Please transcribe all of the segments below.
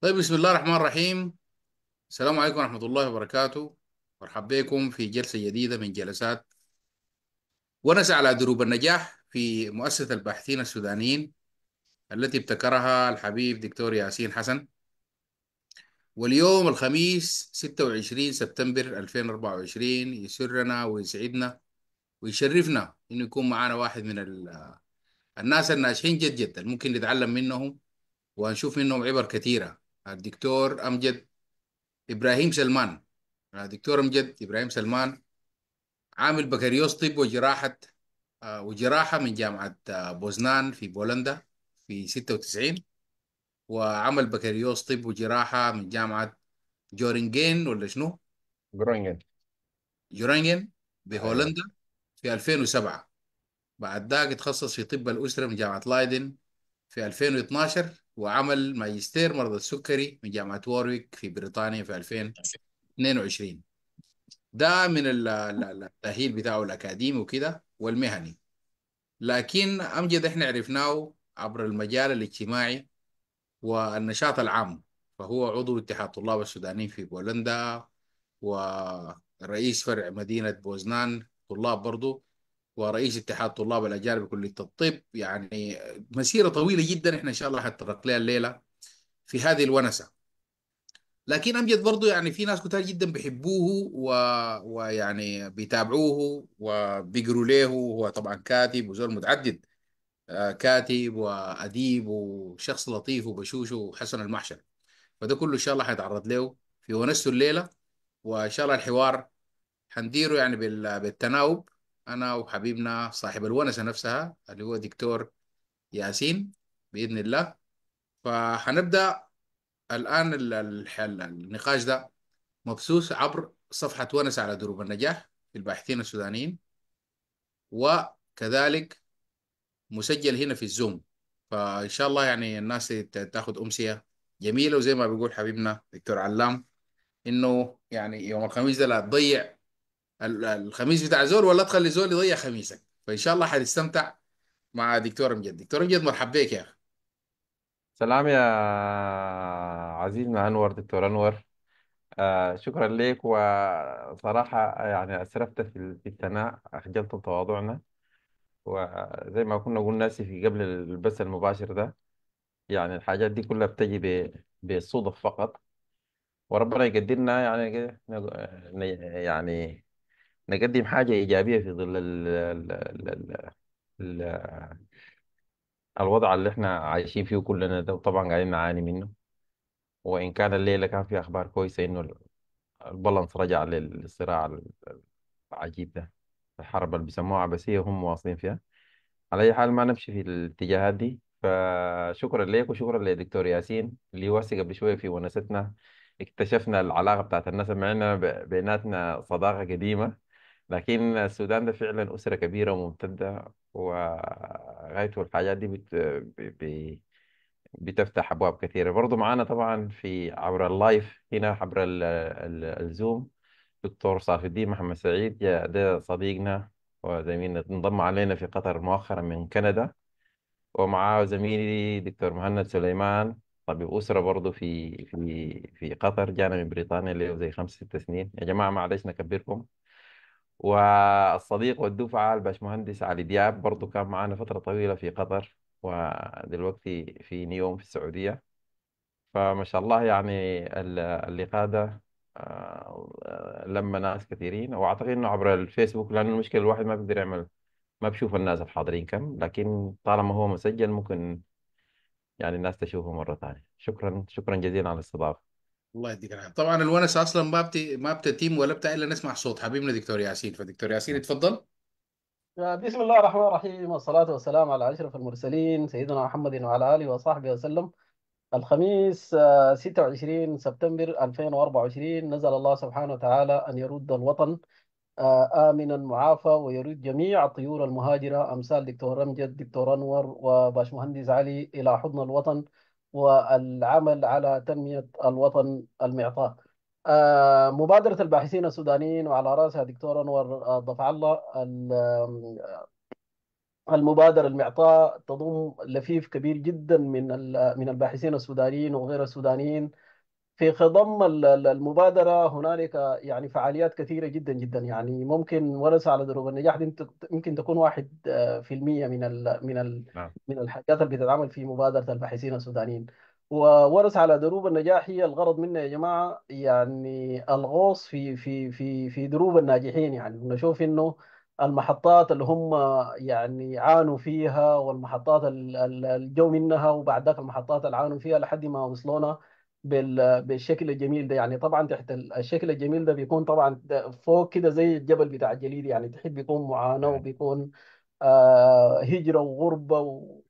طيب بسم الله الرحمن الرحيم السلام عليكم ورحمة الله وبركاته مرحبا بكم في جلسة جديدة من جلسات ونسعى على دروب النجاح في مؤسسة الباحثين السودانيين التي ابتكرها الحبيب دكتور ياسين حسن واليوم الخميس 26 سبتمبر 2024 يسرنا ويسعدنا ويشرفنا انه يكون معنا واحد من الناس الناجحين جد جد ممكن نتعلم منهم ونشوف منهم عبر كثيرة الدكتور آه، أمجد إبراهيم سلمان الدكتور آه، أمجد إبراهيم سلمان عامل بكالوريوس طب وجراحة آه، وجراحة من جامعة بوزنان في بولندا في 96 وعمل بكالوريوس طب وجراحة من جامعة جورينجين ولا شنو؟ جورينجين جورينجين بهولندا في 2007 أيوة. بعد ذاك تخصص في طب الأسرة من جامعة لايدن في 2012 وعمل ماجستير مرضى السكري من جامعة وورويك في بريطانيا في 2022 ده من التأهيل بتاعه الأكاديمي وكده والمهني لكن أمجد إحنا عرفناه عبر المجال الاجتماعي والنشاط العام فهو عضو اتحاد طلاب السودانيين في بولندا ورئيس فرع مدينة بوزنان طلاب برضو ورئيس اتحاد طلاب الاجانب بكليه الطب طيب، يعني مسيره طويله جدا احنا ان شاء الله حنتطرق لها الليله في هذه الونسه لكن امجد برضه يعني في ناس كتار جدا بيحبوه و... ويعني بيتابعوه وبيقروا له وهو طبعا كاتب وزول متعدد آه، كاتب واديب وشخص لطيف وبشوش وحسن المحشر فده كله ان شاء الله حيتعرض له في ونسته الليله وان شاء الله الحوار حنديره يعني بالتناوب انا وحبيبنا صاحب الونسه نفسها اللي هو دكتور ياسين باذن الله فهنبدا الان النقاش ده مبثوث عبر صفحه ونسه على دروب النجاح للباحثين السودانيين وكذلك مسجل هنا في الزوم فان شاء الله يعني الناس تاخذ امسيه جميله وزي ما بيقول حبيبنا دكتور علام انه يعني يوم الخميس ده لا تضيع الخميس بتاع زول ولا تخلي زول يضيع خميسك فان شاء الله حتستمتع مع دكتور مجد دكتور مجد مرحب بك يا اخي سلام يا عزيزنا انور دكتور انور آه شكرا لك وصراحة يعني أسرفت في في الثناء أخجلت تواضعنا وزي ما كنا قلنا في قبل البث المباشر ده يعني الحاجات دي كلها بتجي بالصدف فقط وربنا يقدرنا يعني يعني نقدم حاجة إيجابية في ظل الـ الـ الـ الـ الـ الوضع اللي احنا عايشين فيه كلنا ده طبعا قاعدين نعاني منه وإن كان الليلة كان في أخبار كويسة إنه البالانس رجع للصراع العجيب ده الحرب اللي بيسموها عباسية وهم واصلين فيها على أي حال ما نمشي في الاتجاهات دي فشكرا ليك وشكرا لدكتور ياسين اللي واسي قبل شوية في ونستنا اكتشفنا العلاقة بتاعت الناس معنا بيناتنا صداقة قديمة لكن السودان ده فعلا أسرة كبيرة وممتدة وغايته الحاجات دي بت... ب... بتفتح أبواب كثيرة برضو معانا طبعا في عبر اللايف هنا عبر ال... ال... الزوم دكتور صافي الدين محمد سعيد ده صديقنا وزميلنا انضم علينا في قطر مؤخرا من كندا ومعاه زميلي دكتور مهند سليمان طبيب أسرة برضه في في في قطر جانا من بريطانيا اللي زي خمس ست سنين يا جماعة معلش نكبركم والصديق والدفعة الباشمهندس علي دياب برضو كان معانا فترة طويلة في قطر ودلوقتي في نيوم في السعودية فما شاء الله يعني اللقاء ده آه، لما ناس كثيرين واعتقد انه عبر الفيسبوك لان المشكله الواحد ما بيقدر يعمل ما بشوف الناس الحاضرين كم لكن طالما هو مسجل ممكن يعني الناس تشوفه مره ثانيه شكرا شكرا جزيلا على الاستضافه الله يديك العافيه طبعا الونس اصلا ما بت... ما بتتم ولا بتاع الا نسمع صوت حبيبنا دكتور ياسين فدكتور ياسين نعم. اتفضل آه، بسم الله الرحمن الرحيم والصلاة والسلام على أشرف المرسلين سيدنا محمد وعلى آله وصحبه وسلم الخميس 26 آه، سبتمبر 2024 نزل الله سبحانه وتعالى أن يرد الوطن آه، آمنا معافى ويرد جميع الطيور المهاجرة أمثال دكتور رمجد دكتور أنور وباشمهندس علي إلى حضن الوطن والعمل على تنمية الوطن المعطاء آه، مبادرة الباحثين السودانيين وعلى رأسها دكتور أنور آه، ضفع الله المبادرة المعطاء تضم لفيف كبير جدا من آه، من الباحثين السودانيين وغير السودانيين في خضم المبادره هنالك يعني فعاليات كثيره جدا جدا يعني ممكن ورثه على دروب النجاح دي ممكن تكون 1% من الـ من ال نعم. من الحاجات اللي بتتعمل في مبادره الباحثين السودانيين وورث على دروب النجاح هي الغرض منها يا جماعه يعني الغوص في في في في دروب الناجحين يعني نشوف انه المحطات اللي هم يعني عانوا فيها والمحطات اللي جو منها وبعد ذاك المحطات اللي عانوا فيها لحد ما وصلونا بالشكل الجميل ده يعني طبعا تحت الشكل الجميل ده بيكون طبعا فوق كده زي الجبل بتاع الجليد يعني تحت بيكون معاناة نعم. وبيكون آه هجرة وغربة و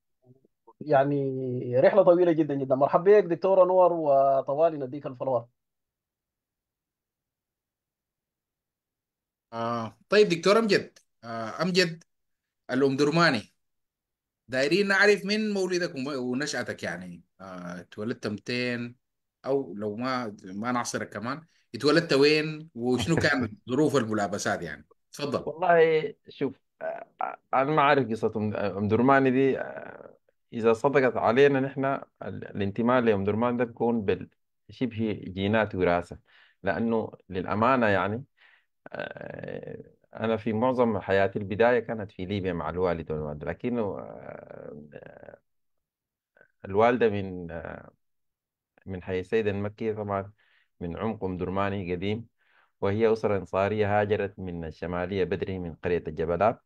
يعني رحلة طويلة جدا جدا مرحبا بك دكتورة نور وطوالي نديك الفلور آه طيب دكتور أمجد آه أمجد الأم درماني دايرين نعرف من مولدك ونشأتك يعني آه اتولدت 200 او لو ما ما نعصرك كمان اتولدت وين وشنو كان ظروف الملابسات يعني تفضل والله شوف انا ما عارف قصه ام درمان دي اذا صدقت علينا نحن الانتماء لام درمان ده بيكون بال شبه جينات وراثه لانه للامانه يعني آه، انا في معظم حياتي البدايه كانت في ليبيا مع الوالد والوالده لكن آه، الوالده من آه، من حي السيد المكي طبعا من عمق درماني قديم وهي أسرة أنصارية هاجرت من الشمالية بدري من قرية الجبلات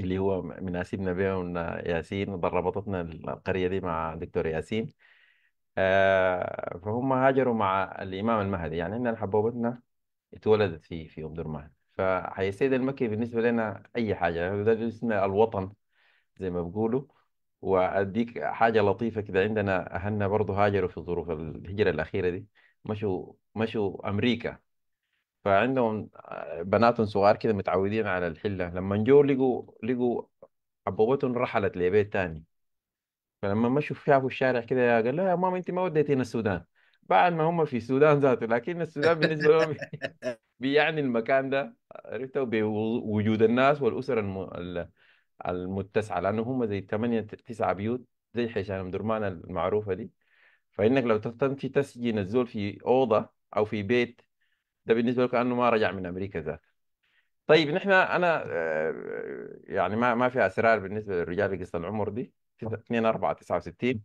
اللي هو مناسبنا من ياسين ضربطتنا القرية دي مع دكتور ياسين آه، فهم هاجروا مع الإمام المهدي يعني إن حبوبتنا اتولدت في في أم درمان فحي السيد المكي بالنسبة لنا أي حاجة ده اسمه الوطن زي ما بيقولوا وأديك حاجة لطيفة كده عندنا أهلنا برضه هاجروا في ظروف الهجرة الأخيرة دي مشوا مشوا أمريكا فعندهم آه، بنات صغار كده متعودين على الحلة لما جو لقوا لقوا ابوتهم رحلت لبيت تاني فلما مشوا شافوا الشارع كده قال لها يا ماما أنت ما وديتينا السودان بعد ما هم في السودان ذاته لكن السودان بالنسبة لهم بيعني المكان ده عرفته بوجود الناس والأسر الم... المتسعه لانه هم زي 8 9 بيوت زي حيشان درمان المعروفه دي فانك لو تمشي تسجن الزول في اوضه او في بيت ده بالنسبه له كانه ما رجع من امريكا ذاته طيب نحن انا آه، يعني ما ما في اسرار بالنسبه للرجال قصه العمر دي 2 4 69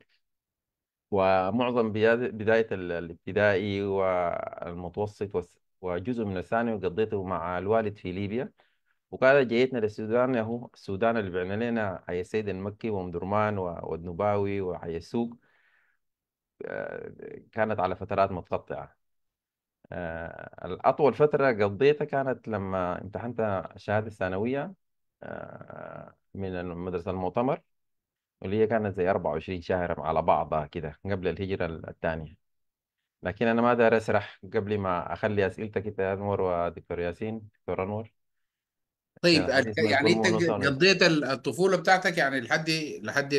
ومعظم بدايه الابتدائي والمتوسط وجزء من الثانوي قضيته مع الوالد في ليبيا وقالت جيتنا للسودان هو السودان اللي بعنا لنا حي السيد المكي وام درمان والنباوي وحي السوق آه، كانت على فترات متقطعة آه، الأطول فترة قضيتها كانت لما امتحنت الشهادة الثانوية آه، من المدرسة المؤتمر واللي هي كانت زي 24 شهر على بعضها كده قبل الهجرة الثانية لكن أنا ما أقدر أسرح قبل ما أخلي أسئلتك يا أنور ودكتور ياسين دكتور أنور طيب يعني, يعني, يعني انت قضيت الطفولة بتاعتك يعني لحد لحد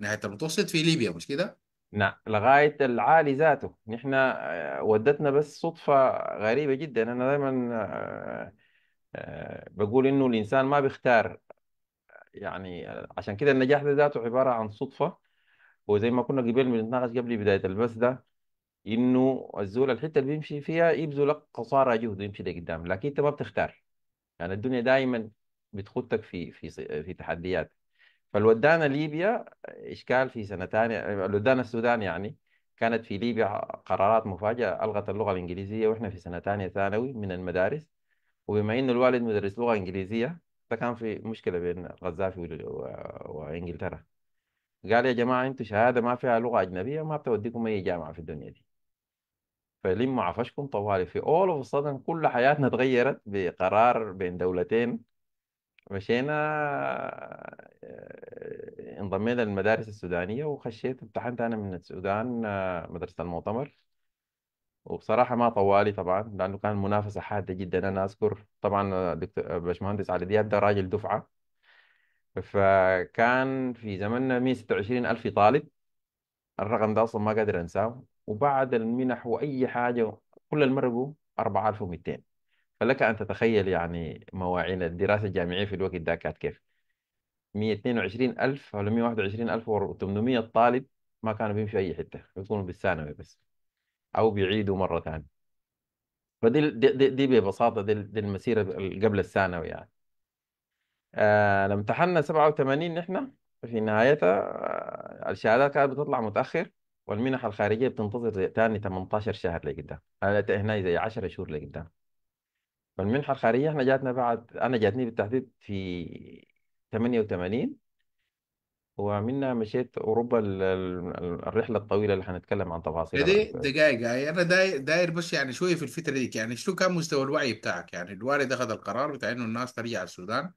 نهاية المتوسط في ليبيا مش كده؟ نعم لغاية العالي ذاته نحن آه، ودتنا بس صدفة غريبة جدا أنا دائما آه، آه، بقول إنه الإنسان ما بيختار يعني عشان كده النجاح ذاته عبارة عن صدفة وزي ما كنا قبل بنتناقش قبل بداية البث ده إنه الزول الحتة اللي بيمشي فيها يبذل قصارى جهد يمشي لقدام لكن أنت ما بتختار يعني الدنيا دائما بتخطك في في في تحديات فالودانا ليبيا اشكال في سنه ثانيه الودانا السودان يعني كانت في ليبيا قرارات مفاجئه الغت اللغه الانجليزيه واحنا في سنه ثانيه ثانوي من المدارس وبما انه الوالد مدرس لغه انجليزيه ده كان في مشكله بين القذافي وانجلترا قال يا جماعه انتوا شهاده ما فيها لغه اجنبيه ما بتوديكم اي جامعه في الدنيا دي فلما عفشكم طوالي في اول اوف كل حياتنا اتغيرت بقرار بين دولتين مشينا آه، انضمينا للمدارس السودانية وخشيت امتحنت أنا من السودان آه، مدرسة المؤتمر وبصراحة ما طوالي طبعا لأنه كان منافسة حادة جدا أنا أذكر طبعا آه، دكتور باشمهندس علي دياب ده راجل دفعة فكان في زمننا 126 ألف طالب الرقم ده أصلا ما قادر أنساه وبعد المنح واي حاجه كل المرة 4200 فلك ان تتخيل يعني مواعين الدراسه الجامعيه في الوقت ده كانت كيف 122000 ولا 121800 طالب ما كانوا بيمشوا اي حته بيكونوا بالثانوي بس او بيعيدوا مره ثانيه فدي دي, دي ببساطه دي, دي المسيره قبل الثانوي يعني آه لما امتحنا 87 نحن في نهايتها آه، الشهادات كانت بتطلع متاخر والمنح الخارجية بتنتظر تاني 18 شهر لقدام أنا هنا زي 10 شهور لقدام فالمنحة الخارجية احنا جاتنا بعد أنا جاتني بالتحديد في 88 ومنها مشيت أوروبا الرحلة الطويلة اللي هنتكلم عن تفاصيلها بعد دي شوية دقايق هاي يعني انا داير, داير بس يعني شويه في الفتره ديك يعني شو كان مستوى الوعي بتاعك يعني الوالد اخذ القرار بتاع انه الناس ترجع السودان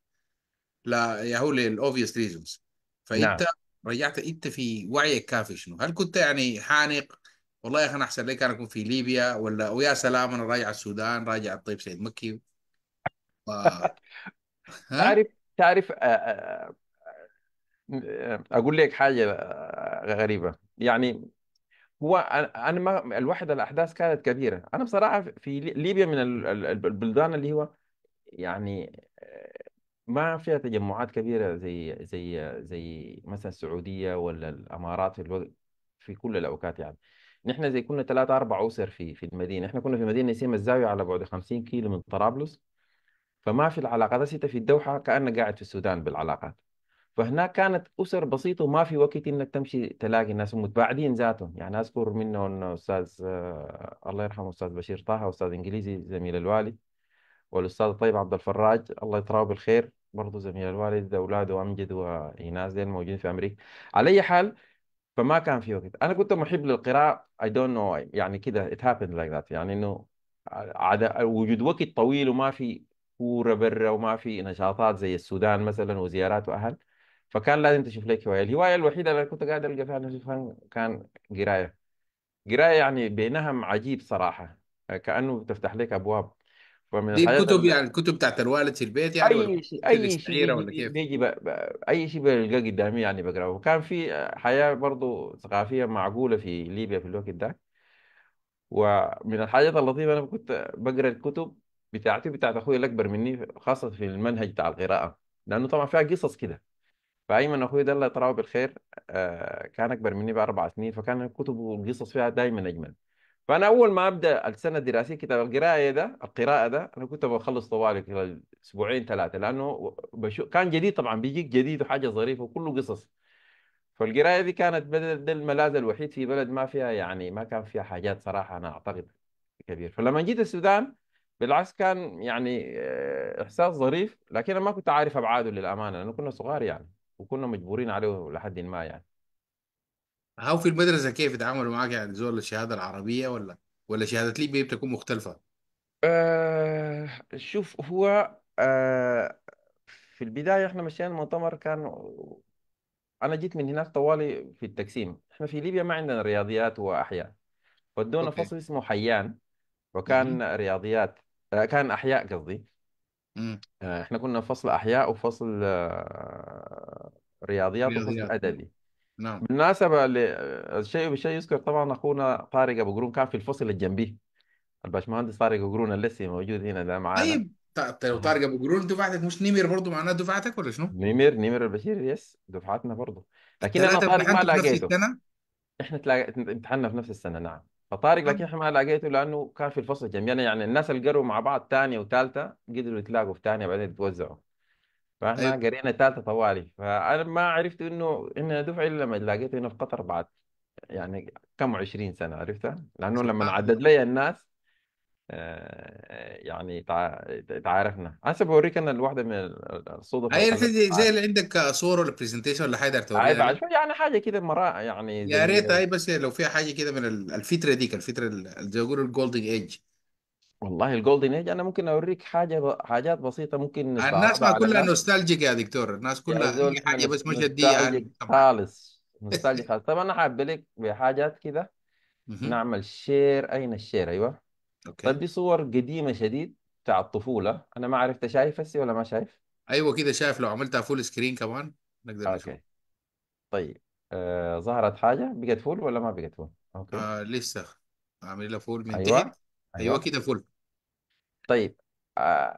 لا يا هو للاوبفيس ريزونز نعم. فانت نعم رجعت انت في وعيك كافي شنو هل كنت يعني حانق والله يا اخي انا احسن لك انا اكون في ليبيا ولا ويا سلام انا راجع السودان راجع الطيب سيد مكي و... ها تعرف تعرف آه، آه، آه، اقول لك حاجه غريبه يعني هو انا ما الواحد الاحداث كانت كبيره انا بصراحه في ليبيا من البلدان اللي هو يعني ما فيها تجمعات كبيرة زي زي زي مثلا السعودية ولا الإمارات في الوقت في كل الأوقات يعني نحن زي كنا ثلاثة أربع أسر في في المدينة إحنا كنا في مدينة اسمها الزاوية على بعد 50 كيلو من طرابلس فما في بس أنت في الدوحة كأنك قاعد في السودان بالعلاقات فهناك كانت أسر بسيطة وما في وقت إنك تمشي تلاقي الناس متباعدين ذاتهم يعني أذكر منهم أستاذ آه، الله يرحمه أستاذ بشير طه أستاذ إنجليزي زميل الوالد والأستاذ الطيب عبد الفراج الله يطراه بالخير برضه زميل الوالد أولاده وأمجد وإيناس ديل الموجودين في أمريكا على أي حال فما كان في وقت أنا كنت محب للقراءة اي دونت نو يعني كده ات happened لايك ذات يعني إنه عدا وجود وقت طويل وما في كورة برا وما في نشاطات زي السودان مثلا وزيارات وأهل فكان لازم تشوف لك هواية الهواية الوحيدة اللي كنت قاعد ألقى فيها نفسي كان قراية قراية يعني بنهم عجيب صراحة كأنه بتفتح لك أبواب فمن دي الحاجات الكتب يعني الكتب بتاعت الوالد في البيت يعني ولا اي شيء اي شيء الشعيرة ولا بيجي كيف؟ بيجي اي شيء بلقاه قدامي يعني بقراه وكان في حياه برضو ثقافيه معقوله في ليبيا في الوقت ده ومن الحاجات اللطيفه انا كنت بقرا الكتب بتاعتي بتاعت اخوي الاكبر مني خاصه في المنهج بتاع القراءه لانه طبعا فيها قصص كده فايمن اخوي ده الله يطلعه بالخير آه، كان اكبر مني باربع سنين فكان الكتب والقصص فيها دائما اجمل فانا اول ما ابدا السنه الدراسيه كتاب القراءه ده القراءه ده انا كنت بخلص طوالي كده اسبوعين ثلاثه لانه بشو... كان جديد طبعا بيجيك جديد وحاجه ظريفه وكله قصص فالقرايه دي كانت بدل الملاذ الوحيد في بلد ما فيها يعني ما كان فيها حاجات صراحه انا اعتقد كبير فلما جيت السودان بالعكس كان يعني آه، احساس ظريف لكن انا ما كنت عارف ابعاده للامانه لانه كنا صغار يعني وكنا مجبورين عليه لحد ما يعني هاو في المدرسة كيف يتعاملوا معك يعني زول الشهادة العربية ولا ولا شهادة ليبيا بتكون مختلفة آه شوف هو آه في البداية احنا مشينا المؤتمر كان انا جيت من هناك طوالي في التقسيم احنا في ليبيا ما عندنا رياضيات واحياء ودونا اوكي فصل اسمه حيان وكان مهم. رياضيات آه كان احياء قصدي آه احنا كنا فصل احياء وفصل آه رياضيات وفصل رياضيات ادبي نعم بالمناسبة الشيء بالشيء يذكر طبعا أخونا طارق أبو قرون كان في الفصل اللي الباشمهندس طارق أبو قرون اللسي موجود هنا ده معانا طيب طيب طارق ابو جرون دفعتك مش نمر برضه معناها دفعتك ولا شنو؟ نمر نمر البشير يس دفعتنا برضه لكن انا الثلاثة طارق ما امتحنتوا في نفس لقيته السنة احنا امتحنا في نفس السنه نعم فطارق طيب. لكن احنا ما لقيته لانه كان في الفصل جنبي انا يعني الناس اللي قروا مع بعض ثانيه وثالثه قدروا يتلاقوا في ثانيه بعدين يتوزعوا فاحنا ايوه طيب. قرينا الثالثه طوالي فانا ما عرفت انه اننا دفعه الا لما لقيت انه في قطر بعد يعني كم 20 سنه عرفتها لانه لما سبحان عدد الله لي الناس آه، يعني تعارفنا هسه بوريك انا الواحده من الصدف اي زي زي اللي عندك صور ولا برزنتيشن ولا حاجه توريها عايز لي عشان يعني حاجه كده مرا يعني يا ريت اي بس لو فيها حاجه كده من الفتره ديك الفتره اللي زي ما بيقولوا الجولدن ايج والله الجولدن ايج انا ممكن اوريك حاجه ب... حاجات بسيطه ممكن آه، الناس ما كلها نوستالجيك يا دكتور الناس كلها اي حاجه بس مش دي يعني خالص نوستالجيك خالص طب انا حابب لك بحاجات كده نعمل شير اين الشير ايوه اوكي طب دي صور قديمه شديد بتاع الطفوله انا ما عرفت شايف هسه ولا ما شايف ايوه كده شايف لو عملتها فول سكرين كمان نقدر نشوف اوكي طيب آه ظهرت حاجه بقت فول ولا ما بقت فول اوكي آه لسه اعمل لها فول من ايوه تحت ايوه ايوه كده فول طيب آه،,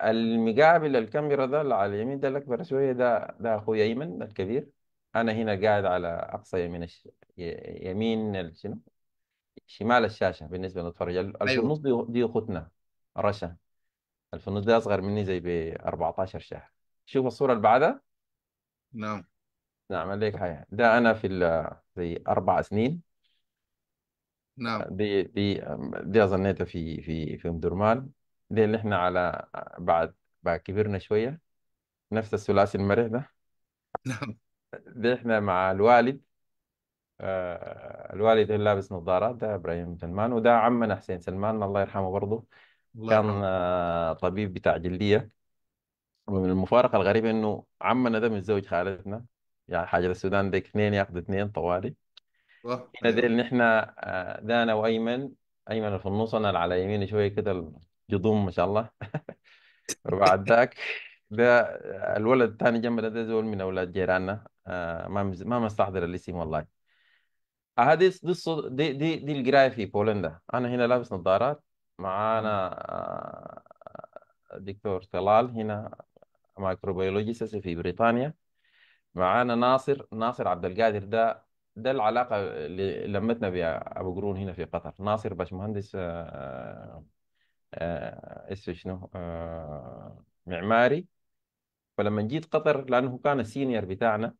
آه، المقابل الكاميرا ده اللي على اليمين ده الأكبر شوية ده ده أخوي أيمن الكبير أنا هنا قاعد على أقصى يمين الش... يمين شنو شمال الشاشة بالنسبة للمتفرج ال- اللي في ايوه النص دي دي أختنا رشا اللي في النص دي أصغر مني زي ب 14 شهر شوف الصورة اللي بعدها نعم نعم عليك حياة ده أنا في زي أربع سنين نعم دي دي دي ظنيتها في في في ام درمان دي اللي احنا على بعد بعد كبرنا شويه نفس الثلاثي المرح ده نعم دي احنا مع الوالد آه، الوالد اللي لابس نظارات ده ابراهيم سلمان وده عمنا حسين سلمان الله يرحمه برضه الله كان يرحمه آه، طبيب بتاع جلديه ومن المفارقه الغريبه انه عمنا ده متزوج خالتنا يعني حاجه السودان ديك اثنين ياخذوا اثنين طوالي صح هنا دي احنا آه، دانا وايمن ايمن في النص انا اللي على يميني شويه كده الجضوم ما شاء الله وبعد ذاك ده الولد الثاني جنبنا ده زول من اولاد جيراننا آه، ما ما مستحضر الاسم والله آه، هذه دي دي دي دي, القرايه في بولندا انا هنا لابس نظارات معانا دكتور طلال هنا مايكروبيولوجيست في بريطانيا معانا ناصر ناصر عبد القادر ده ده العلاقة اللي لمتنا بأبو قرون هنا في قطر ناصر باشمهندس مهندس آه، اسمه شنو آه، معماري فلما جيت قطر لأنه كان السينيور بتاعنا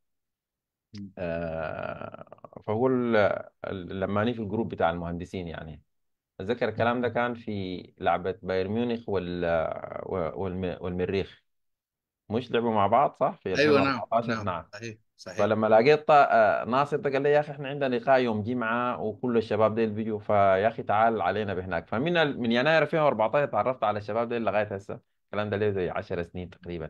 آه، فهو لما أنا في الجروب بتاع المهندسين يعني أتذكر الكلام ده كان في لعبة بايرن ميونخ وال والمريخ مش لعبوا مع بعض صح في ايوه نعم 2014 نعم نعم صحيح صحيح فلما لقيت ناصر قال لي يا اخي احنا عندنا لقاء يوم جمعه وكل الشباب ديل بيجوا فيا اخي تعال علينا بهناك فمن ال... من يناير 2014 تعرفت على الشباب ديل لغايه هسه الكلام ده ليه زي 10 سنين تقريبا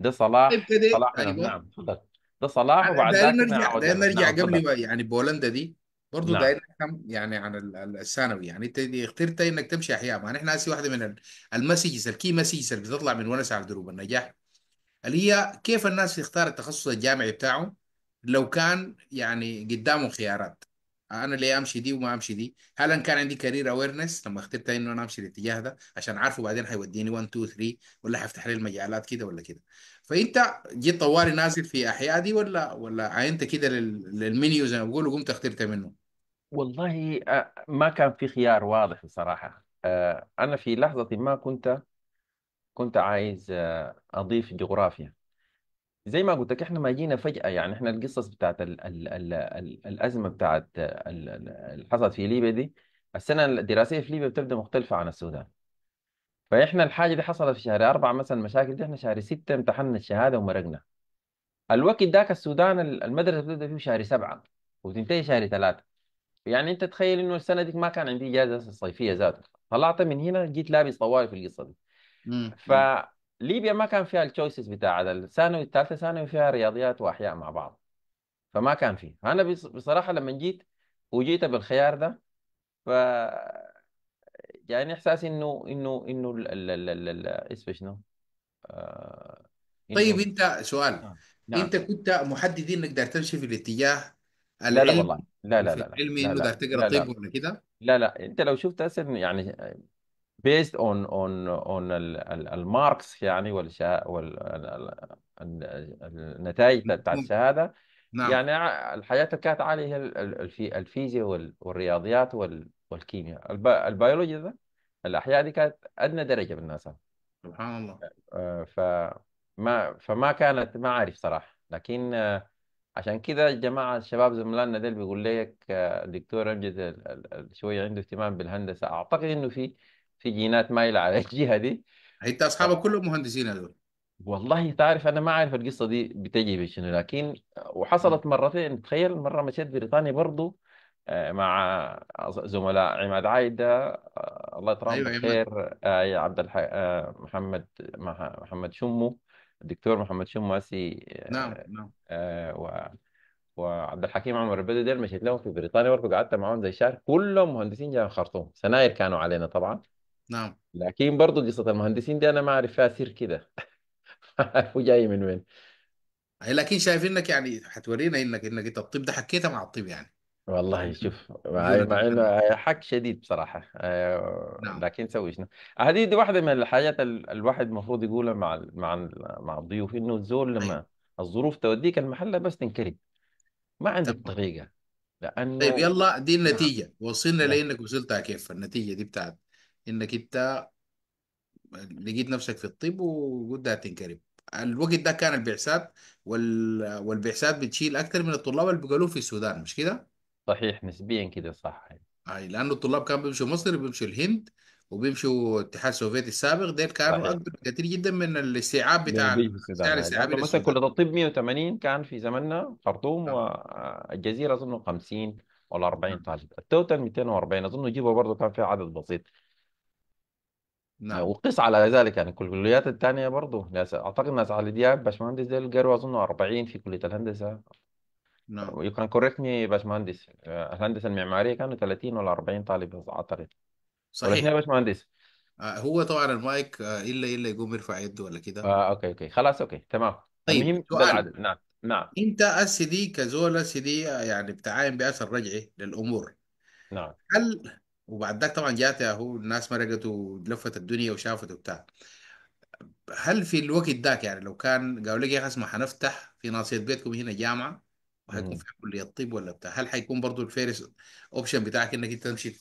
ده صلاح ابتدي صلاح أيوة. نعم تفضل ده صلاح وبعد ذاك نرجع ده نرجع نعم قبل ما يعني بولندا دي برضه نعم داير يعني عن الثانوي يعني انت اخترت انك تمشي احياء ما احنا هسه واحده من المسجز الكي مسجز اللي بتطلع من ونس على دروب النجاح اللي هي كيف الناس يختار التخصص الجامعي بتاعه لو كان يعني قدامه خيارات انا اللي امشي دي وما امشي دي هل ان كان عندي كارير اويرنس لما اخترت انه انا امشي الاتجاه ده عشان عارفه بعدين حيوديني 1 2 3 ولا حيفتح لي المجالات كده ولا كده فانت جيت طوالي نازل في احياء دي ولا ولا عينت كده للمنيو زي ما بقول وقمت اخترت منه والله آه، ما كان في خيار واضح بصراحة آه، أنا في لحظة ما كنت كنت عايز آه، أضيف جغرافيا زي ما قلت لك احنا ما جينا فجأة يعني احنا القصص بتاعت الـ الـ الـ الـ الأزمة بتاعت اللي حصلت في ليبيا دي السنة الدراسية في ليبيا بتبدأ مختلفة عن السودان فاحنا الحاجة دي حصلت في شهر أربعة مثلا المشاكل دي احنا شهر ستة امتحنا الشهادة ومرقنا الوقت ذاك السودان المدرسة بتبدأ فيه شهر سبعة وتنتهي شهر ثلاثة يعني انت تخيل انه السنة دي ما كان عندي إجازة صيفية ذاته طلعت من هنا جيت لابس طوالي في القصة دي فليبيا ما كان فيها التشويسز بتاع الثانوي الثالثه ثانوي فيها رياضيات واحياء مع بعض فما كان فيه انا بصراحه لما جيت وجيت بالخيار ده ف يعني احساسي انه انه انه اسمه شنو آه طيب انت سؤال نعم. انت نعم. كنت محدد انك داير تمشي في الاتجاه لا لا العلمي والله لا لا لا لا العلمي لا انه لا داير تقرا لا لا طيب ولا كده لا لا انت لو شفت هسه يعني based on on on الماركس يعني وال والنتائج بتاعت الشهاده نعم يعني الحاجات اللي كانت عاليه هي الفيزياء والرياضيات والكيمياء البيولوجي ده الاحياء دي كانت ادنى درجه بالناس سبحان الله آه، فما فما كانت ما عارف صراحه لكن آه، عشان كده الجماعة الشباب زملائنا ديل بيقول لك آه، الدكتور أمجد شوية عنده اهتمام بالهندسة أعتقد إنه في في جينات مايله على الجهه دي انت اصحابك كلهم مهندسين هذول والله تعرف انا ما عارف القصه دي بتجي بشنو لكن وحصلت مرتين تخيل مره مشيت بريطانيا برضو آه، مع زملاء عماد عايدة آه، الله يطرحهم ايوه بالخير عماد آه، يا عبد الح... محمد محمد شمو الدكتور محمد شمو اسي نعم نعم و... وعبد الحكيم عمر البدري ديل مشيت لهم في بريطانيا برضه قعدت معاهم زي شهر كلهم مهندسين جاي من الخرطوم سناير كانوا علينا طبعا نعم لكن برضو قصة المهندسين دي أنا ما أعرف فيها سر كده وجاي جاي من وين لكن شايف انك يعني هتورينا انك انك انت الطب ده حكيتها مع الطب يعني والله شوف مع مع انه حك حق شديد بصراحه آه، نعم لكن سوي شنو هذه دي واحده من الحاجات الواحد المفروض يقولها مع مع مع الضيوف انه الزول لما الظروف توديك المحل بس تنكرب ما عندك تمام طريقه طيب يلا دي نعم النتيجة وصلنا نعم لانك وصلتها كيف النتيجة دي بتاعت انك انت لقيت نفسك في الطب وقلت هتنكرب الوقت ده كان البعثات وال... والبعثات بتشيل اكثر من الطلاب اللي بيقولوا في السودان مش كده؟ صحيح نسبيا كده صح اي لانه الطلاب كانوا بيمشوا مصر بيمشوا الهند وبيمشوا الاتحاد السوفيتي السابق ديل كانوا صحيح اكبر بكثير جدا من الاستيعاب من بتاع في السودان سعر يعني الاستيعاب لانه مثلا للسودان الطب 180 كان في زمننا خرطوم نعم. والجزيره اظن 50 ولا 40 طالب نعم. التوتال 240 اظن جيبوا برضه كان فيها عدد بسيط نعم وقس على ذلك يعني الكليات الثانية برضه يعني أعتقد ناس علي دياب باشمهندس ديل قالوا أظن 40 في كلية الهندسة نعم يو كان كوريكت مي يا باشمهندس الهندسة آه، المعمارية كانوا 30 ولا 40 طالب أعتقد ولا صحيح شنو يا باشمهندس؟ آه، هو طبعا المايك آه، الا الا يقوم يرفع يده ولا كده آه أوكي أوكي خلاص أوكي تمام طيب المهم ده سؤال العدد نعم نعم انت اس دي كزول اس دي يعني بتعاين باثر رجعي للامور نعم هل وبعد ذاك طبعا جات هو الناس مرقت ولفت الدنيا وشافت وبتاع هل في الوقت ذاك يعني لو كان قالوا لك يا اخي اسمع حنفتح في ناصيه بيتكم هنا جامعه وهيكون فيها كليه طب ولا بتاع هل حيكون برضو الفيرس اوبشن بتاعك انك انت تمشي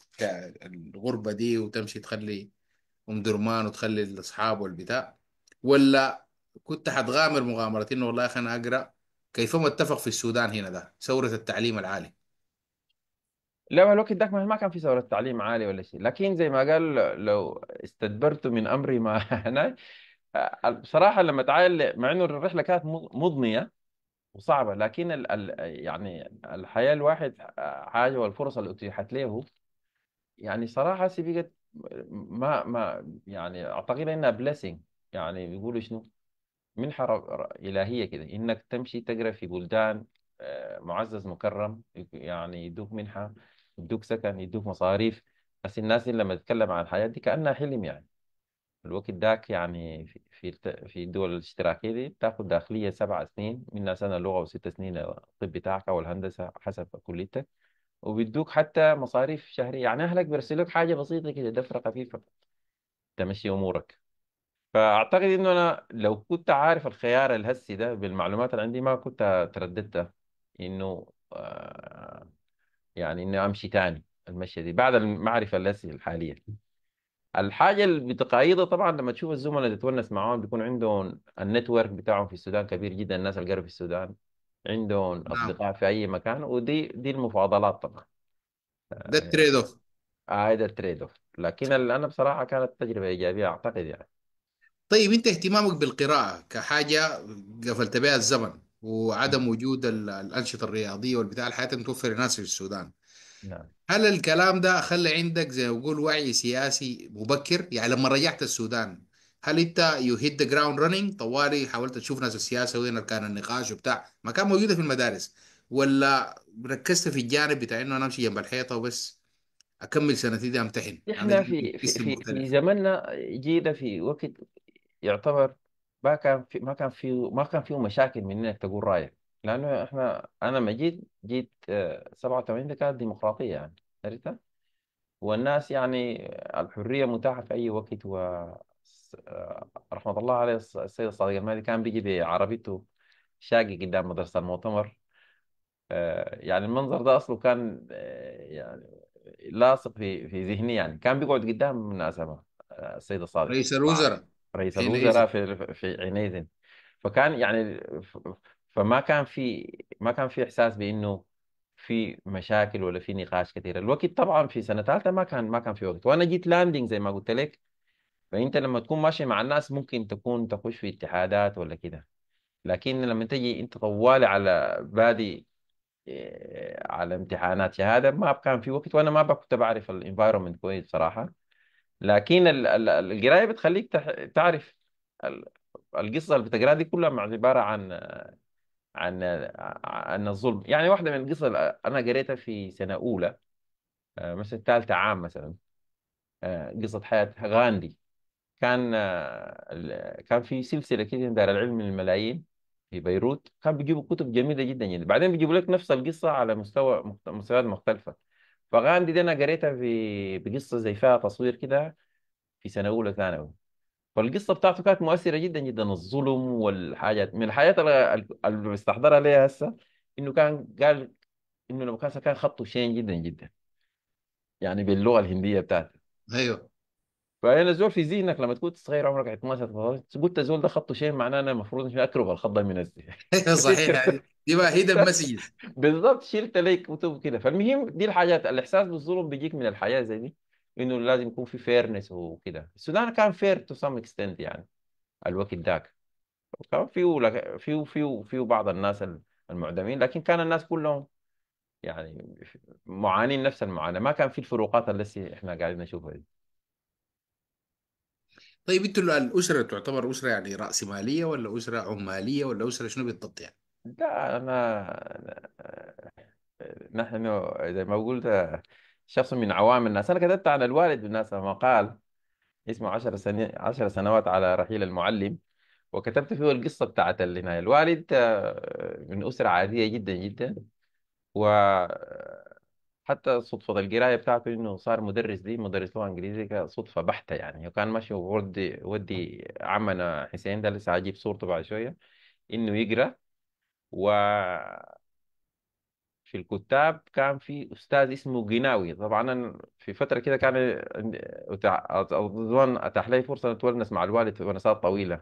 الغربه دي وتمشي تخلي ام درمان وتخلي الاصحاب والبتاع ولا كنت حتغامر مغامره انه والله يا اخي انا اقرا كيفما اتفق في السودان هنا ده ثوره التعليم العالي لا ما الوقت ذاك ما كان في ثورة تعليم عالي ولا شيء لكن زي ما قال لو استدبرت من أمري ما أنا آه، بصراحة لما تعال مع إنه الرحلة كانت مضنية وصعبة لكن ال ال يعني الحياة الواحد آه، حاجة والفرص اللي أتيحت له يعني صراحة سيبقت ما ما يعني أعتقد إنها بليسنج يعني بيقولوا شنو منحة رب- إلهية كده إنك تمشي تقرأ في بلدان آه، معزز مكرم يعني يدوك منحة يدوك سكن يدوك مصاريف بس الناس اللي لما تتكلم عن الحياة دي كأنها حلم يعني الوقت داك يعني في في الدول الاشتراكية دي بتاخد داخلية سبع سنين منها سنة لغة وست سنين الطب بتاعك أو الهندسة حسب كليتك وبيدوك حتى مصاريف شهرية يعني أهلك بيرسلوك حاجة بسيطة كده دفرة خفيفة تمشي أمورك فأعتقد إنه أنا لو كنت عارف الخيار الهسي ده بالمعلومات اللي عندي ما كنت ترددت إنه آه يعني اني امشي تاني المشيه دي بعد المعرفه اللي الحاليه الحاجه اللي بتقايضها طبعا لما تشوف الزملاء اللي تونس معاهم بيكون عندهم النتورك بتاعهم في السودان كبير جدا الناس اللي في السودان عندهم نعم. اصدقاء في اي مكان ودي دي المفاضلات طبعا ده التريد اوف آه, آه، ده التريد اوف لكن انا بصراحه كانت تجربه ايجابيه اعتقد يعني طيب انت اهتمامك بالقراءه كحاجه قفلت بها الزمن وعدم وجود الانشطه الرياضيه والبتاع الحياه متوفرة للناس في السودان نعم هل الكلام ده خلى عندك زي ما بقول وعي سياسي مبكر يعني لما رجعت السودان هل انت يو هيت ذا جراوند رننج طوالي حاولت تشوف ناس السياسه وين كان النقاش وبتاع ما كان موجوده في المدارس ولا ركزت في الجانب بتاع انه انا امشي جنب الحيطه وبس اكمل سنتي دي امتحن احنا في في في, في زماننا جينا في وقت يعتبر ما كان في ما كان في ما كان فيه مشاكل من انك تقول رايك لانه احنا انا لما جيت جيت 87 دي كانت ديمقراطيه يعني عرفتها والناس يعني الحريه متاحه في اي وقت و آه، رحمه الله عليه السيد الصادق المهدي كان بيجي بعربيته شاقي قدام مدرسه المؤتمر آه، يعني المنظر ده اصله كان آه، يعني لاصق في في ذهني يعني كان بيقعد قدام مناسبة السيد الصادق رئيس الوزراء رئيس الوزراء في في عينيذن فكان يعني فما كان في ما كان في احساس بانه في مشاكل ولا في نقاش كثير الوقت طبعا في سنه ثالثه ما كان ما كان في وقت وانا جيت لاندنج زي ما قلت لك فانت لما تكون ماشي مع الناس ممكن تكون تخش في اتحادات ولا كده لكن لما تجي انت طوال على بادي إيه، على امتحانات شهاده ما كان في وقت وانا ما كنت بعرف الانفايرمنت كويس صراحه لكن القرايه بتخليك تعرف القصه اللي بتقراها دي كلها عباره عن عن عن الظلم يعني واحده من القصص اللي انا قريتها في سنه اولى آه، مثلا ثالثه عام مثلا آه، قصه حياه غاندي كان آه، كان في سلسله كده من دار العلم للملايين في بيروت كان بيجيبوا كتب جميله جدا يعني بعدين بيجيبوا لك نفس القصه على مستوى مستويات مختلفه فغاندي دي انا قريتها في بقصه زي فيها تصوير كده في سنه اولى ثانوي فالقصه بتاعته كانت مؤثره جدا جدا الظلم والحاجات من الحاجات اللي بستحضرها ليها هسه انه كان قال انه لما كان خطه شين جدا جدا يعني باللغه الهنديه بتاعته ايوه فانا زول في ذهنك لما تكون صغير عمرك 12 13 قلت الزول ده خطه شيء معناه انا المفروض اكره الخط ده من الذهن أيوة صحيح يعني دي بقى هيدا مسج بالضبط شلت لي كتب كده فالمهم دي الحاجات الاحساس بالظلم بيجيك من الحياه زي دي انه لازم يكون في فيرنس وكده السودان كان فير تو سام اكستنت يعني الوقت ذاك كان فيه فيه فيه فيه بعض الناس المعدمين لكن كان الناس كلهم يعني معانين نفس المعاناه ما كان في الفروقات التي احنا قاعدين نشوفها دي طيب انتوا الاسره تعتبر اسره يعني راسماليه ولا اسره عماليه ولا اسره شنو بالضبط يعني؟ لا انا نحن زي ما قلت شخص من عوام الناس أنا كتبت عن الوالد بالناس مقال اسمه عشر سنين عشر سنوات على رحيل المعلم وكتبت فيه القصة بتاعت الوالد آه، من أسرة عادية جدا جدا و حتى صدفة القراية بتاعته إنه صار مدرس دي مدرس لغة إنجليزية صدفة بحتة يعني وكان ماشي وودي ودي عمنا حسين ده لسه هجيب صورته بعد شوية إنه يقرأ و في الكتاب كان في أستاذ اسمه قناوي طبعا أنا في فترة كده كان أظن أتاح لي فرصة نتونس أتونس مع الوالد ونسات طويلة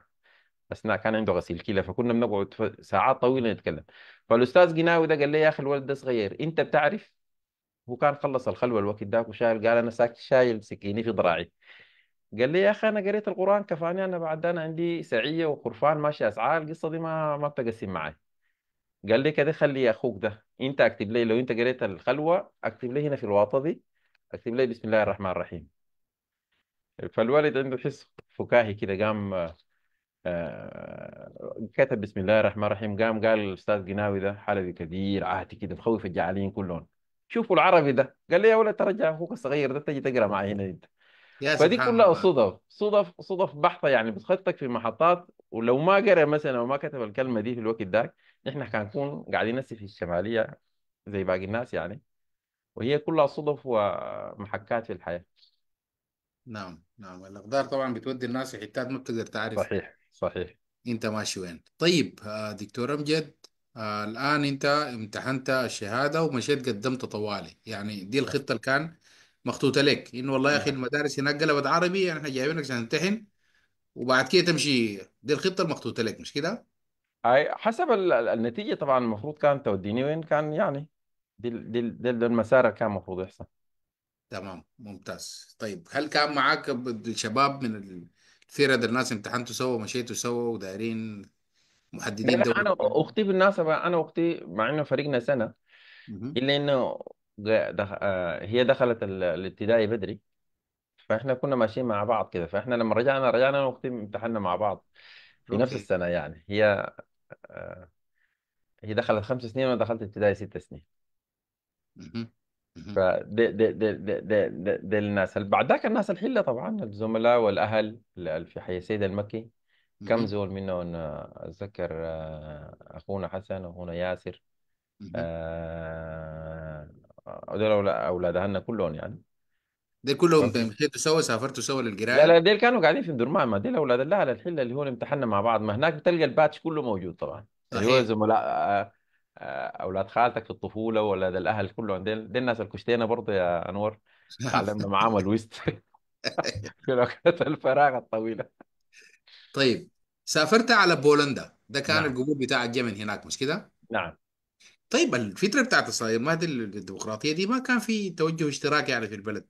اثناء كان عنده غسيل كلى فكنا بنقعد ساعات طويله نتكلم فالاستاذ قناوي ده قال لي يا اخي الولد ده صغير انت بتعرف وكان خلص الخلوة الوقت ذاك وشايل قال أنا ساكت شايل سكيني في ذراعي قال لي يا أخي أنا قريت القرآن كفاني أنا بعد أنا عندي سعية وخرفان ماشي أسعار القصة دي ما ما بتقسم معي قال لي كده خلي أخوك ده أنت أكتب لي لو أنت قريت الخلوة أكتب لي هنا في الواطة دي أكتب لي بسم الله الرحمن الرحيم فالوالد عنده حس فكاهي كده قام آه، كتب بسم الله الرحمن الرحيم قام قال الاستاذ قناوي ده حلبي كبير عاتي كده مخوف الجعالين كلهم شوفوا العربي ده قال لي يا ولد ترجع اخوك الصغير ده تجي تقرا معي هنا انت يا فدي سبحان كلها الله صدف صدف صدف بحتة يعني بتخطك في محطات ولو ما قرأ مثلا وما كتب الكلمة دي في الوقت ذاك نحن نكون قاعدين نسي في الشمالية زي باقي الناس يعني وهي كلها صدف ومحكات في الحياة نعم نعم الأقدار طبعا بتودي الناس في حتات ما بتقدر تعرف صحيح صحيح أنت ماشي وين طيب آه، دكتور أمجد آه، الآن أنت امتحنت الشهادة ومشيت قدمت طوالي يعني دي الخطة اللي كان مخطوطة لك إنه والله يا أخي نعم. المدارس هناك قلبت عربي يعني إحنا جايبينك عشان تمتحن وبعد كده تمشي دي الخطة المخطوطة لك مش كده؟ أي حسب النتيجة طبعا المفروض كان توديني وين كان يعني دي دي دي المسار اللي كان المفروض يحصل تمام ممتاز طيب هل كان معاك الشباب من الفرق الناس امتحنتوا سوا ومشيتوا سوا ودايرين محددين لا لا دوري انا واختي بالمناسبه انا واختي مع انه فريقنا سنه الا انه دخ... آه، هي دخلت الابتدائي بدري فاحنا كنا ماشيين مع بعض كده فاحنا لما رجعنا رجعنا انا واختي امتحنا مع بعض في نفس اوكي السنه يعني هي آه، هي دخلت خمس سنين وانا دخلت ابتدائي ست سنين ف دي دي دي ده ده ده ده ده الناس الناس الحلة طبعا الزملاء والأهل في حي السيد المكي كم زول منهم آه، أتذكر آه، أخونا حسن وأخونا ياسر آه، هذول آه، أولاد أهلنا كلهم يعني دي كلهم ب- مشيتوا سوا سافرتوا سوا لا لا ديل كانوا قاعدين في الدرمان ما ديل أولاد الله على الحلة اللي هو امتحنا مع بعض ما هناك بتلقى الباتش كله موجود طبعا اللي هو صحيح زملاء أولاد خالتك في الطفولة وأولاد الأهل كلهم ديل, دي الناس الكشتينة برضه يا أنور تعلمنا معاهم الويست في الفراغ الطويلة طيب سافرت على بولندا ده كان نعم القبول بتاع اليمن هناك مش كده؟ نعم طيب الفكره بتاعت الصدمات الديمقراطيه دي ما كان في توجه اشتراكي يعني في البلد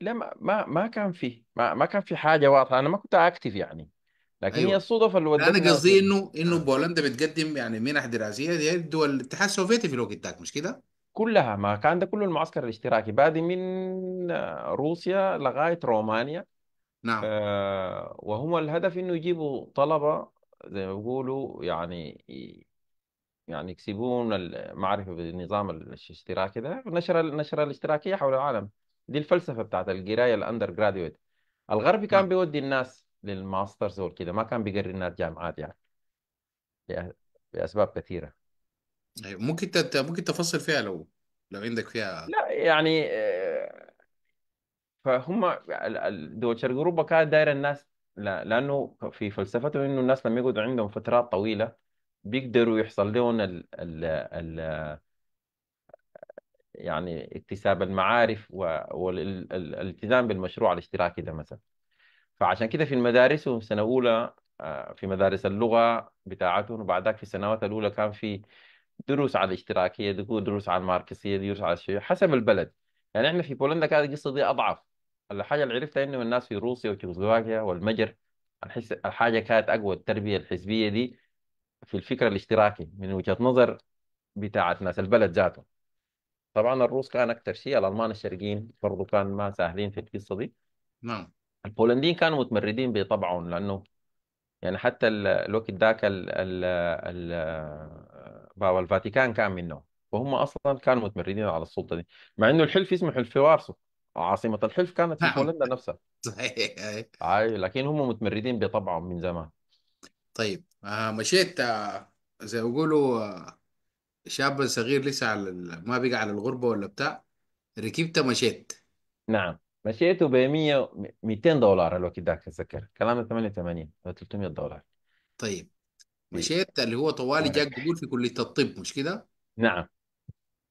لا ما ما ما كان في ما, ما كان في حاجة واضحة أنا ما كنت أكتف يعني لكن هي ايوه الصدف اللي انا قصدي انه انه آه. بولندا بتقدم يعني منح دراسيه دي الدول الاتحاد السوفيتي في الوقت ذاك مش كده؟ كلها ما كان ده كله المعسكر الاشتراكي بادي من روسيا لغاية رومانيا نعم آه وهم الهدف انه يجيبوا طلبه زي ما بيقولوا يعني يعني يكسبون المعرفه بالنظام الاشتراكي ده نشر النشرة الاشتراكيه حول العالم دي الفلسفه بتاعت القرايه الاندر جراديويت الغربي كان نعم. بيودي الناس للماسترز وكده ما كان بيقري الناس جامعات يعني لاسباب كثيره طيب، ممكن ممكن تفصل فيها لو لو عندك فيها لا يعني فهم دول شرق اوروبا كانت دايره الناس لا لانه في فلسفته انه الناس لما يقعدوا عندهم فترات طويله بيقدروا يحصل لهم ال ال ال يعني اكتساب المعارف والالتزام بالمشروع الاشتراكي ده مثلا فعشان كده في المدارس سنه اولى آه، في مدارس اللغه بتاعتهم وبعدك في السنوات الاولى كان في دروس على الاشتراكيه دروس على الماركسيه دروس على الشيوعيه حسب البلد يعني احنا في بولندا كانت القصه دي اضعف الحاجه اللي عرفتها انه الناس في روسيا وتشيكوسلوفاكيا والمجر الحس... الحاجه كانت اقوى التربيه الحزبيه دي في الفكر الاشتراكي من وجهه نظر بتاعت ناس البلد ذاته طبعا الروس كان اكثر شيء الالمان الشرقيين برضو كان ما ساهلين في القصه دي نعم البولنديين كانوا متمردين بطبعهم لانه يعني حتى الوقت ذاك ال ال ال الفاتيكان كان منهم وهم اصلا كانوا متمردين على السلطه دي مع انه الحلف اسمه حلف وارسو عاصمة الحلف كانت في نعم بولندا نفسها صحيح أي. لكن هم متمردين بطبعهم من زمان طيب آه مشيت آه زي ما بيقولوا آه شاب صغير لسه على ما بقى على الغربة ولا بتاع ركبت مشيت نعم مشيت ب 100 200 دولار الوقت ذاك اتذكر كلام 88 أو 300 دولار طيب. طيب مشيت اللي هو طوالي جاك بقول في كلية الطب مش كده نعم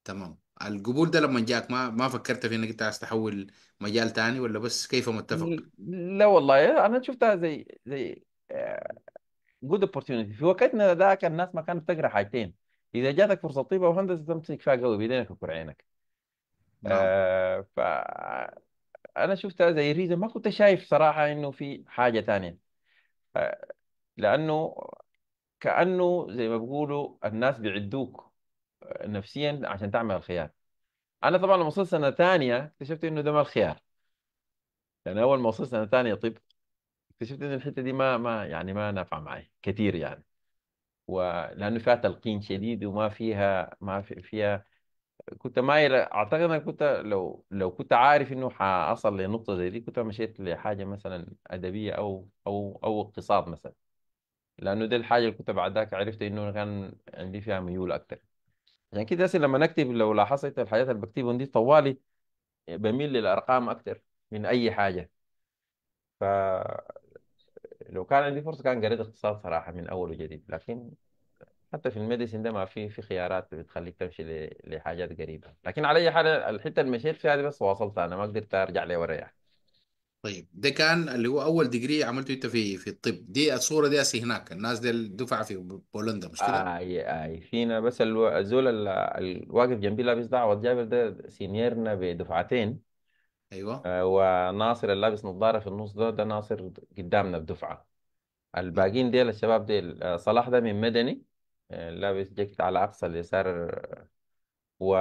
تمام القبول ده لما جاك ما ما فكرت في انك انت عايز تحول مجال تاني ولا بس كيف متفق؟ لا والله انا شفتها زي زي جود آه، اوبورتيونيتي في وقتنا ذاك الناس ما كانت تقرا حاجتين اذا جاتك فرصه طيبه وهندسه تمسك فيها قوي بيدينك وكر عينك نعم آه ف انا شفتها زي ريزا ما كنت شايف صراحه انه في حاجه ثانيه آه لانه كانه زي ما بيقولوا الناس بيعدوك نفسيا عشان تعمل الخيار انا طبعا لما وصلت سنه ثانيه اكتشفت انه ده ما الخيار يعني اول ما وصلت سنه ثانيه طب اكتشفت ان الحته دي ما ما يعني ما نافعه معي كثير يعني ولانه فيها تلقين شديد وما فيها ما في فيها كنت مايل اعتقد انا كنت لو لو كنت عارف انه حاصل لنقطه زي دي كنت مشيت لحاجه مثلا ادبيه او او او اقتصاد مثلا لانه دي الحاجه اللي كنت بعد ذاك عرفت انه كان عندي فيها ميول اكثر عشان كده لما نكتب لو لاحظت الحاجات اللي بكتبهم دي طوالي بميل للارقام اكتر من اي حاجه ف لو كان عندي فرصه كان قريت اقتصاد صراحه من اول وجديد لكن حتى في الميديسين ده ما في في خيارات بتخليك تمشي لحاجات قريبه لكن على اي حال الحته اللي مشيت فيها دي بس واصلت انا ما قدرت ارجع لورا يعني طيب ده كان اللي هو اول ديجري عملته انت في في الطب دي الصوره دي اسي هناك الناس دي الدفعه في بولندا مش كده؟ اي اي فينا بس الزول الواقف جنبي لابس دعوة جابر ده سينيرنا بدفعتين ايوه آه، وناصر اللي لابس نظاره في النص ده ده ناصر قدامنا بدفعه الباقيين ديل الشباب ديل آه، صلاح ده من مدني آه، لابس جاكيت على اقصى اليسار و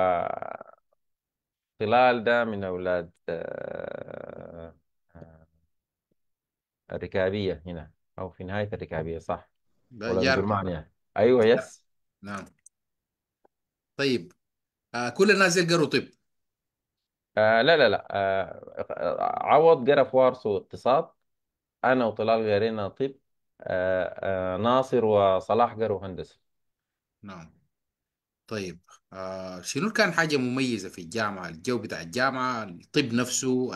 طلال ده من اولاد الركابية هنا أو في نهاية الركابية صح ولا جارك بالمعنى أيوه يس نعم طيب آه كل الناس يقروا قروا طب آه لا لا لا آه, آه، عوض قرا فوارس واقتصاد أنا وطلال قرينا طب آه آه ناصر وصلاح قروا هندسة نعم طيب آه شنو كان حاجة مميزة في الجامعة الجو بتاع الجامعة الطب نفسه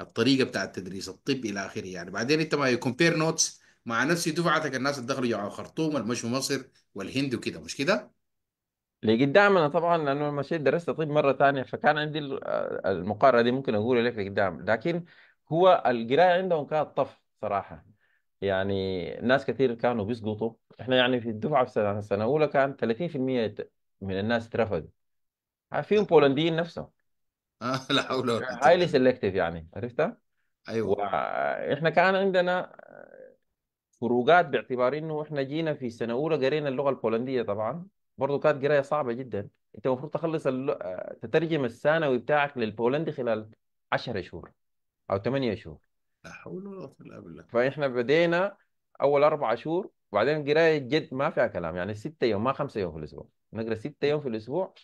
الطريقه بتاع التدريس الطب الى اخره يعني بعدين انت ما يكومبير نوتس مع نفس دفعتك الناس اللي دخلوا جامعه الخرطوم المشوا مصر والهند وكده مش كده؟ لقيت انا طبعا لانه لما مشيت درست طب مره ثانيه فكان عندي المقارنه دي ممكن اقول لك لقدام لكن هو القرايه عندهم كانت طف صراحه يعني ناس كثير كانوا بيسقطوا احنا يعني في الدفعه في السنه الاولى كان 30% من الناس اترفضوا فيهم بولنديين نفسهم آه لا حول ولا قوة هايلي سيلكتيف يعني عرفتها؟ ايوه واحنا كان عندنا فروقات باعتبار انه احنا جينا في سنه اولى قرينا اللغه البولنديه طبعا برضو كانت قرايه صعبه جدا انت المفروض تخلص الل... تترجم الثانوي بتاعك للبولندي خلال 10 شهور او 8 شهور لا حول ولا قوة الا بالله فاحنا بدينا اول اربع شهور وبعدين قرايه جد ما فيها كلام يعني ستة يوم ما خمسة يوم في الاسبوع نقرا ستة يوم في الاسبوع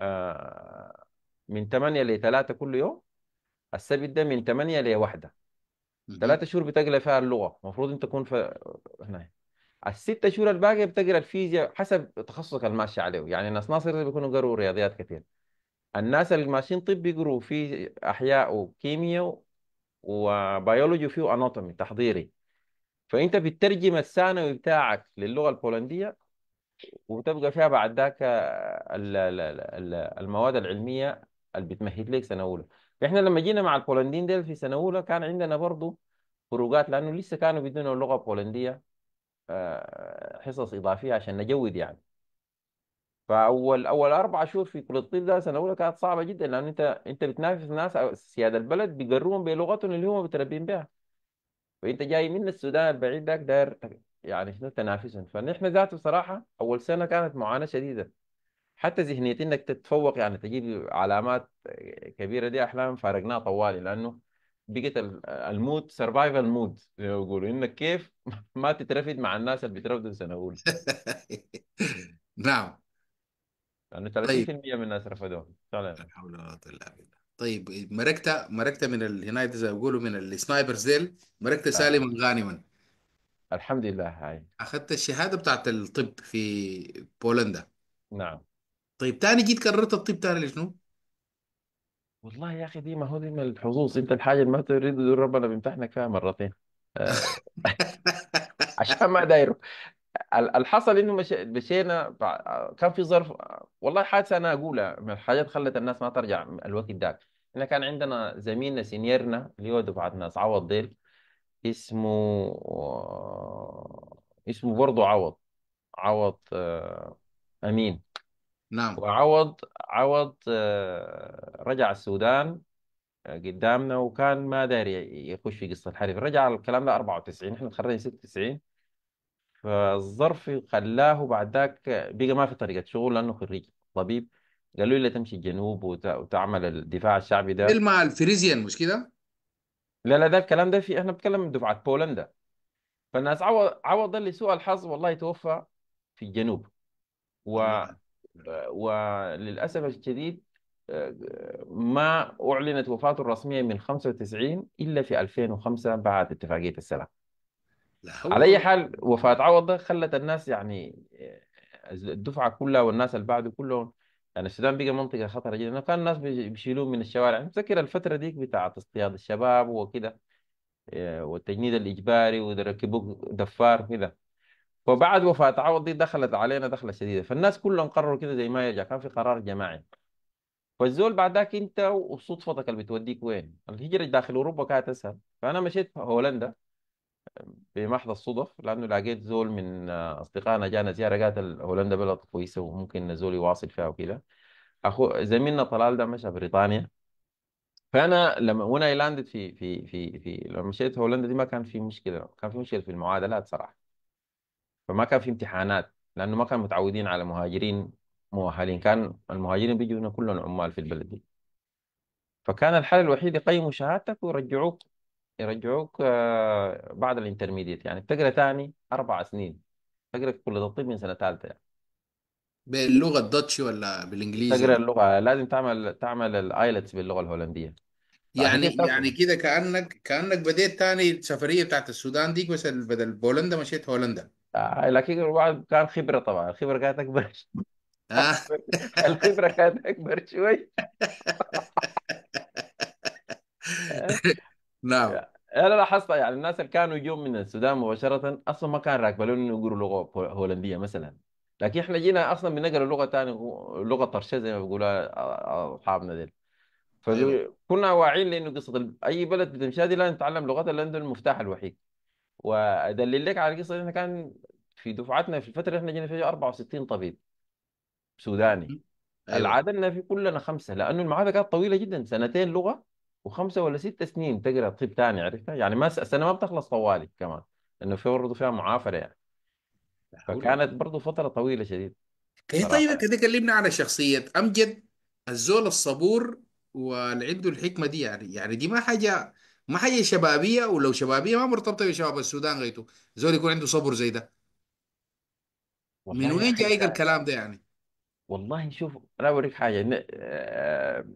آه من 8 ل 3 كل يوم السبت ده من 8 ل 1 ثلاثة شهور بتقرا فيها اللغة المفروض انت تكون في هنا الست شهور الباقية بتقرا الفيزياء حسب تخصصك الماشي عليه يعني الناس ناصر بيكونوا قروا رياضيات كثير الناس اللي ماشيين طب بيقروا في احياء وكيمياء وبيولوجي وفيه اناتومي تحضيري فانت بتترجم الثانوي بتاعك للغة البولندية وتبقى فيها بعد ذاك المواد العلمية اللي بتمهد لك سنه اولى فاحنا لما جينا مع البولنديين ديل في سنه اولى كان عندنا برضه فروقات لانه لسه كانوا بيدونا اللغه البولنديه آه، حصص اضافيه عشان نجود يعني فاول اول اربع شهور في كل الطب ده سنه اولى كانت صعبه جدا لان انت انت بتنافس ناس سياده البلد بيقروهم بلغتهم اللي هم متربين بها فانت جاي من السودان البعيد داك داير يعني شنو تنافسهم فنحن ذاته بصراحه اول سنه كانت معاناه شديده حتى ذهنيه انك تتفوق يعني تجيب علامات كبيره دي احلام فارقناها طوالي لانه بقت المود سرفايفل مود زي ما بيقولوا انك كيف ما تترفد مع الناس اللي بترفدوا سنه اولى نعم لانه 30% طيب من الناس رفضوه فعلا لا حول ولا قوه الا بالله طيب مركت مركت من هنا زي ما بيقولوا من السنايبرز ديل مركت سالما غانما الحمد لله هاي اخذت الشهاده بتاعت الطب في بولندا نعم طيب تاني جيت كررت الطيب تاني لشنو؟ والله يا اخي دي ما هو دي من الحظوظ انت الحاجه اللي ما تريد ربنا بيمتحنك فيها مرتين آه. عشان ما دايره اللي الحصل انه مشينا كان في ظرف والله حادثه انا اقولها من الحاجات خلت الناس ما ترجع الوقت ذاك احنا كان عندنا زميلنا سينيرنا اللي هو دفعه ناس عوض ديل اسمه آه، اسمه برضه عوض عوض آه، امين نعم وعوض عوض آه، رجع السودان آه، قدامنا وكان ما داري يخش في قصه الحرب رجع الكلام ده 94 احنا تخرجنا 96 فالظرف خلاه بعد ذاك بقى ما في طريقه شغل لانه خريج طبيب قالوا لي تمشي الجنوب وتعمل الدفاع الشعبي ده مع الفريزيان مش كده؟ لا لا ده الكلام ده في احنا بنتكلم من دفعه بولندا فالناس عوض عوض لسوء الحظ والله توفى في الجنوب الله و- وللأسف الشديد آه، ما أعلنت وفاته الرسمية من 95 إلا في 2005 بعد اتفاقية السلام على أي حال وفاة عوض ده خلت الناس يعني آه، الدفعة كلها والناس اللي بعده كلهم يعني السودان بقى منطقة خطرة جدا كان الناس بيشيلوه من الشوارع متذكر الفترة ديك بتاعة اصطياد الشباب وكده آه، والتجنيد الإجباري ويركبوك دفار كده وبعد وفاة عوض دي دخلت علينا دخلة شديدة فالناس كلهم قرروا كده زي ما يرجع كان في قرار جماعي فالزول بعد ذاك انت وصدفتك اللي بتوديك وين الهجرة داخل اوروبا كانت اسهل فانا مشيت في هولندا بمحض الصدف لانه لقيت زول من اصدقائنا جانا زياره قالت هولندا بلد كويسه وممكن زول يواصل فيها وكده اخو زميلنا طلال ده مشى بريطانيا فانا لما وانا لاندد في في في في لما مشيت هولندا دي ما كان في مشكله كان في مشكله في المعادلات صراحه فما كان في امتحانات لانه ما كانوا متعودين على مهاجرين مؤهلين كان المهاجرين بيجوا هنا كلهم عمال في البلد دي فكان الحل الوحيد يقيموا شهادتك ويرجعوك يرجعوك آه، بعد الانترميديت يعني بتقرا تاني اربع سنين تقرا كل الطب من سنة ثالثة يعني باللغة الداتشي ولا بالإنجليزي تقرا ولا اللغة لازم تعمل تعمل الايلتس e باللغة الهولندية فعشان يعني، كده يعني يعني كده كأنك كأنك بديت تاني السفرية بتاعت السودان ديك بس بدل بولندا مشيت هولندا آه، لكن الواحد كان خبرة طبعا الخبرة كانت أكبر آه. الخبرة كانت أكبر شوي نعم انا لاحظت يعني الناس اللي كانوا يجون من السودان مباشره اصلا ما كان راكب لهم يقولوا لغه هولنديه مثلا لكن احنا جينا اصلا بنقرا لغه ثانيه لغه طرشه زي ما بيقولوا اصحابنا ديل ايوه فكنا واعيين لانه قصه اي بلد بتمشي هذه لازم تتعلم لغتها لانه المفتاح الوحيد وادلل لك على قصه احنا كان في دفعتنا في الفتره اللي احنا جينا فيها 64 طبيب سوداني ايوه العاده في كلنا خمسه لانه المعاهده كانت طويله جدا سنتين لغه وخمسه ولا ست سنين تقرا طب ثاني عرفتها يعني ما السنه ما بتخلص طوالي كمان لانه في برضه فيها معافره يعني لا حول ولا فكانت قوة برضه فتره طويله شديد ايه طيب صراحه كده كلمنا على شخصية أمجد الزول الصبور واللي عنده الحكمة دي يعني يعني دي ما حاجة ما حاجه شبابيه ولو شبابيه ما مرتبطه بشباب السودان غيته زول يكون عنده صبر زي ده من والله وين جاي الكلام ده يعني والله شوف انا اوريك حاجه آه،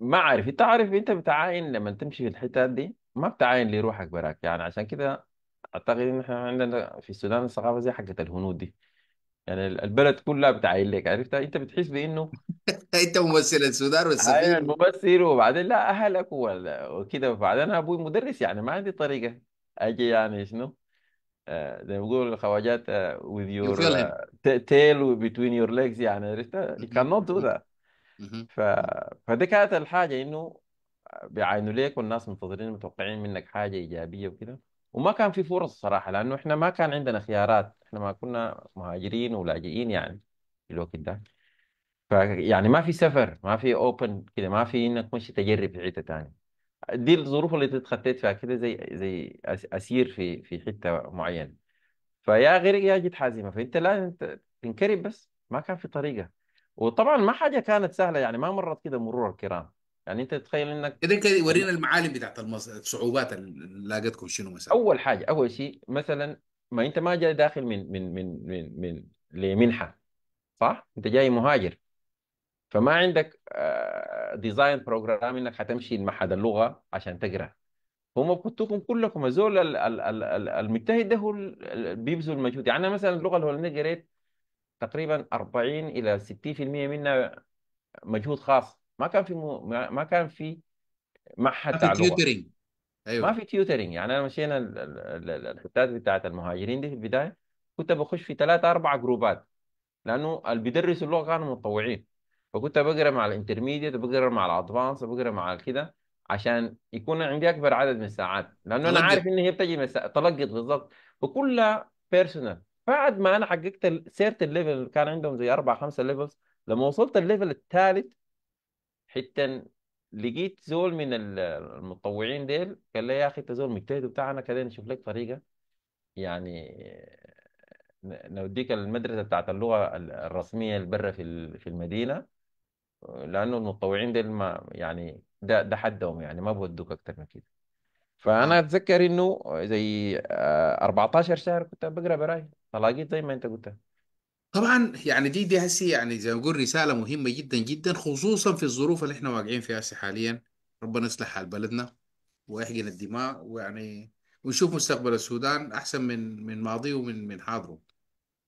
ما عارف انت عارف انت بتعاين لما تمشي في الحتات دي ما بتعاين لروحك براك يعني عشان كده اعتقد ان احنا عندنا في السودان الثقافه زي حقه الهنود دي يعني البلد كلها بتعاين لك عرفتها انت بتحس بانه انت ممثل السودان انا ايوه الممثل وبعدين لا اهلك ولا وكده وبعدين انا ابوي مدرس يعني ما عندي طريقه اجي يعني شنو آه، زي ما بيقولوا الخواجات آه، with يو your فيل هيم آه، tail between your legs يعني عرفتها you cannot do that ف... فدي كانت الحاجه انه بيعاينوا ليك والناس منتظرين متوقعين منك حاجه ايجابيه وكده وما كان في فرص صراحه لانه احنا ما كان عندنا خيارات احنا ما كنا مهاجرين ولاجئين يعني في الوقت ده فيعني ما في سفر ما في اوبن كده ما في انك مش تجرب في حته ثانيه دي الظروف اللي اتخطيت فيها كده زي زي اسير في في حته معينه فيا غير يا جيت حازمه فانت لازم تنكرب بس ما كان في طريقه وطبعا ما حاجه كانت سهله يعني ما مرت كده مرور الكرام يعني انت تتخيل انك اذا كده ورينا المعالم بتاعت المص... الصعوبات اللي لاقتكم شنو مثلا اول حاجه اول شيء مثلا ما انت ما جاي داخل من من من من من لمنحه صح؟ انت جاي مهاجر فما عندك ديزاين آه، بروجرام انك حتمشي لمعهد اللغه عشان تقرا هم بحطوكم كلكم هذول المجتهد ده هو بيبذل مجهود يعني انا مثلا اللغه الهولنديه قريت تقريبا 40 الى 60% منها مجهود خاص ما كان في ما كان في معهد تعلم ما ايوه في تيوترنج يعني انا مشينا الحتات بتاعت المهاجرين دي في البدايه كنت بخش في ثلاثة أربعة جروبات لأنه اللي بيدرسوا اللغة كانوا متطوعين فكنت بقرا مع الانترميديت وبقرا مع الأدفانس وبقرا مع كده عشان يكون عندي أكبر عدد من الساعات لأنه أنا عارف إن هي بتجي تلقط بالضبط وكلها بيرسونال بعد ما أنا حققت سيرت الليفل كان عندهم زي أربع خمسة ليفلز لما وصلت الليفل الثالث حتى لقيت زول من المتطوعين ديل قال لي يا اخي انت زول مجتهد وبتاع انا كده نشوف لك طريقه يعني نوديك المدرسه بتاعت اللغه الرسميه اللي برا في في المدينه لانه المتطوعين ديل ما يعني ده ده حدهم يعني ما بودوك اكتر من كده فانا نعم. اتذكر انه زي 14 آه، شهر كنت بقرا براي فلاقيت زي ما انت قلت طبعا يعني دي دي هسي يعني زي ما نقول رسالة مهمة جدا جدا خصوصا في الظروف اللي احنا واقعين فيها هسي حاليا ربنا يصلح حال بلدنا ويحقن الدماء ويعني ونشوف مستقبل السودان احسن من من ماضيه ومن من حاضره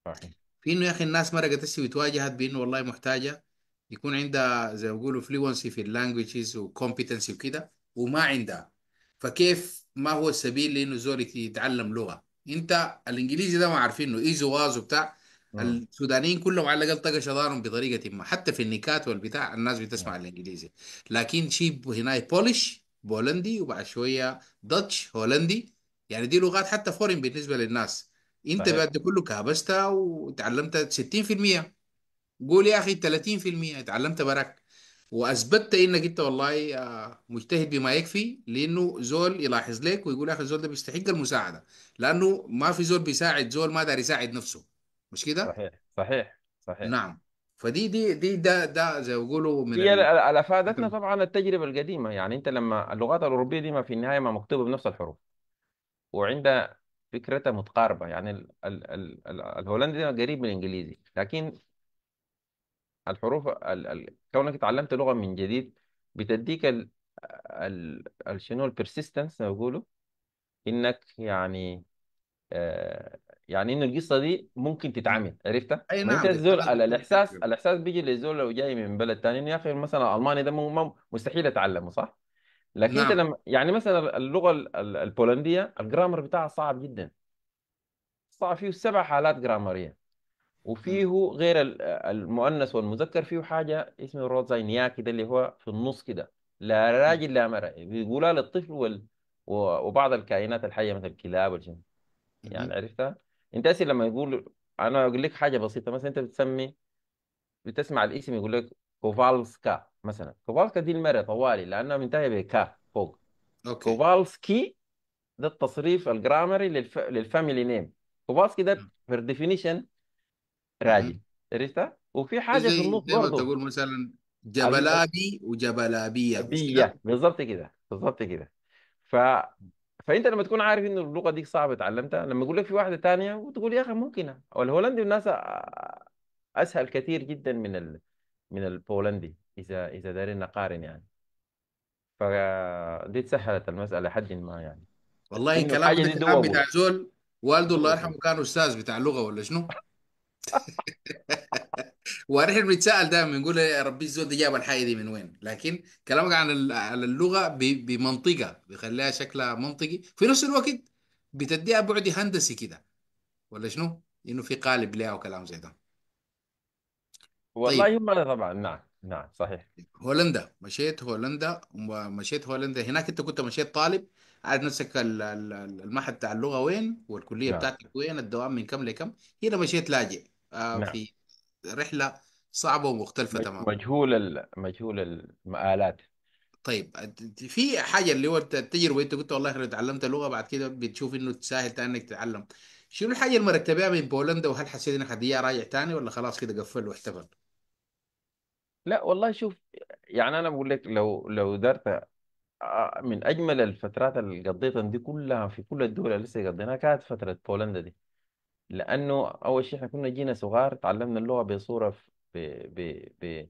صحيح في انه يا اخي الناس مرقت هسي وتواجهت بانه والله محتاجة يكون عندها زي ما بيقولوا فلوينسي في اللانجوجز وكومبتنسي وكده وما عندها فكيف ما هو السبيل لانه زول يتعلم لغة انت الانجليزي ده ما عارفينه ايزو واز وبتاع السودانيين كلهم على الاقل طقش شظارهم بطريقه ما حتى في النكات والبتاع الناس بتسمع الانجليزي لكن شيب هنا بولش بولندي وبعد شويه داتش هولندي يعني دي لغات حتى فورين بالنسبه للناس انت صحيح. بعد كله كابستها وتعلمت 60% قول يا اخي 30% اتعلمت براك واثبتت انك انت والله آه، مجتهد بما يكفي لانه زول يلاحظ لك ويقول يا اخي الزول ده بيستحق المساعده لانه ما في زول بيساعد زول ما داري يساعد نفسه مش كده؟ صحيح صحيح صحيح نعم فدي دي دي ده ده زي ما بيقولوا من هي ال... افادتنا طبعا التجربه القديمه يعني انت لما اللغات الاوروبيه دي ما في النهايه ما مكتوبه بنفس الحروف وعندها فكرتها متقاربه يعني ال... ال... ال... ال... الهولندي قريب من الانجليزي لكن الحروف ال... ال... كونك اتعلمت لغه من جديد بتديك ال... ال... ال... شنو البرسيستنس بيقولوا انك يعني آه، يعني انه القصه دي ممكن تتعمل عرفتها اي ما يعني انت نعم الزول الكلام ممكن الاحساس الاحساس بيجي للزول لو جاي من بلد تاني انه يا اخي مثلا الماني ده مستحيل اتعلمه صح لكن انت نعم لما يعني مثلا اللغه البولنديه الجرامر بتاعها صعب جدا صعب فيه سبع حالات جرامريه وفيه غير المؤنث والمذكر فيه حاجه اسمه روتزاينياك كده اللي هو في النص كده لا راجل لا مرأة بيقولها للطفل وال... وبعض الكائنات الحيه مثل الكلاب والجن يعني عرفتها انت اسي لما يقول انا اقول لك حاجه بسيطه مثلا انت بتسمي بتسمع الاسم يقول لك كوفالسكا مثلا كوفالسكا دي المرة طوالي لانها منتهيه بكا فوق اوكي كوفالسكي ده التصريف الجرامري للف... للفاميلي نيم كوفالسكي ده بير نعم. ديفينيشن راجل عرفتها وفي حاجه في زي النص زي ما برضه تقول مثلا جبلابي وجبلابيه مش كده؟ بية بالظبط كده بالظبط كده فانت لما تكون عارف ان اللغه دي صعبه اتعلمتها لما يقول لك في واحده تانية وتقول يا اخي ممكنه الهولندي الناس اسهل كثير جدا من ال... من البولندي اذا اذا دارين نقارن يعني فدي تسهلت المساله حد ما يعني والله انه كلامك الحاجه دي بتاع زول والده الله يرحمه كان استاذ بتاع لغه ولا شنو؟ واحنا بنتسال دايما بنقول إيه، يا ربي الزول ده جاب الحاجه دي من وين لكن كلامك عن على اللغه بمنطقه بيخليها شكلها منطقي في نفس الوقت بتديها بعد هندسي كده ولا شنو؟ انه في قالب لها وكلام زي ده طيب. والله طيب هم طبعا نعم نعم صحيح هولندا مشيت هولندا ومشيت هولندا هناك انت كنت مشيت طالب عارف نفسك المعهد بتاع اللغه وين والكليه نعم بتاعتك وين الدوام من كم لكم هنا مشيت لاجئ آه، نعم. في نعم رحلة صعبة ومختلفة تماما مجهول مجهول المآلات طيب في حاجة اللي هو التجربة انت قلت والله لو تعلمت اللغة بعد كده بتشوف انه تسهل تاني انك تتعلم شنو الحاجة اللي مرتبها من بولندا وهل حسيت انك هدية راجع تاني ولا خلاص كده قفل واحتفل؟ لا والله شوف يعني انا بقول لك لو لو درت آه، من اجمل الفترات اللي قضيتها دي كلها في كل الدول اللي لسه قضيناها كانت فتره بولندا دي لانه اول شيء احنا كنا جينا صغار تعلمنا اللغه بصوره ف- ب... ب... ب...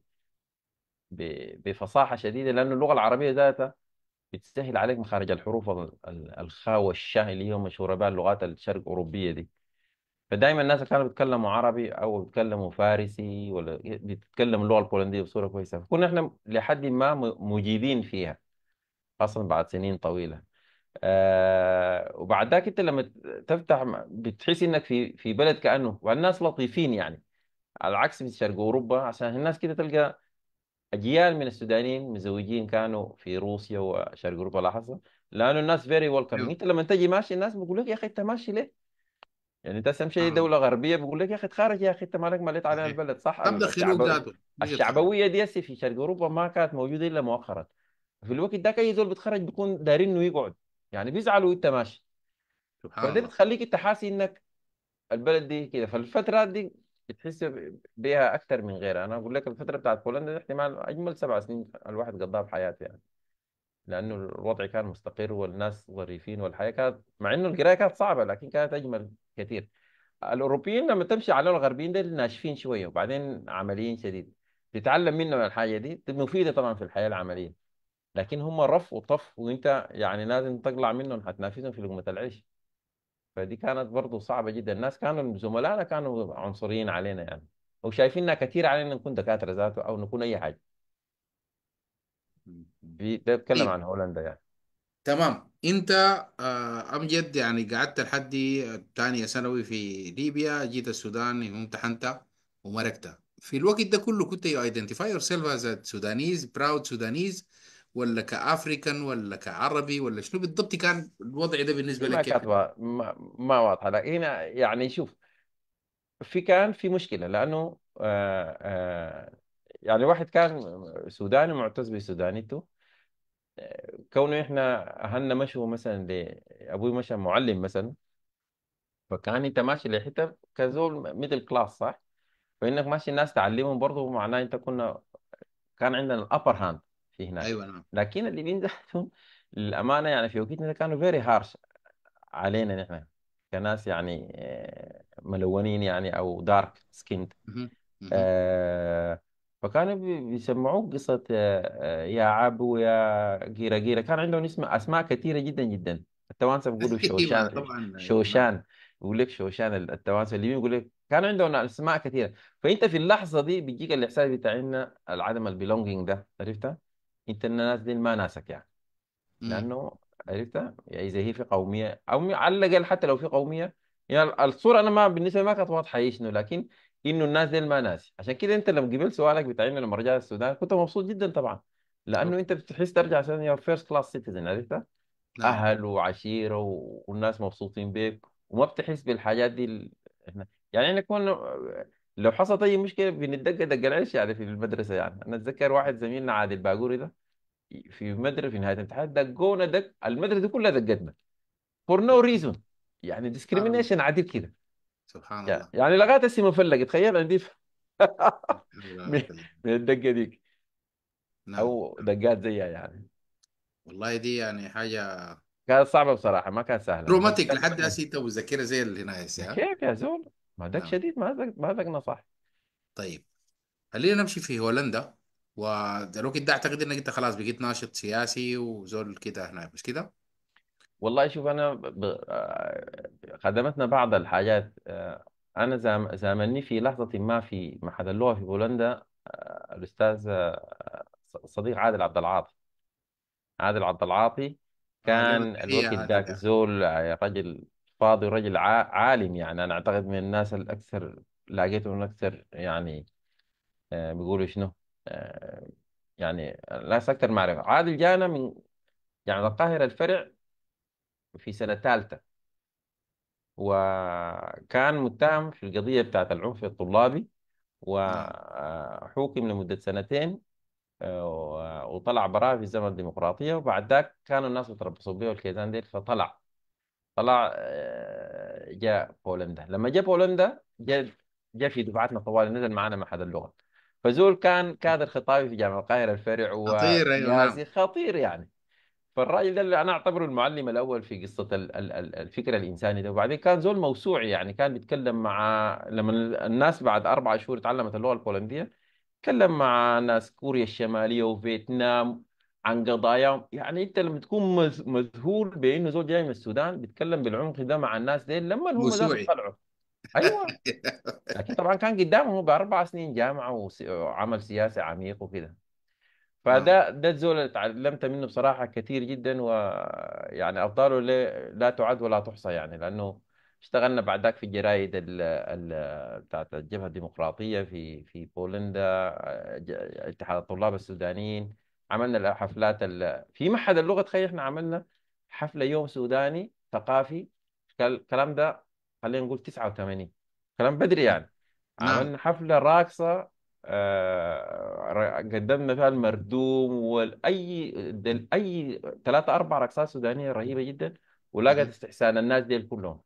ب... بفصاحه شديده لانه اللغه العربيه ذاتها بتسهل عليك مخارج الحروف الخاء والشاء اللي هي مشهوره بها اللغات الشرق اوروبيه دي فدايما الناس كانوا بيتكلموا عربي او بيتكلموا فارسي ولا بيتكلموا اللغه البولنديه بصوره كويسه فكنا احنا لحد ما مجيدين فيها اصلا بعد سنين طويله آه وبعد ذاك انت لما تفتح بتحس انك في في بلد كانه والناس لطيفين يعني على العكس من شرق اوروبا عشان الناس كده تلقى اجيال من السودانيين مزوجين كانوا في روسيا وشرق اوروبا لاحظوا لانه الناس فيري أيوه. ويلكم انت لما تجي ماشي الناس بيقول لك يا اخي انت ماشي ليه؟ يعني انت تمشي دوله غربيه بيقول لك يا اخي تخرج يا اخي انت مالك مليت علينا البلد صح الشعب... الشعبويه دي في شرق اوروبا ما كانت موجوده الا مؤخرا في الوقت ذاك اي زول بيتخرج بيكون دارين انه يقعد يعني بيزعلوا وانت ماشي سبحان فده الله بتخليك انت حاسس انك البلد دي كده فالفتره دي بتحس بيها اكثر من غيرها انا اقول لك الفتره بتاعت بولندا دي احتمال اجمل سبع سنين الواحد قضاها في حياته يعني لانه الوضع كان مستقر والناس ظريفين والحياه كانت مع انه القرايه كانت صعبه لكن كانت اجمل كثير الاوروبيين لما تمشي على الغربيين دول ناشفين شويه وبعدين عمليين شديد تتعلم منهم الحاجه دي مفيده طبعا في الحياه العمليه لكن هم رف وطف وانت يعني لازم تقلع منهم هتنافسهم في لقمه العيش فدي كانت برضه صعبه جدا الناس كانوا زملائنا كانوا عنصريين علينا يعني وشايفيننا كثير علينا نكون دكاتره ذاته او نكون اي حاجه بي- طيب. عن هولندا يعني تمام انت آه، امجد يعني قعدت لحد تانية ثانوي في ليبيا جيت السودان وامتحنت ومركت في الوقت ده كله كنت يو ايدنتيفاي يور سيلف از سودانيز براود سودانيز ولا كافريكان ولا كعربي ولا شنو بالضبط كان الوضع ده بالنسبه لك ما يعني؟ ما, ما واضحه لك هنا يعني شوف في كان في مشكله لانه آآ آه، آآ آه، يعني واحد كان سوداني معتز بسودانيته آه، كونه احنا اهلنا مشوا مثلا ابوي مشى معلم مثلا فكان انت ماشي لحته كزول ميدل كلاس صح؟ فانك ماشي الناس تعلمهم برضه معناه انت كنا كان عندنا الابر هاند في هناك ايوه نعم لكن اللي بينزحهم للأمانة يعني في وقتنا كانوا فيري هارش علينا نحن كناس يعني آه، ملونين يعني أو دارك آه، سكيند فكانوا بيسمعوك قصة آه،, آه، يا عبو يا جيرة جيرة كان عندهم اسم أسماء كثيرة جدا جدا التوانسة بيقولوا ايوه شوشان طبعا ايوه نعم شوشان يقول لك شوشان التوانسة اللي بيقول لك كان عندهم أسماء كثيرة فأنت في اللحظة دي بيجيك الإحساس بتاع إن العدم البيلونجينج ده عرفتها انت الناس دي ما ناسك يعني لانه عرفتها يعني اذا هي في قوميه او على الاقل حتى لو في قوميه يعني الصوره انا ما بالنسبه لي ما كانت واضحه ايش انه لكن انه الناس دي ما ناسي عشان كده انت لما قبلت سؤالك انه لما رجعت السودان كنت مبسوط جدا طبعا لانه انت بتحس ترجع عشان يور فيرست كلاس سيتيزن عرفتها نعم اهل وعشيره والناس مبسوطين بيك وما بتحس بالحاجات دي إحنا- يعني احنا كنا لو حصلت اي مشكله بندق دق العيش يعني في المدرسه يعني انا اتذكر واحد زميلنا عادل باقوري ده في مدرسه في نهايه الامتحان دقونا دق المدرسه دي كلها دقتنا فور نو ريزون يعني ديسكريميشن عديل كده سبحان الله يعني لغايه اسمي مفلق تخيل عندي من الدقه ديك نعم او دقات زيها يعني والله دي يعني حاجه كانت صعبة بصراحة ما كانت سهلة روماتيك لحد هسه انت وذاكرة زي اللي هنا هسه كيف يا زول ما دق نعم شديد ما دق ما دقنا صح طيب خلينا نمشي في هولندا والوقت ده اعتقد انك انت خلاص بقيت ناشط سياسي وزول كده هنا مش كده؟ والله شوف انا ب... خدمتنا بعض الحاجات آه، انا زام... زامني في لحظه ما في معهد اللغه في بولندا آه، الاستاذ آه، صديق عادل عبد العاطي عادل عبد العاطي آه له كان تحية الوقت عادل ذاك يعني زول رجل فاضي رجل عالم يعني انا اعتقد من الناس الاكثر لقيته من اكثر يعني بيقولوا شنو آه، يعني لا أكثر معرفة عادل جانا من يعني القاهرة الفرع في سنة ثالثة وكان متهم في القضية بتاعت العنف الطلابي وحوكم لمدة سنتين آه، وطلع براءه في الزمن الديمقراطية وبعد ذاك كانوا الناس يتربصوا به والكيزان ديل فطلع طلع آه، جاء بولندا لما جاء بولندا جاء جاء في دفعتنا طوال نزل معنا معهد اللغة فزول كان كادر خطابي في جامعه القاهره الفرع خطير ايوه نعم وقياسي خطير يعني فالراجل ده اللي انا اعتبره المعلم الاول في قصه ال- ال- ال- الفكر الانساني ده وبعدين كان زول موسوعي يعني كان بيتكلم مع لما الناس بعد اربع شهور تعلمت اللغه البولنديه تكلم مع ناس كوريا الشماليه وفيتنام عن قضاياهم يعني انت لما تكون مذهول بانه زول جاي من السودان بيتكلم بالعمق ده مع الناس دي لما هم ذاتهم موسوعي طلعوا ايوه لكن طبعا كان قدامهم باربع سنين جامعه وعمل سياسي عميق وكذا فده نعم. ده الزول اللي تعلمت منه بصراحه كثير جدا ويعني افضاله لا تعد ولا تحصى يعني لانه اشتغلنا بعد ذاك في الجرايد بتاعت الجبهه الديمقراطيه في في بولندا اتحاد الطلاب السودانيين عملنا الحفلات في معهد اللغه تخيل احنا عملنا حفله يوم سوداني ثقافي الكلام ده خلينا نقول 89 كلام بدري يعني نعم. عملنا حفله راقصه آه، قدمنا فيها المردوم واي اي ثلاثه اربع رقصات سودانيه رهيبه جدا ولاقت استحسان الناس دي كلهم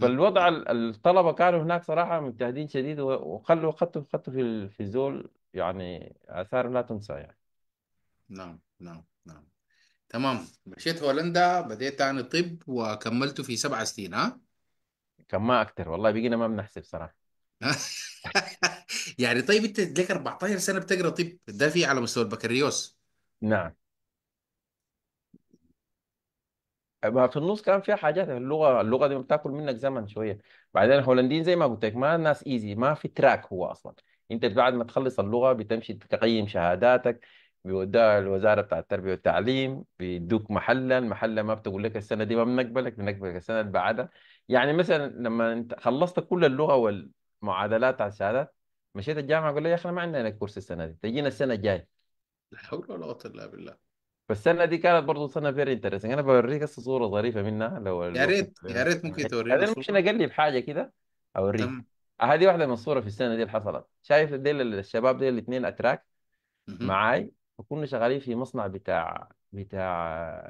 فالوضع الطلبه كانوا هناك صراحه مجتهدين شديد وخلوا خطوا خطوا في في الزول يعني اثار لا تنسى يعني نعم نعم نعم تمام مشيت هولندا بديت عن الطب وكملت في سبع سنين ها كان ما اكتر والله بقينا ما بنحسب صراحه يعني طيب انت لك 14 سنه بتقرا طب ده في على مستوى البكالوريوس نعم ما في النص كان فيها حاجات اللغه اللغه دي بتاكل منك زمن شويه بعدين الهولنديين زي ما قلت لك ما الناس ايزي ما في تراك هو اصلا انت بعد ما تخلص اللغه بتمشي تقيم شهاداتك بيوديها الوزاره بتاع التربيه والتعليم بيدوك محلا محلا ما بتقول لك السنه دي ما بنقبلك بنقبلك السنه اللي بعدها يعني مثلا لما انت خلصت كل اللغه والمعادلات على الشهادات مشيت الجامعه قلت لي يا اخي ما عندنا كورس السنه دي تجينا السنه الجايه لا حول ولا قوه الا بالله فالسنه دي كانت برضه سنه فيري انترستنج انا بوريك هسه صوره ظريفه منها لو يا ريت يا ريت ممكن توريني بعدين ممكن الصورة اقلب حاجه كده اوريك هذه واحده من الصور في السنه دي اللي حصلت شايف ديل الشباب ديل الاثنين اتراك معاي وكنا شغالين في مصنع بتاع بتاع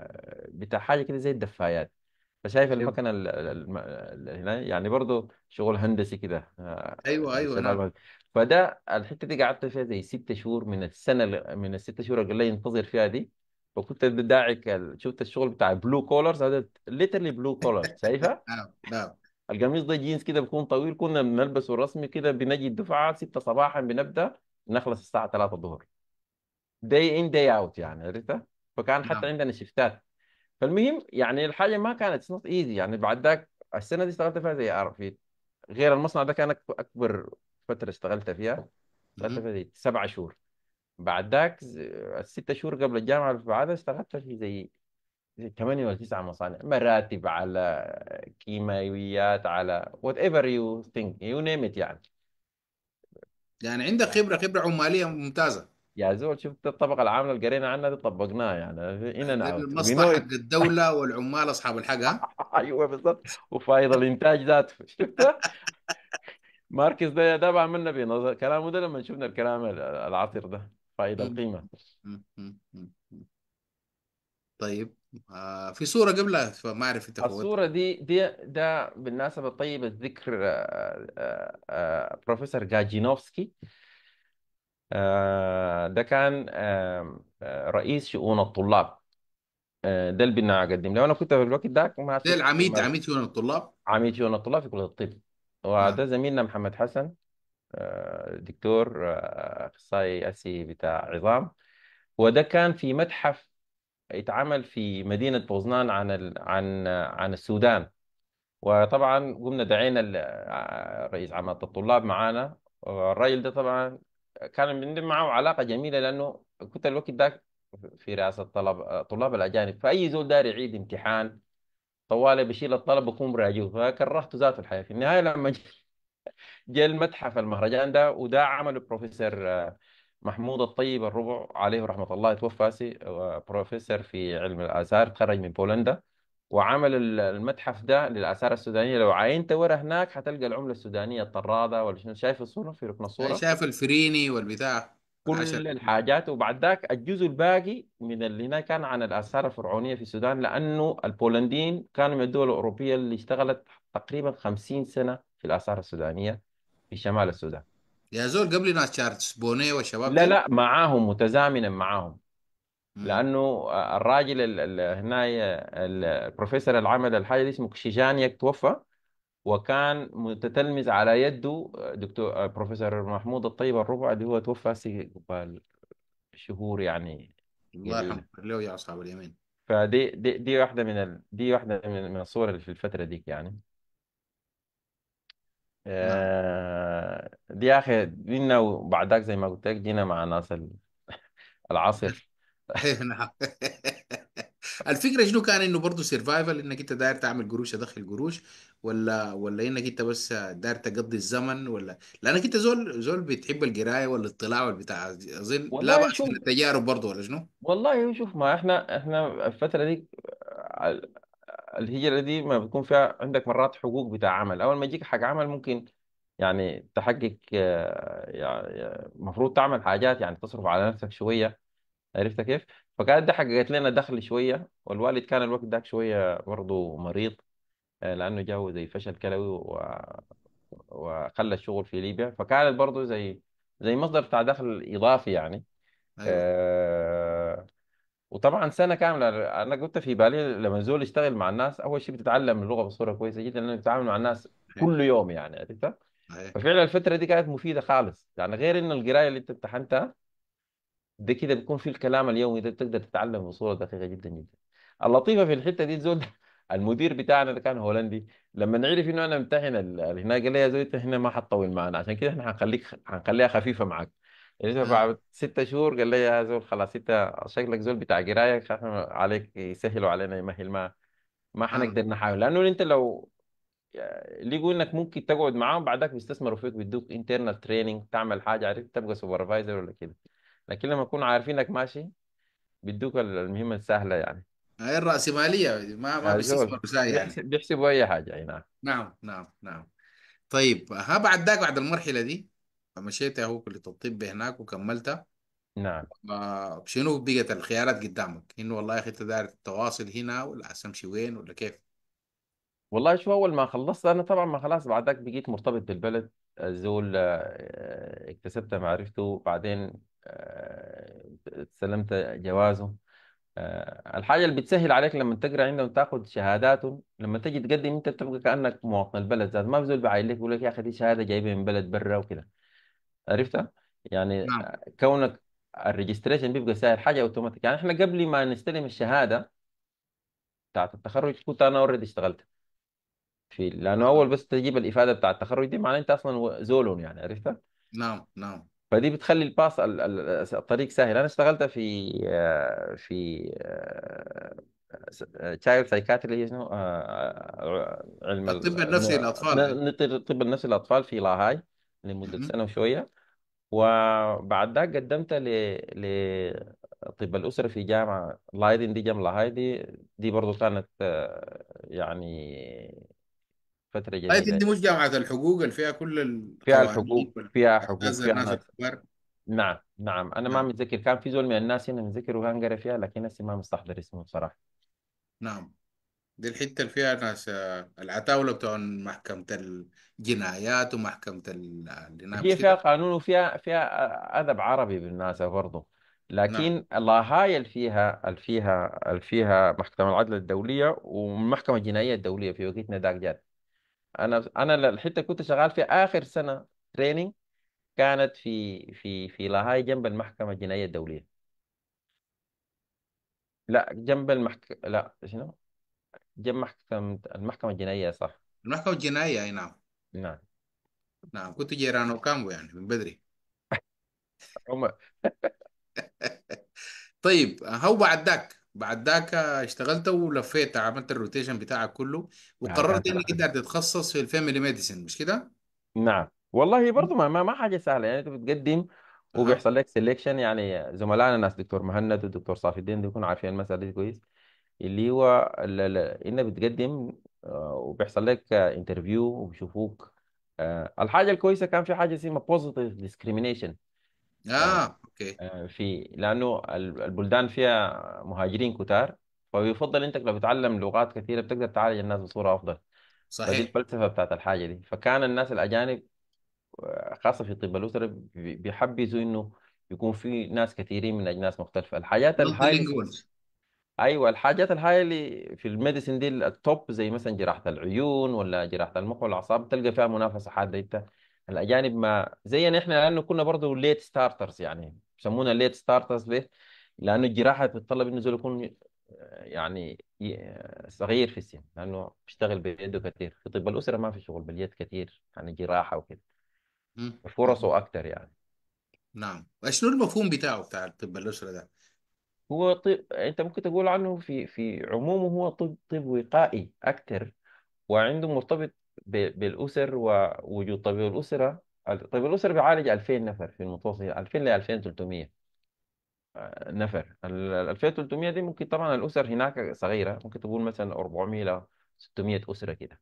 بتاع حاجه كده زي الدفايات فشايف أيوه. المكنه ال- هنا يعني برضه شغل هندسي كده آه، ايوه ايوه نعم فده الحته دي قعدت فيها زي ست شهور من السنه من الست شهور اللي ينتظر فيها دي فكنت داعي شفت الشغل بتاع بلو كولرز هذا ليترلي بلو كولر شايفها نعم نعم القميص ده جينز كده بيكون طويل كنا بنلبسه رسمي كده بنجي الدفعه 6 صباحا بنبدا نخلص الساعه 3 الظهر داي ان داي اوت يعني عرفتها فكان حتى نعم عندنا شفتات فالمهم يعني الحاجه ما كانت نوت ايزي يعني بعد ذاك السنه دي اشتغلت فيها زي ار في غير المصنع ده كان اكبر فتره اشتغلت فيها اشتغلت فيها زي سبع شهور بعد ذاك الست شهور قبل الجامعه اللي بعدها اشتغلت في زي زي 8 ولا 9 مصانع مراتب على كيماويات على وات ايفر يو ثينك يو نيم ات يعني يعني عندك يعني خبرة خبرة عمالية ممتازة يا يعني زول شفت الطبقه العامله اللي قرينا عنها دي طبقناها يعني،, يعني ان المصلحه حق الدوله والعمال اصحاب الحق ايوه بالضبط وفائض الانتاج ذاته شفتها ماركس ده ده عملنا نظر كلامه ده لما شفنا الكلام العطر ده فائض القيمه طيب آه في صورة قبلها فما أعرف أنت الصورة دي دي ده بالمناسبة طيب الذكر بروفيسور آه، جاجينوفسكي آه، آه، آه، ده كان آه، آه، رئيس شؤون الطلاب ده اللي اقدم لو انا كنت في الوقت ده ما ده العميد ما عميد شؤون الطلاب عميد شؤون الطلاب في كليه الطب نعم. وده زميلنا محمد حسن دكتور اخصائي اسي بتاع عظام وده كان في متحف اتعمل في مدينه بوزنان عن ال... عن عن السودان وطبعا قمنا دعينا رئيس عامه الطلاب معانا الراجل ده طبعا كان بندي معه علاقة جميلة لأنه كنت الوقت ذاك في رئاسة طلب طلاب الأجانب فأي زول داير يعيد امتحان طوالي بشيل الطلب بكون راجعه فكرهت ذاته الحياة في النهاية لما جاء المتحف المهرجان ده وده عمل البروفيسور آه، محمود الطيب الربع عليه رحمة الله توفى آه، بروفيسور في علم الآثار خرج من بولندا وعمل المتحف ده للآثار السودانية لو عينت ورا هناك حتلقى العملة السودانية الطرادة ولا شنو شايف الصورة في ركن الصورة شايف الفريني والبتاع كل العشر. الحاجات وبعد ذاك الجزء الباقي من اللي هناك كان عن الآثار الفرعونية في السودان لأنه البولنديين كانوا من الدول الأوروبية اللي اشتغلت تقريبا 50 سنة في الآثار السودانية في شمال السودان يا زول قبل ناس شارت بونيه والشباب لا لا معاهم متزامنا معاهم لانه الراجل هنا البروفيسور اللي عمل الحاجه دي اسمه كشيجانيك توفى وكان متتلمذ على يده دكتور بروفيسور محمود الطيب الربع اللي هو توفى قبل شهور يعني الله يرحمه له يا اصحاب اليمين فدي دي دي واحده من ال... دي واحده من من الصور اللي في الفتره ديك يعني نعم. آه، دي يا اخي جينا وبعدك زي ما قلت لك جينا مع ناس العصر نعم الفكره شنو كان انه برضه سيرفايفل انك انت داير تعمل قروش ادخل قروش ولا ولا انك انت بس داير تقضي الزمن ولا لانك انت زول زول بتحب القرايه والاطلاع والبتاع اظن لا والله باس شوف من التجارب برضه ولا شنو؟ والله شوف ما احنا احنا الفترة دي الهجرة دي ما بتكون فيها عندك مرات حقوق بتاع عمل أول ما يجيك حق عمل ممكن يعني تحقق آه، يعني المفروض تعمل حاجات يعني تصرف على نفسك شوية عرفت كيف فكانت دي حققت لنا دخل شويه والوالد كان الوقت ذاك شويه برضه مريض آه، لانه جاو زي فشل كلوي و... وخلى الشغل في ليبيا فكانت برضه زي زي مصدر بتاع دخل اضافي يعني ايوه آه، وطبعا سنه كامله انا كنت في بالي لما زول اشتغل مع الناس اول شيء بتتعلم اللغه بصوره كويسه جدا لانك بتتعامل مع الناس أيوة. كل يوم يعني عرفت أيوة. ففعلا الفتره دي كانت مفيده خالص يعني غير ان القرايه اللي انت امتحنتها ده كده بيكون في الكلام اليومي ده تقدر تتعلم بصوره دقيقه جدا جدا اللطيفه في الحته دي زول المدير بتاعنا اللي كان هولندي لما عرف انه انا امتحن هنا قال لي يا زول هنا ما حتطول معنا عشان كده احنا حنخليك حنخليها خفيفه معاك آه. بعد ست شهور قال لي يا زول خلاص انت شكلك زول بتاع قرايه عليك يسهلوا علينا يمهل ما ما آه. حنقدر نحاول لانه انت لو لقوا انك ممكن تقعد معاهم بعدك بيستثمروا فيك بيدوك انترنال تريننج تعمل حاجه عرفت تبقى سوبرفايزر ولا كده لكن لما يكونوا عارفينك ماشي بيدوك المهمه السهله يعني هاي الرأسمالية ما ما بيستثمروا زي يعني بيحسب بيحسبوا أي حاجة يعني نعم نعم نعم نعم طيب ها بعد ذاك بعد المرحلة دي مشيت اهو كلية الطب هناك وكملتها نعم آه، شنو بقت الخيارات قدامك؟ انه والله يا اخي انت داير تواصل هنا ولا حتمشي امشي وين ولا كيف؟ والله شو اول ما خلصت انا طبعا ما خلاص بعد ذاك بقيت مرتبط بالبلد الزول آه، آه، اكتسبت معرفته بعدين آه، استلمت جوازه آه، الحاجة اللي بتسهل عليك لما تقرأ عندهم تاخذ شهاداتهم لما تجي تقدم أنت تبقى كأنك مواطن البلد ذات ما بزول بعين لك يقول لك يا أخي دي شهادة جايبها من بلد برا وكده عرفتها؟ يعني نعم كونك الريجستريشن بيبقى سهل حاجة أوتوماتيك يعني إحنا قبل ما نستلم الشهادة بتاعت التخرج كنت أنا أوريدي اشتغلت في لأنه أول بس تجيب الإفادة بتاعت التخرج دي معناه أنت أصلا زولون يعني عرفتها؟ نعم نعم فدي بتخلي الباص الطريق سهل انا اشتغلت في آه، في تشايلد آه، آه، سايكاتري اللي هي شنو علم الطب النفسي للاطفال الطب النفسي للاطفال في لاهاي لمده سنه وشويه وبعد ذاك قدمت ل ل طب الأسرة في جامعة لايدن دي جامعه لاهاي دي دي برضو كانت يعني فترة طيب جديدة دي مش جامعة الحقوق اللي فيها كل فيها القوانين الحقوق فيها حقوق فيها الناس الكبار نعم نعم أنا ما نعم متذكر كان في زول من الناس هنا متذكر وكان قرأ فيها لكن هسه ما مستحضر اسمه بصراحة نعم دي الحتة اللي فيها ناس آه، العتاولة بتوع محكمة الجنايات ومحكمة اللي نعم هي فيها كده قانون وفيها فيها آه، أدب عربي بالناس برضه نعم لكن الله هاي اللي فيها اللي فيها اللي فيها محكمة العدل الدولية والمحكمة الجنائية الدولية في وقتنا داك جات انا انا الحته اللي كنت شغال فيها اخر سنه تريننج كانت في في في لاهاي جنب المحكمه الجنائيه الدوليه لا جنب المحكمه لا شنو جنب محكمه المحكمه الجنائيه صح المحكمة الجنائية أي نعم نعم نعم كنت جيران وكامبو يعني من بدري طيب هو بعد ذاك بعد ذاك اشتغلت ولفيت عملت الروتيشن بتاعك كله يعني وقررت انك انت تتخصص في الفاميلي ميديسن مش كده؟ نعم والله برضو ما ما حاجه سهله يعني انت بتقدم اها وبيحصل لك سيلكشن يعني زملائنا ناس دكتور مهند ودكتور صافي الدين بيكونوا عارفين المساله دي كويس اللي هو انك بتقدم آه، وبيحصل لك انترفيو وبيشوفوك آه، الحاجه الكويسه كان في حاجه اسمها بوزيتيف ديسكريميشن اه, آه. اوكي آه، في لانه البلدان فيها مهاجرين كتار فبيفضل انت لو بتتعلم لغات كثيره بتقدر تعالج الناس بصوره افضل فدي صحيح الفلسفه بتاعت الحاجه دي فكان الناس الاجانب آه، خاصه في طب الاسره بيحبزوا بيحبذوا انه يكون في ناس كثيرين من اجناس مختلفه الحاجات مالتي الهاي ايوه الحاجات الهاي اللي في الميديسن دي التوب زي مثلا جراحه العيون ولا جراحه المخ والاعصاب تلقى فيها منافسه حاده انت الاجانب ما زينا احنا لانه كنا برضه ليت ستارترز يعني بيسمونها ليت ستارترز ليه؟ لانه الجراحه بتتطلب انه زول يكون آه، يعني آه، صغير في السن لانه بيشتغل بيده كثير في طب الاسره ما في شغل باليد كثير يعني جراحه وكذا فرصه اكثر يعني نعم شنو المفهوم بتاعه بتاع طب الاسره ده؟ هو طب انت ممكن تقول عنه في في عمومه هو طب طب وقائي اكثر وعنده مرتبط ب... بالاسر ووجود طبيب الاسره طيب الأسر بيعالج 2000 نفر في المتوسط 2000 يعني ل 2300 آه، نفر ال 2300 دي ممكن طبعا الأسر هناك صغيرة ممكن تقول مثلا 400 ل 600 أسرة كده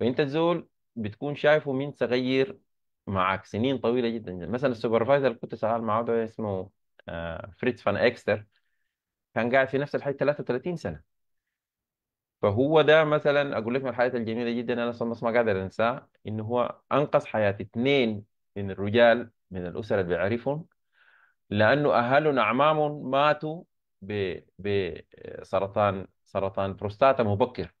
فأنت الزول بتكون شايفه مين صغير معك سنين طويلة جدا مثلا السوبرفايزر اللي كنت شغال معاه ده اسمه آه، فريتز فان إكستر كان قاعد في نفس الحي 33 سنة فهو ده مثلا اقول لك من الحاجات الجميله جدا انا اصلا ما قادر انساه انه هو انقذ حياه اثنين من الرجال من الاسر اللي بيعرفهم لانه اهلهم اعمامهم ماتوا بسرطان سرطان بروستاتا مبكر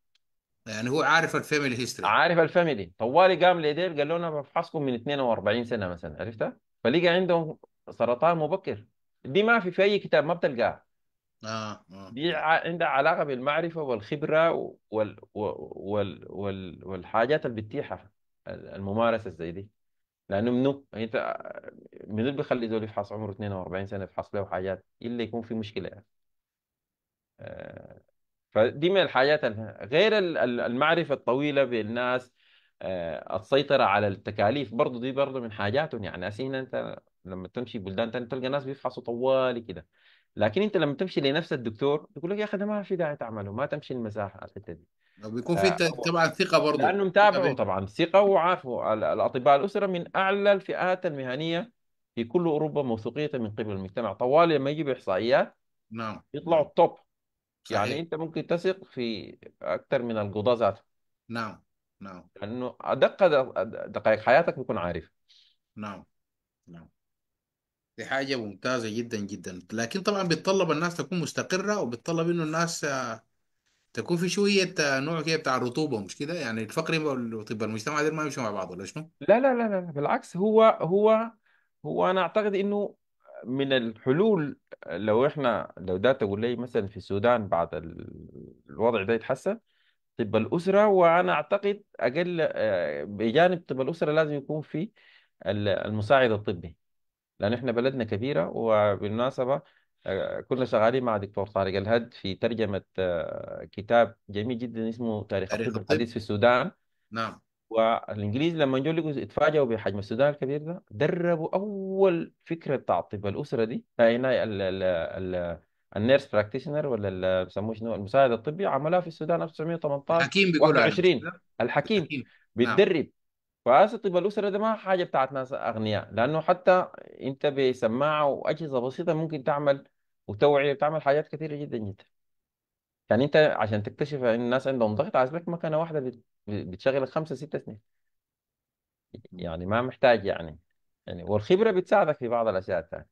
يعني هو عارف الفاميلي هيستوري عارف الفاميلي طوالي قام لديل قال له انا بفحصكم من 42 سنه مثلا عرفتها فلقى عندهم سرطان مبكر دي ما في في اي كتاب ما بتلقاها آه. آه. دي عندها علاقة بالمعرفة والخبرة وال... وال... وال... والحاجات اللي بتتيحها الممارسة زي دي لأنه منو أنت منو اللي بيخلي زول يفحص عمره 42 سنة يفحص له حاجات إلا يكون في مشكلة يعني. فدي من الحاجات غير المعرفة الطويلة بالناس آه، السيطرة على التكاليف برضه دي برضه من حاجاتهم يعني أسينا أنت لما تمشي بلدان تانية تلقى ناس بيفحصوا طوالي كده لكن انت لما تمشي لنفس الدكتور يقول لك يا اخي ده ما في داعي تعمله ما تمشي المساحه الحته دي آه، بيكون في آه، تبع طبعا ثقه برضه لانه متابعه طبعا ثقه وعارفه الاطباء الاسره من اعلى الفئات المهنيه في كل اوروبا موثوقيه من قبل المجتمع طوال لما يجيب احصائيات نعم يطلعوا التوب يعني صحيح. يعني انت ممكن تثق في اكثر من القضاه ذاته نعم نعم لانه ادق دقائق حياتك بيكون عارف نعم نعم دي حاجة ممتازة جدا جدا لكن طبعا بيتطلب الناس تكون مستقرة وبيتطلب انه الناس آه، تكون في شوية آه، نوع كده بتاع الرطوبة مش كده يعني الفقر وطب المجتمع ده ما يمشوا مع بعض ولا شنو؟ لا لا لا لا بالعكس هو هو هو انا اعتقد انه من الحلول لو احنا لو ده تقول لي مثلا في السودان بعد الوضع ده يتحسن طب الأسرة وأنا أعتقد أقل آه، بجانب طب الأسرة لازم يكون في المساعد الطبي لان احنا بلدنا كبيره وبالمناسبه آه، كنا شغالين مع دكتور طارق الهد في ترجمه آه، كتاب جميل جدا اسمه تاريخ تاريخ الطب الطب الحديث في السودان نعم والانجليز لما جو لقوا اتفاجئوا بحجم السودان الكبير ده دربوا اول فكره بتاع طب الاسره دي هنا النيرس براكتيشنر ولا ال- بيسموه شنو المساعد الطبي عملها في السودان 1918 الحكيم بيقولوا عليه 21 الحكيم الحكيم نعم بيتدرب فهسه الطب الأسرة ده ما حاجة بتاعت ناس أغنياء لأنه حتى أنت بسماعة وأجهزة بسيطة ممكن تعمل وتوعية بتعمل حاجات كثيرة جدا جدا يعني أنت عشان تكتشف إن الناس عندهم ضغط عايز لك مكنة واحدة بتشغلك خمسة ستة سنين يعني ما محتاج يعني يعني والخبرة بتساعدك في بعض الأشياء الثانية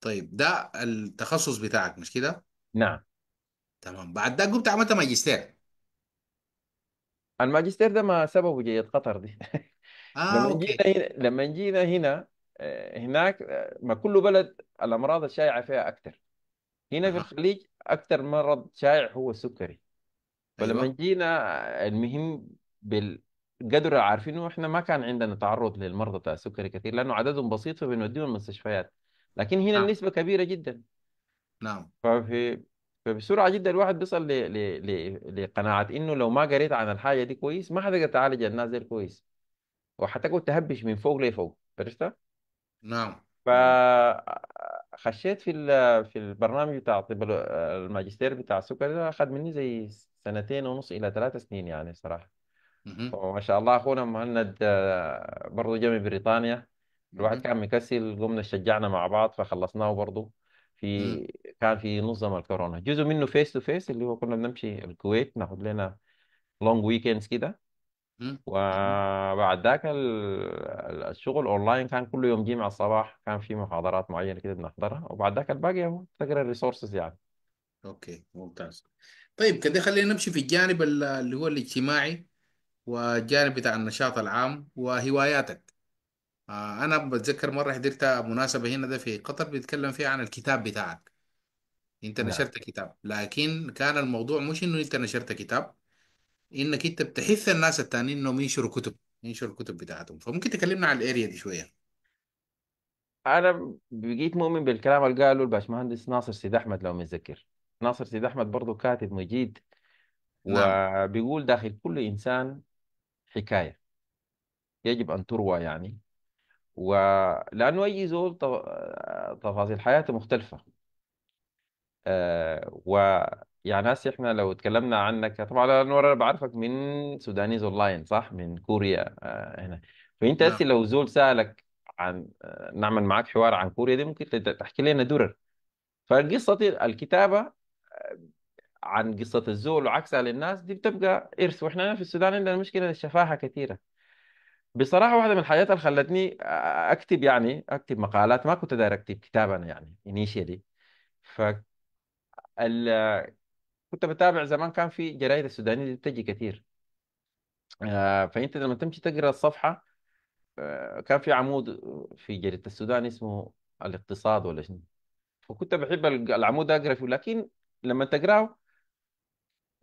طيب ده التخصص بتاعك مش كده؟ نعم تمام بعد ده قمت عملت ماجستير الماجستير ده ما سببه جاية قطر دي اه لما اوكي جينا هنا لما جينا هنا آه، هناك آه، ما كل بلد الأمراض الشائعة فيها أكثر هنا في اها الخليج أكثر مرض شائع هو السكري فلما أيوه. جينا آه، المهم بالقدر عارفينه احنا ما كان عندنا تعرض للمرضى بتاع السكري كثير لانه عددهم بسيط فبنوديهم المستشفيات لكن هنا نعم. النسبه كبيره جدا نعم ففي فبسرعه جدا الواحد بيصل ل... ل... ل... لقناعه انه لو ما قريت عن الحاجه دي كويس ما حتقدر تعالج الناس دي كويس وحتقعد تهبش من فوق لفوق عرفت؟ نعم فخشيت نعم. في في البرنامج بتاع طب الماجستير بتاع السكري ده اخذ مني زي سنتين ونص الى ثلاث سنين يعني صراحه مهم. وما شاء الله اخونا مهند آه، برضه جاي من بريطانيا الواحد مهم. كان مكسل قمنا شجعنا مع بعض فخلصناه برضه في كان في نظم الكورونا جزء منه فيس تو فيس اللي هو كنا بنمشي الكويت ناخذ لنا لونج ويكندز كده وبعد ذاك الشغل اونلاين كان كل يوم جمعه الصباح كان في محاضرات معينه كده بنحضرها وبعد ذاك الباقي تقرا الريسورسز يعني اوكي ممتاز طيب كده خلينا نمشي في الجانب اللي هو الاجتماعي والجانب بتاع النشاط العام وهواياتك انا بتذكر مره حضرت مناسبه هنا ده في قطر بيتكلم فيها عن الكتاب بتاعك انت نعم نشرت كتاب لكن كان الموضوع مش انه انت نشرت كتاب انك انت بتحث الناس التانيين انهم ينشروا كتب ينشروا الكتب بتاعتهم فممكن تكلمنا عن الاريا دي شويه انا بقيت مؤمن بالكلام اللي قاله الباشمهندس ناصر سيد احمد لو متذكر ناصر سيد احمد برضه كاتب مجيد نعم وبيقول داخل كل انسان حكايه يجب ان تروى يعني ولأنه أي زول تفاصيل حياته مختلفة آه ويعني هسه احنا لو تكلمنا عنك طبعا انا انا بعرفك من سودانيز اونلاين صح من كوريا آه، هنا فانت نعم هسه لو زول سالك عن آه، نعمل معك حوار عن كوريا دي ممكن تحكي لنا درر فالقصه الكتابه آه، عن قصه الزول وعكسها للناس دي بتبقى ارث واحنا هنا في السودان عندنا مشكله الشفاهه كثيره بصراحة واحدة من الحاجات اللي خلتني أكتب يعني أكتب مقالات ما كنت داير أكتب كتاب أنا يعني initially فكنت بتابع زمان كان في جرايد السودانية دي بتجي كتير آه، فأنت لما تمشي تقرأ الصفحة آه، كان في عمود في جريدة السودان اسمه الاقتصاد ولا شنو فكنت بحب العمود ده أقرأ فيه لكن لما تقرأه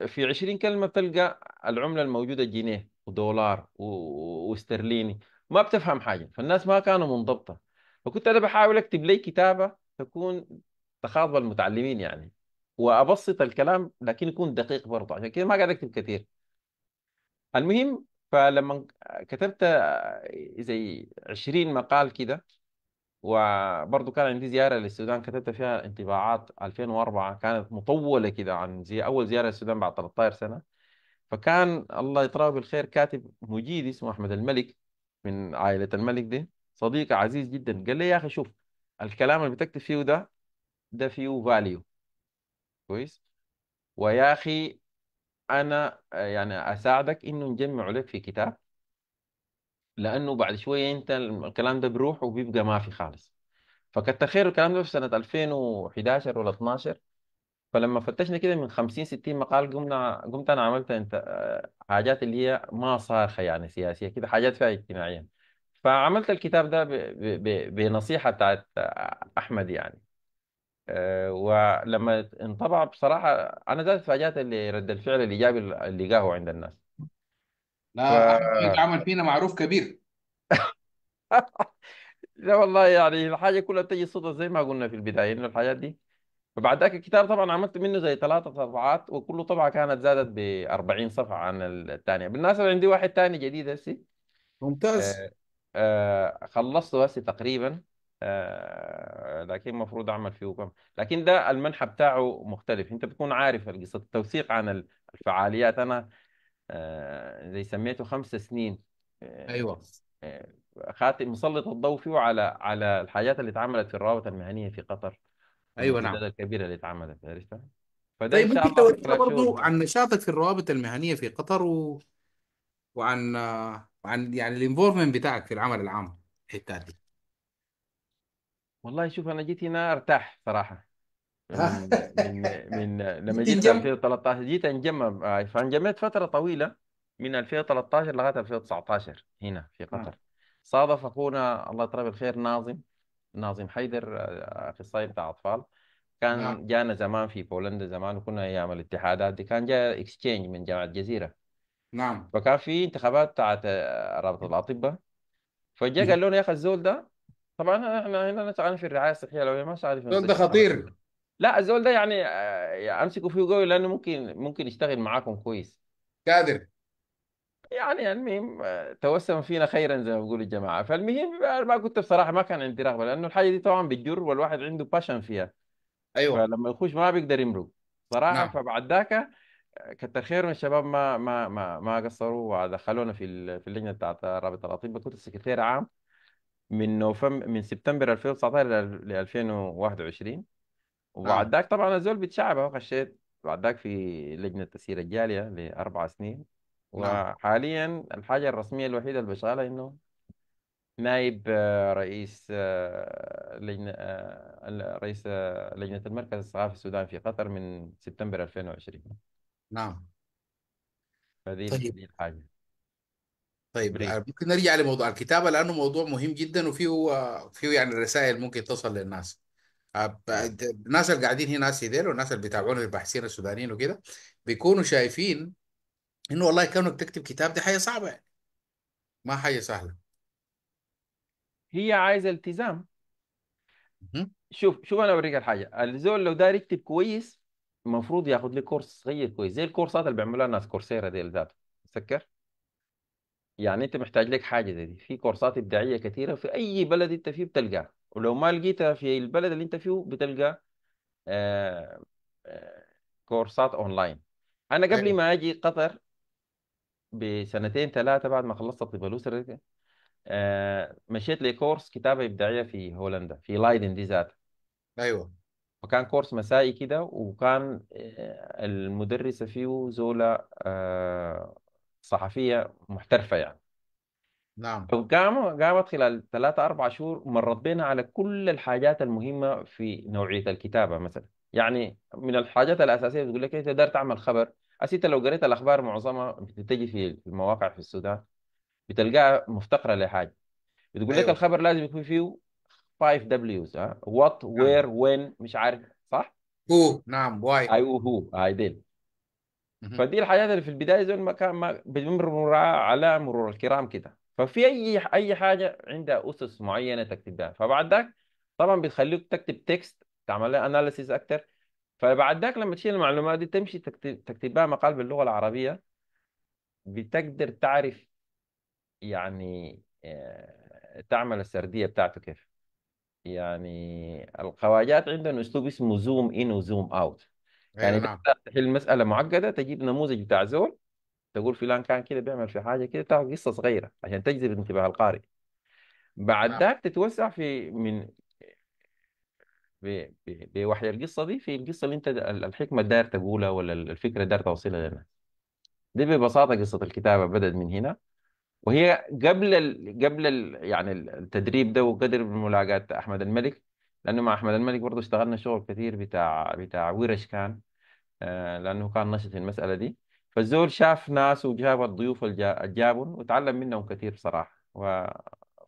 في عشرين كلمة بتلقى العملة الموجودة الجنيه ودولار واسترليني ما بتفهم حاجه فالناس ما كانوا منضبطه فكنت انا بحاول اكتب لي كتابه تكون تخاطب المتعلمين يعني وابسط الكلام لكن يكون دقيق برضه عشان كده ما قاعد اكتب كثير المهم فلما كتبت زي 20 مقال كده وبرضه كان عندي زيارة للسودان كتبت فيها انطباعات 2004 كانت مطولة كده عن زي أول زيارة للسودان بعد 13 سنة فكان الله يطراه بالخير كاتب مجيد اسمه احمد الملك من عائله الملك دي صديق عزيز جدا قال لي يا اخي شوف الكلام اللي بتكتب فيه ده ده فيه فاليو كويس ويا اخي انا يعني اساعدك انه نجمعه لك في كتاب لانه بعد شويه انت الكلام ده بيروح وبيبقى ما في خالص فكتخير الكلام ده في سنه 2011 ولا 12 فلما فتشنا كده من 50 60 مقال قمنا قمت انا عملت انت آه، حاجات اللي هي ما صارخه يعني سياسيه كده حاجات فيها اجتماعيه فعملت الكتاب ده ب... ب... ب... بنصيحه بتاعت آه، احمد يعني آه، ولما انطبع بصراحه انا ذات تفاجات اللي رد الفعل الايجابي اللي جاهو عند الناس لا احمد انت عمل فينا معروف كبير لا والله يعني الحاجة كلها بتجي صدفة زي ما قلنا في البداية إنه الحاجات دي فبعد ذاك الكتاب طبعا عملت منه زي ثلاثة طبعات وكل طبعة كانت زادت ب 40 صفحة عن الثانية بالمناسبة عندي واحد ثاني جديد هسي ممتاز آه آه خلصته هسي تقريبا آه لكن المفروض اعمل فيه كم لكن ده المنحى بتاعه مختلف انت بتكون عارف القصة التوثيق عن الفعاليات انا آه زي سميته خمس سنين آه، ايوه آه، خاتم مسلط الضوء فيه على على الحاجات اللي اتعملت في الروابط المهنية في قطر ايوه نعم الكبيره اللي اتعملت عرفتها فده طيب ممكن تورينا برضو عن نشاطك في الروابط المهنيه في قطر و... وعن وعن يعني الانفورمنت بتاعك في العمل العام الحته دي والله شوف انا جيت هنا ارتاح صراحه من من من لما جيت في 2013 جيت انجم فانجميت فتره طويله من 2013 لغايه 2019 هنا في نعم. قطر صادف اخونا الله يطريه بالخير ناظم ناظم حيدر اخصائي آه، بتاع اطفال كان نعم جانا زمان في بولندا زمان وكنا ايام الاتحادات دي كان جاء اكستشينج من جامعه الجزيره نعم فكان في انتخابات بتاعت آه، رابطه الاطباء فجاء قال لنا يا اخي الزول ده طبعا احنا هنا نتعلم في الرعايه الصحيه لو ما ساعد في الزول ده مستشفى خطير لا الزول ده يعني،, آه، يعني امسكوا فيه قوي لانه ممكن ممكن يشتغل معاكم كويس قادر يعني المهم توسم فينا خيرا زي ما بيقولوا الجماعه فالمهم أنا ما كنت بصراحه ما كان عندي رغبه لانه الحاجه دي طبعا بتجر والواحد عنده باشن فيها ايوه فلما يخش ما بيقدر يمرق صراحه نعم فبعد ذاك كتر خير من الشباب ما ما ما ما قصروا ودخلونا في في اللجنه بتاعت رابطه الاطباء كنت سكرتير عام من نوفم من سبتمبر 2019 ل 2021 نعم وبعد ذاك طبعا الزول بيتشعب أهو خشيت بعد ذاك في لجنه تسيير الجاليه لاربع سنين نعم وحاليا الحاجة الرسمية الوحيدة اللي بشغلها إنه نائب آه، رئيس آه، لجنة آه، رئيس لجنة المركز الثقافي السوداني في قطر من سبتمبر 2020 نعم فدي طيب دي الحاجة طيب بريف ممكن نرجع لموضوع الكتابة لأنه موضوع مهم جدا وفيه فيه يعني رسائل ممكن تصل للناس طيب. الناس اللي قاعدين هنا ناس والناس اللي بيتابعون الباحثين السودانيين وكده بيكونوا شايفين انه والله كونك تكتب كتاب دي حاجه صعبه يعني ما حاجه سهله هي عايزه التزام شوف شوف انا اوريك الحاجه الزول لو داير يكتب كويس المفروض ياخذ لي كورس صغير كويس زي الكورسات اللي بيعملوها الناس كورسيرا دي ذاته سكر يعني انت محتاج لك حاجه زي دي في كورسات ابداعيه كثيره في اي بلد انت فيه بتلقاها ولو ما لقيتها في البلد اللي انت فيه بتلقى آه آه كورسات اونلاين انا قبل ما اجي قطر بسنتين ثلاثة بعد ما خلصت طب الأسرة آه مشيت لكورس كتابة إبداعية في هولندا في لايدن دي ذاتها ايوه وكان كورس مسائي كده وكان آه، المدرسة فيه زولة آه، صحفية محترفة يعني نعم فقام قامت خلال ثلاثة أربع شهور مرت بينا على كل الحاجات المهمة في نوعية الكتابة مثلا يعني من الحاجات الأساسية بتقول لك أنت إيه، تقدر تعمل خبر أسي أنت لو قريت الأخبار معظمها بتجي في المواقع في السودان بتلقاها مفتقرة لحاجة بتقول أيوة. لك الخبر لازم يكون فيه 5 دبليوز ها وات وير وين مش عارف صح؟ هو نعم واي اي هو اي ديل فدي الحاجات اللي في البدايه زي ما كان ما بتمر على مرور الكرام كده ففي اي اي حاجه عندها اسس معينه تكتبها فبعد ذاك طبعا بتخليك تكتب تكست تعمل لها اناليسيز اكثر فبعد ذاك لما تشيل المعلومات دي تمشي تكتبها مقال باللغة العربية بتقدر تعرف يعني تعمل آه، السردية بتاعته كيف يعني الخواجات عندهم اسلوب اسمه زوم ان وزوم اوت يعني نعم تحل مسألة معقدة تجيب نموذج بتاع زول تقول فلان كان كده بيعمل في حاجة كده تعمل قصة صغيرة عشان تجذب انتباه القارئ نعم ذاك تتوسع في من بوحي القصه دي في القصه اللي انت الحكمه داير تقولها ولا الفكره داير توصلها لنا دي ببساطه قصه الكتابه بدات من هنا وهي قبل ال... قبل ال... يعني التدريب ده وقدر بملاقاه احمد الملك لانه مع احمد الملك برضه اشتغلنا شغل كثير بتاع بتاع ورش كان آه لانه كان نشط في المساله دي فالزول شاف ناس وجاب الضيوف الجابون وتعلم منهم كثير بصراحه و...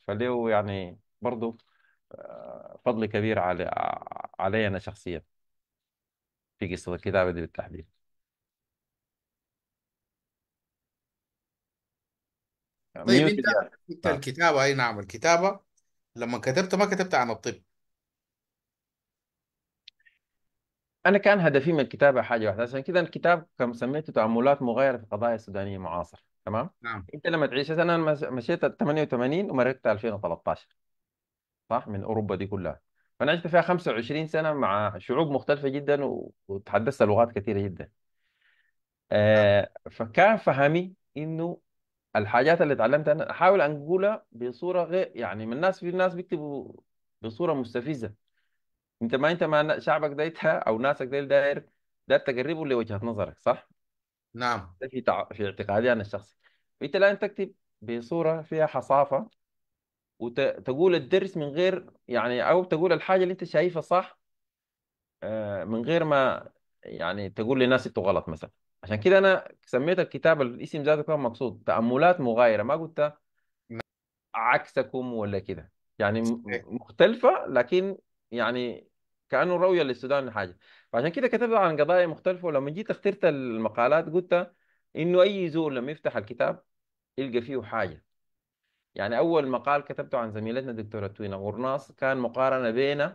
فليه يعني برضه فضل كبير علي علي أنا شخصيا في قصة الكتابة دي بالتحديد طيب انت انت آه. الكتابه اي نعم الكتابه لما كتبت ما كتبت عن الطب أنا كان هدفي من الكتابة حاجة واحدة عشان كذا الكتاب كان سميته تأملات مغايرة في القضايا السودانية المعاصرة تمام نعم أنت لما تعيش أنا مشيت 88 ومرقت 2013 صح من اوروبا دي كلها فانا عشت فيها 25 سنه مع شعوب مختلفه جدا وتحدثت لغات كثيره جدا آه فكان فهمي انه الحاجات اللي اتعلمتها انا احاول انقلها بصوره غير يعني من الناس في ناس بيكتبوا بصوره مستفزه انت ما انت ما شعبك دايتها او ناسك داير داير داير تقربه لوجهه نظرك صح؟ نعم ده في تع... في اعتقادي انا الشخصي انت الان تكتب بصوره فيها حصافه وتقول الدرس من غير يعني او تقول الحاجه اللي انت شايفها صح آه، من غير ما يعني تقول للناس انتوا غلط مثلا عشان كده انا سميت الكتاب الاسم ذاته كان مقصود تاملات مغايره ما قلت عكسكم ولا كده يعني مختلفه لكن يعني كانه رؤيه للسودان حاجه فعشان كده كتبت عن قضايا مختلفه ولما جيت اخترت المقالات قلت انه اي زول لما يفتح الكتاب يلقى فيه حاجه يعني أول مقال كتبته عن زميلتنا دكتورة توينا غرناص كان مقارنة بين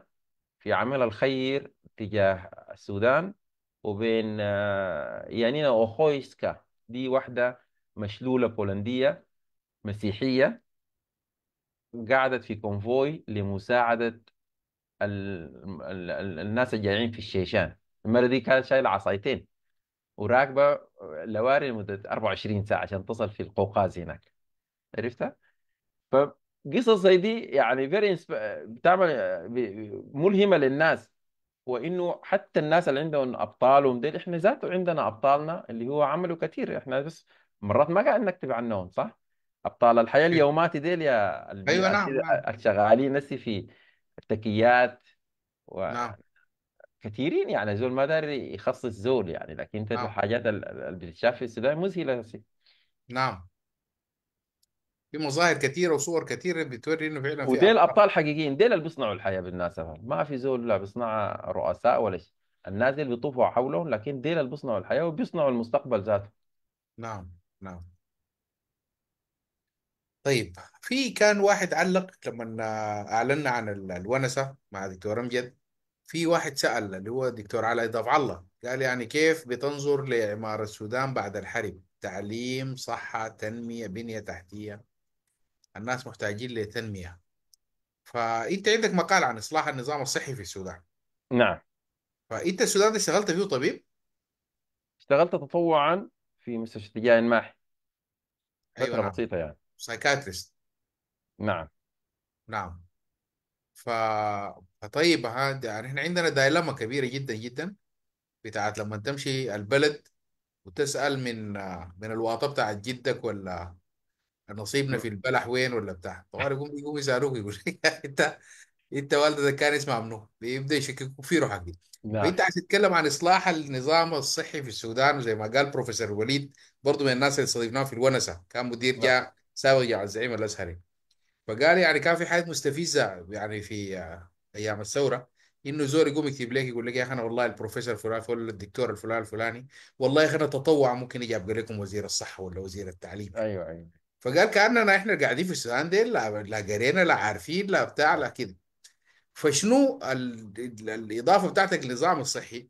في عمل الخير تجاه السودان وبين آه، يانينا أوخويسكا دي واحدة مشلولة بولندية مسيحية قعدت في كونفوي لمساعدة ال... ال... ال... الناس الجايين في الشيشان المرة دي كانت شايلة عصايتين وراكبة لواري لمدة 24 ساعة عشان تصل في القوقاز هناك عرفتها؟ فقصص زي دي يعني فيري بتعمل ملهمه للناس وانه حتى الناس اللي عندهم ابطالهم ديل احنا ذاته عندنا ابطالنا اللي هو عملوا كثير احنا بس مرات ما قاعد نكتب عنهم صح؟ ابطال الحياه إيه. اليومات ديل يا ايوه نعم نعم الشغالين نسي في التكيات و... نعم كثيرين يعني زول ما داري يخصص زول يعني لكن انت نعم الحاجات اللي بتتشاف في السودان مذهله نعم في مظاهر كثيره وصور كثيره بتوري انه فعلا في وديل ابطال حقيقيين ديل اللي بيصنعوا الحياه بالمناسبه ما في زول لا بيصنع رؤساء ولا شيء الناس اللي بيطوفوا حولهم لكن ديل اللي بيصنعوا الحياه وبيصنعوا المستقبل ذاته نعم نعم طيب في كان واحد علق لما اعلنا عن الونسه مع دكتور امجد في واحد سال اللي هو دكتور علاء ضاف الله قال يعني كيف بتنظر لعمار السودان بعد الحرب تعليم صحه تنميه بنيه تحتيه الناس محتاجين لتنمية فأنت عندك مقال عن إصلاح النظام الصحي في السودان نعم فأنت السودان اشتغلت فيه طبيب؟ اشتغلت تطوعا في مستشفى تجاه الماحي أيوة فترة نعم. بسيطة يعني سايكاتريست نعم نعم ف... فطيب ها يعني احنا عندنا دايلما كبيرة جدا جدا بتاعت لما تمشي البلد وتسأل من من الواطة بتاعت جدك ولا نصيبنا في نعم. البلح وين ولا بتاع طوال نعم. يقوم يقوم يسالوك يقول انت انت والدك كان يسمع منه بيبدا يشكك في روحك دي نعم فانت عايز تتكلم عن اصلاح النظام الصحي في السودان وزي ما قال بروفيسور وليد برضه من الناس اللي استضيفناهم في الونسه كان مدير نعم جاء سابق جاء الزعيم الازهري فقال يعني كان في حاجات مستفزه يعني في ايام الثوره انه زور يقوم يكتب لك يقول لك يا اخي انا والله البروفيسور فلان ولا الدكتور الفلان الفلاني والله يا اخي انا تطوع ممكن يجي ابقى لكم وزير الصحه ولا وزير التعليم ايوه ايوه فقال كاننا احنا قاعدين في السودان دي لا لا قرينا لا عارفين لا بتاع لا كده فشنو ال... الاضافه بتاعتك للنظام الصحي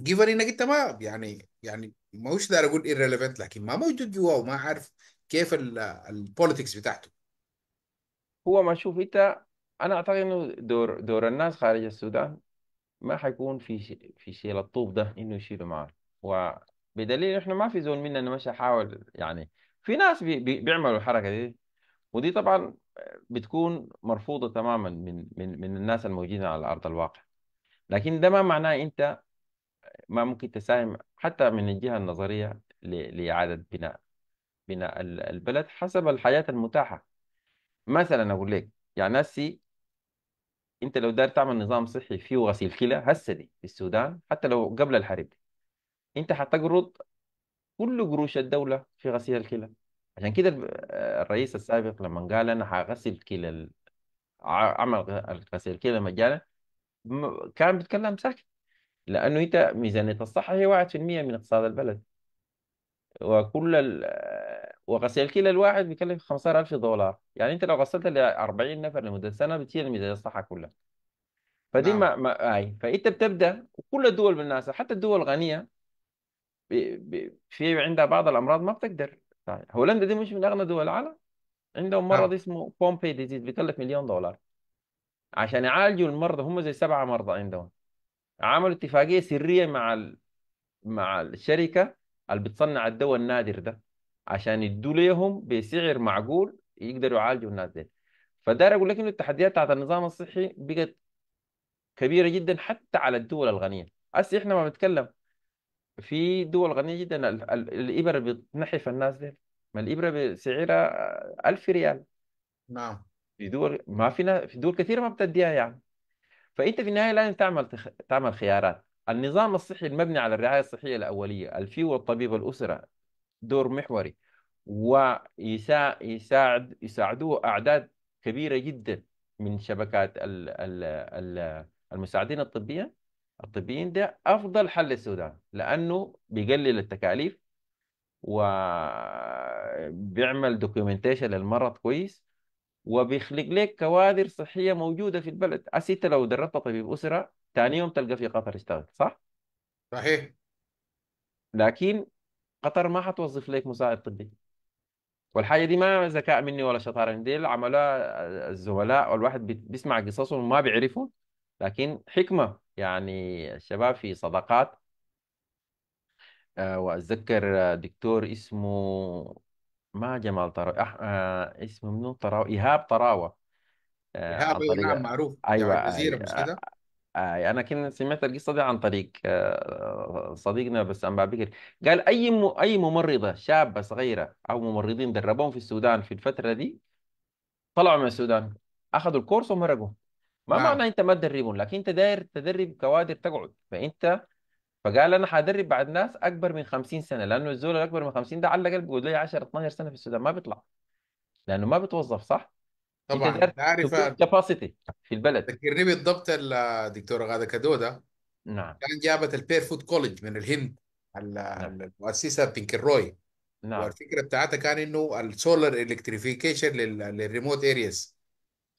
جيفر انك انت ما يعني يعني ما هوش داير اقول irrelevant لكن ما موجود جوا وما عارف كيف البوليتكس بتاعته هو ما شوف انت انا اعتقد انه دور دور الناس خارج السودان ما حيكون في شيء في شيء الطوب ده انه يشيلوا معاه وبدليل احنا ما في زول مننا مشى حاول يعني في ناس بي بي بيعملوا الحركة دي ودي طبعا بتكون مرفوضة تماما من من من الناس الموجودين على أرض الواقع لكن ده ما معناه أنت ما ممكن تساهم حتى من الجهة النظرية لإعادة بناء بناء البلد حسب الحاجات المتاحة مثلا أقول لك يعني هسي أنت لو داير تعمل نظام صحي فيه غسيل كلى هسه دي في السودان حتى لو قبل الحرب أنت حتقرض كل قروش الدولة في غسيل الكلى عشان كده الرئيس السابق لما قال أنا هغسل كلى عمل غسيل الكلى مجانا كان بيتكلم ساكت لأنه أنت ميزانية الصحة هي 1% من اقتصاد البلد وكل ال... وغسيل الكلى الواحد بيكلف 15000 دولار يعني انت لو غسلت ل 40 نفر لمده سنه بتشيل ميزانيه الصحه كلها فدي نعم ما, ما... اي فانت بتبدا وكل الدول بالناس حتى الدول الغنيه في عندها بعض الامراض ما بتقدر طيب، هولندا دي مش من اغنى دول العالم عندهم مرض اه اسمه بومبي ديزيز بيكلف مليون دولار عشان يعالجوا المرضى هم زي سبعه مرضى عندهم عملوا اتفاقيه سريه مع ال... مع الشركه اللي بتصنع الدواء النادر ده عشان يدوا ليهم بسعر معقول يقدروا يعالجوا الناس دي فدار اقول لك انه التحديات بتاعت النظام الصحي بقت كبيره جدا حتى على الدول الغنيه هسه احنا ما بنتكلم في دول غنية جدا الإبرة بتنحف الناس دي ما الإبرة بسعرها ألف ريال نعم في دول ما في نا- في دول كثيرة ما بتديها يعني فأنت في النهاية لازم تعمل تخ... تعمل خيارات النظام الصحي المبني على الرعاية الصحية الأولية الفيو والطبيب الأسرة دور محوري ويساعد يساعد يساعدوه أعداد كبيرة جدا من شبكات ال... ال... ال- المساعدين الطبية الطبيين ده افضل حل للسودان لانه بيقلل التكاليف وبيعمل دوكيومنتيشن للمرض كويس وبيخلق لك كوادر صحيه موجوده في البلد انت لو دربت طبيب اسره ثاني يوم تلقى في قطر اشتغل صح؟ صحيح لكن قطر ما حتوظف لك مساعد طبي والحاجه دي ما ذكاء مني ولا شطاره دي عملها الزملاء والواحد بيسمع قصصهم وما بيعرفوا لكن حكمة يعني الشباب في صداقات آه، وأتذكر آه، دكتور اسمه ما جمال طراوة أح... آه، اسمه منو طراوة إيهاب طراوة عن إيهاب طريق نعم معروف أيوة بتاع الجزيرة مش كده؟ أنا كنت سمعت القصة دي عن طريق آه، صديقنا بسام بكر قال أي م... أي ممرضة شابة صغيرة أو ممرضين دربوهم في السودان في الفترة دي طلعوا من السودان أخذوا الكورس ومرقوا ما نعم. معنى انت ما تدربهم لكن انت داير تدرب كوادر تقعد فانت فقال انا حادرب بعد ناس اكبر من 50 سنه لانه الزول الاكبر من 50 ده على الاقل بيقعد لي 10 12 سنه في السودان ما بيطلع لانه ما بيتوظف صح؟ انت طبعا داير انت عارف كباسيتي كاباسيتي في البلد ذكرني بالضبط الدكتوره غادة كدودة نعم كان جابت البير فود كوليدج من الهند نعم المؤسسه بينكي روي نعم والفكره بتاعتها كان انه السولار الكتريفيكيشن للريموت ارياز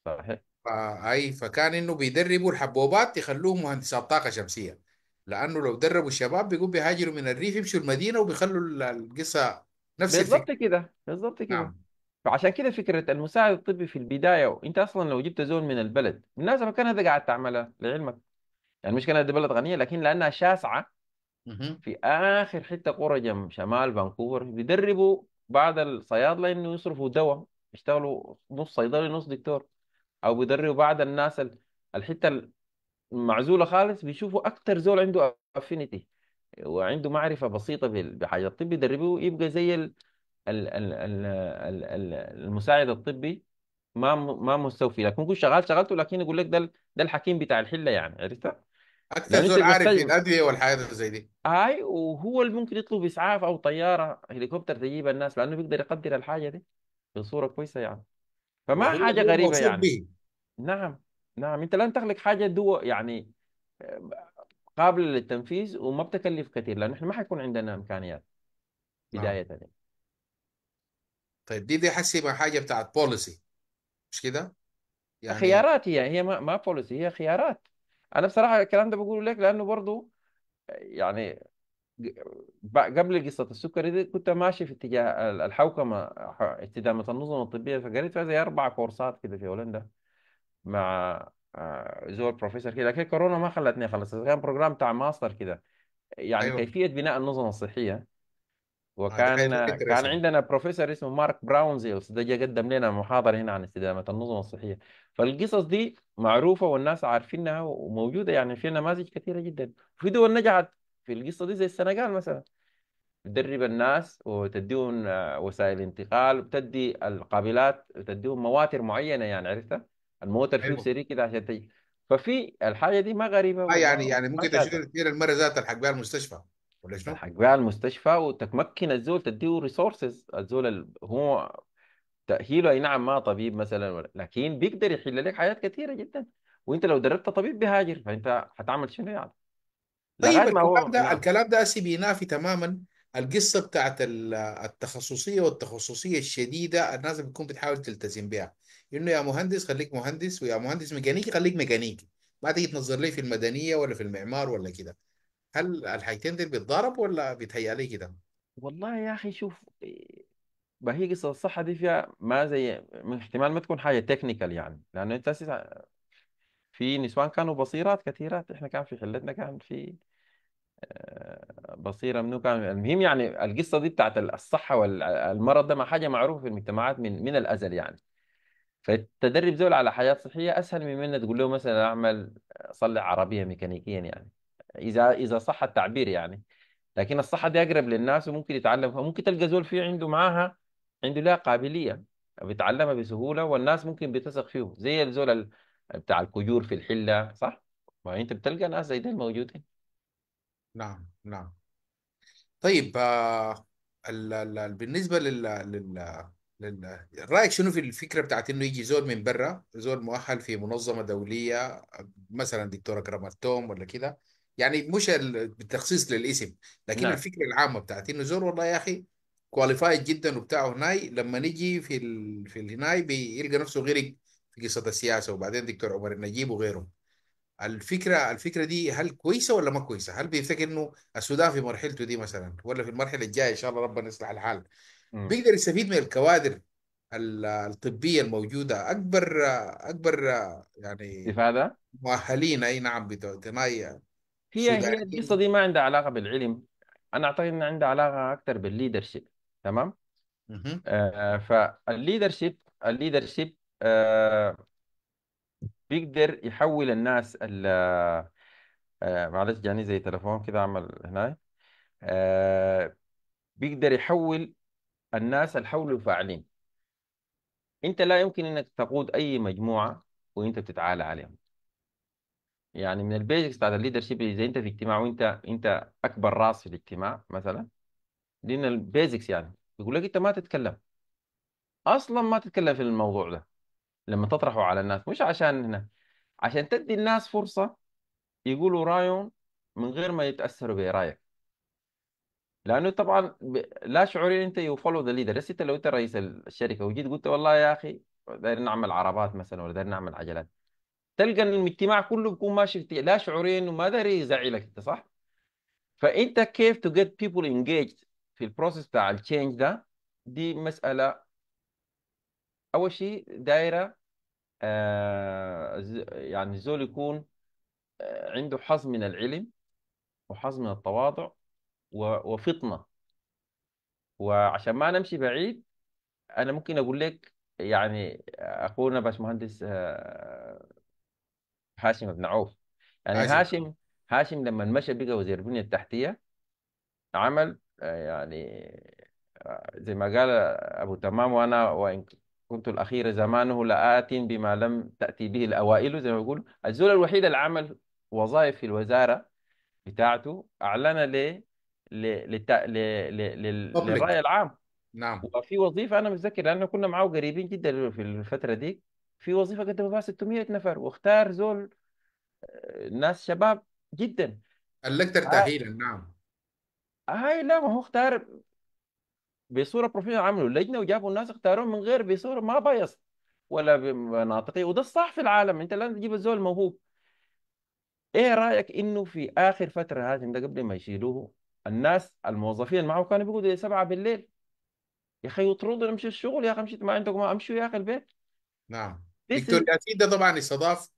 صحيح اي فكان انه بيدربوا الحبوبات يخلوهم مهندسات طاقه شمسيه لانه لو دربوا الشباب بيقوم بيهاجروا من الريف يمشوا المدينه وبيخلوا القصه نفس بالضبط كده بالضبط كده نعم فعشان كده فكرة المساعد الطبي في البداية وانت اصلا لو جبت زول من البلد الناس كان هذا قاعد تعملها لعلمك يعني مش كانت بلد غنية لكن لأنها شاسعة في آخر حتة قرى جنب شمال فانكوفر بيدربوا بعض الصيادلة إنه يصرفوا دواء يشتغلوا نص صيدلي نص دكتور او بيدربوا بعض الناس الحته المعزوله خالص بيشوفوا اكثر زول عنده افينيتي وعنده معرفه بسيطه بحاجه الطب يدربوه يبقى زي ال ال ال ال ال المساعد الطبي ما ما مستوفي لكن يكون شغال شغلته لكن يقول لك ده ده الحكيم بتاع الحله يعني عرفت؟ اكثر زول عارف في الادويه والحاجات زي دي هاي وهو اللي ممكن يطلب اسعاف او طياره هليكوبتر تجيب الناس لانه بيقدر يقدر الحاجه دي بصوره كويسه يعني فما حاجه غريبه يعني نعم نعم انت لن تخلق حاجه دو يعني قابله للتنفيذ وما بتكلف كثير لانه احنا ما حيكون عندنا امكانيات نعم بدايه يعني. طيب دي دي حسبها حاجه بتاعت بوليسي مش كده؟ يعني خيارات هي هي ما, ما بوليسي هي خيارات انا بصراحه الكلام ده بقوله لك لانه برضو يعني قبل قصه السكري دي كنت ماشي في اتجاه الحوكمه استدامه النظم الطبيه فقريت فيها زي اربع كورسات كده في هولندا مع آه، زور بروفيسور كده لكن كورونا ما خلتني اخلص كان بروجرام بتاع ماستر كده يعني ايوه كيفية بناء النظم الصحية آه، وكان كانت آه، كان عندنا بروفيسور اسمه مارك براونزيلز ده جه قدم لنا محاضرة هنا عن استدامة النظم الصحية فالقصص دي معروفة والناس عارفينها وموجودة يعني في نماذج كثيرة جدا في دول نجحت في القصة دي زي السنغال مثلا تدرب الناس وتديهم وسائل انتقال وتدي القابلات وتديهم مواتر معينة يعني عرفتها الموتر فيه حلو كده عشان تجي ففي الحاجه دي ما غريبه اه يعني يعني ما ممكن تشيل شاذه تشيل المرة ذاتها الحق بيها المستشفى ولا شنو؟ تلحق بيها المستشفى وتمكن الزول تديه ريسورسز الزول ال- هو تأهيله أي نعم ما طبيب مثلا ولا- لكن بيقدر يحل لك حاجات كثيرة جدا وأنت لو دربت طبيب بيهاجر فأنت هتعمل شنو يعني طيب لغاية ما الكلام هو ده نعم الكلام ده اسي بينافي تماما القصه بتاعت التخصصيه والتخصصيه الشديده الناس بتكون بتحاول تلتزم بها انه يا مهندس خليك مهندس ويا مهندس ميكانيكي خليك ميكانيكي ما تيجي تنظر لي في المدنيه ولا في المعمار ولا كده هل الحاجتين دي بتضارب ولا بيتهيأ لي كده؟ والله يا اخي شوف ما هي قصة الصحة دي فيها ما زي من احتمال ما تكون حاجة تكنيكال يعني لأنه أنت في نسوان كانوا بصيرات كثيرات إحنا كان في حلتنا كان في آه، بصيرة منو كان المهم يعني القصة دي بتاعت الصحة والمرض ده ما حاجة معروفة في المجتمعات من من الأزل يعني فالتدرب زول على حياة صحية أسهل من أن تقول له مثلا أعمل صلح عربية ميكانيكيا يعني إذا إذا صح التعبير يعني لكن الصحة دي أقرب للناس وممكن يتعلمها ممكن تلقى زول في عنده معاها عنده لها قابلية بيتعلمها بسهولة والناس ممكن بتثق فيه زي الزول بتاع الكجور في الحلة صح؟ ما أنت بتلقى ناس زي ده موجودين نعم نعم طيب آه ال ال بالنسبة لل, لل... لله رايك شنو في الفكره بتاعت انه يجي زول من برا زول مؤهل في منظمه دوليه مثلا دكتور اكرم التوم ولا كده يعني مش بالتخصيص للاسم لكن نعم الفكره العامه بتاعت انه زول والله يا اخي كواليفايد جدا وبتاع هناي لما نيجي في ال... في الهناي بيلقى نفسه غرق في قصه السياسه وبعدين دكتور عمر النجيب وغيره الفكره الفكره دي هل كويسه ولا ما كويسه؟ هل بيفتكر انه السودان في مرحلته دي مثلا ولا في المرحله الجايه ان شاء الله ربنا يصلح الحال بيقدر يستفيد من الكوادر الطبيه الموجوده اكبر اكبر يعني استفاده مؤهلين اي نعم بتناية هي هي القصه دي ما عندها علاقه بالعلم انا اعتقد ان عندها علاقه اكثر بالليدرشيب تمام آه فالليدرشيب الليدرشيب آه بيقدر يحول الناس ال آه معلش جاني زي تليفون كده عمل هنا آه بيقدر يحول الناس الحول الفاعلين انت لا يمكن انك تقود اي مجموعه وانت بتتعالى عليهم يعني من البيزكس بتاعت الليدرشيب اذا انت في اجتماع وانت انت اكبر راس في الاجتماع مثلا دي من البيزكس يعني يقول لك انت ما تتكلم اصلا ما تتكلم في الموضوع ده لما تطرحه على الناس مش عشان هنا عشان تدي الناس فرصه يقولوا رايهم من غير ما يتاثروا برايك لانه طبعا لا شعوريا انت يو فولو ذا ليدر بس انت لو انت رئيس الشركه وجيت قلت والله يا اخي داير نعمل عربات مثلا ولا داير نعمل عجلات تلقى ان الاجتماع كله بيكون ماشي في... لا شعوريا انه ما داري يزعلك انت صح؟ فانت كيف تو جيت بيبول انجيجد في البروسيس بتاع التشينج ده دي مساله اول شيء دايره آه يعني الزول يكون آه، عنده حظ من العلم وحظ من التواضع وفطنة وعشان ما نمشي بعيد أنا ممكن أقول لك يعني أخونا باشمهندس آه، هاشم بن عوف يعني عزيز. هاشم هاشم لما مشى بقى وزير البنية التحتية عمل آه، يعني آه، زي ما قال أبو تمام وأنا وإن كنت الأخير زمانه لآت بما لم تأتي به الأوائل زي ما بيقول الزول الوحيد اللي عمل وظائف في الوزارة بتاعته أعلن ليه للت... ل... ل... لل... للرأي العام نعم وفي وظيفة أنا متذكر لأن كنا معاه قريبين جدا في الفترة دي في وظيفة قدموا فيها 600 نفر واختار زول آه، ناس شباب جدا اللكتر آه، تأهيلا نعم هاي لا ما هو اختار بصورة بروفيشنال عملوا لجنة وجابوا الناس اختاروهم من غير بصورة ما بايظ ولا بمناطقي وده الصح في العالم أنت لازم تجيب الزول موهوب ايه رايك انه في اخر فتره هذه ده قبل ما يشيلوه الناس الموظفين معه كانوا بيقعدوا 7 بالليل يا اخي يطردوا نمشي الشغل يا اخي مشيت ما عندكم امشوا يا اخي البيت نعم دكتور ياسين ده طبعا استضاف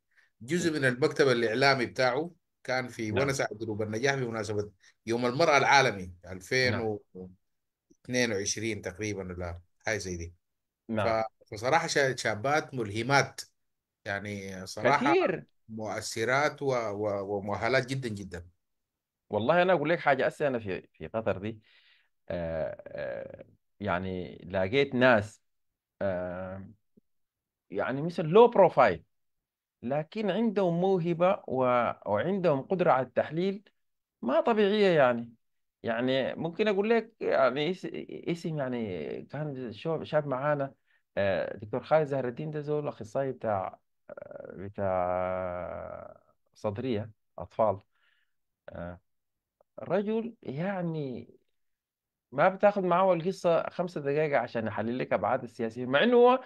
جزء من المكتب الاعلامي بتاعه كان في نعم. ونس دروب النجاح بمناسبه يوم المراه العالمي 2022 نعم. تقريبا ولا حاجه زي دي نعم فصراحه شابات ملهمات يعني صراحه كثير مؤثرات و... و... ومؤهلات جدا جدا والله انا اقول لك حاجه اسي انا في في قطر دي آه آه يعني لقيت ناس آه يعني مثل لو بروفايل لكن عندهم موهبه و... وعندهم قدره على التحليل ما طبيعيه يعني يعني ممكن اقول لك يعني اس- اسم يعني كان شاب معانا آه، دكتور خالد زهر الدين ده زول اخصائي بتاع آه، بتاع صدريه اطفال آه. رجل يعني ما بتاخد معاه القصة خمسة دقايق عشان يحلل لك أبعاد السياسية مع إنه هو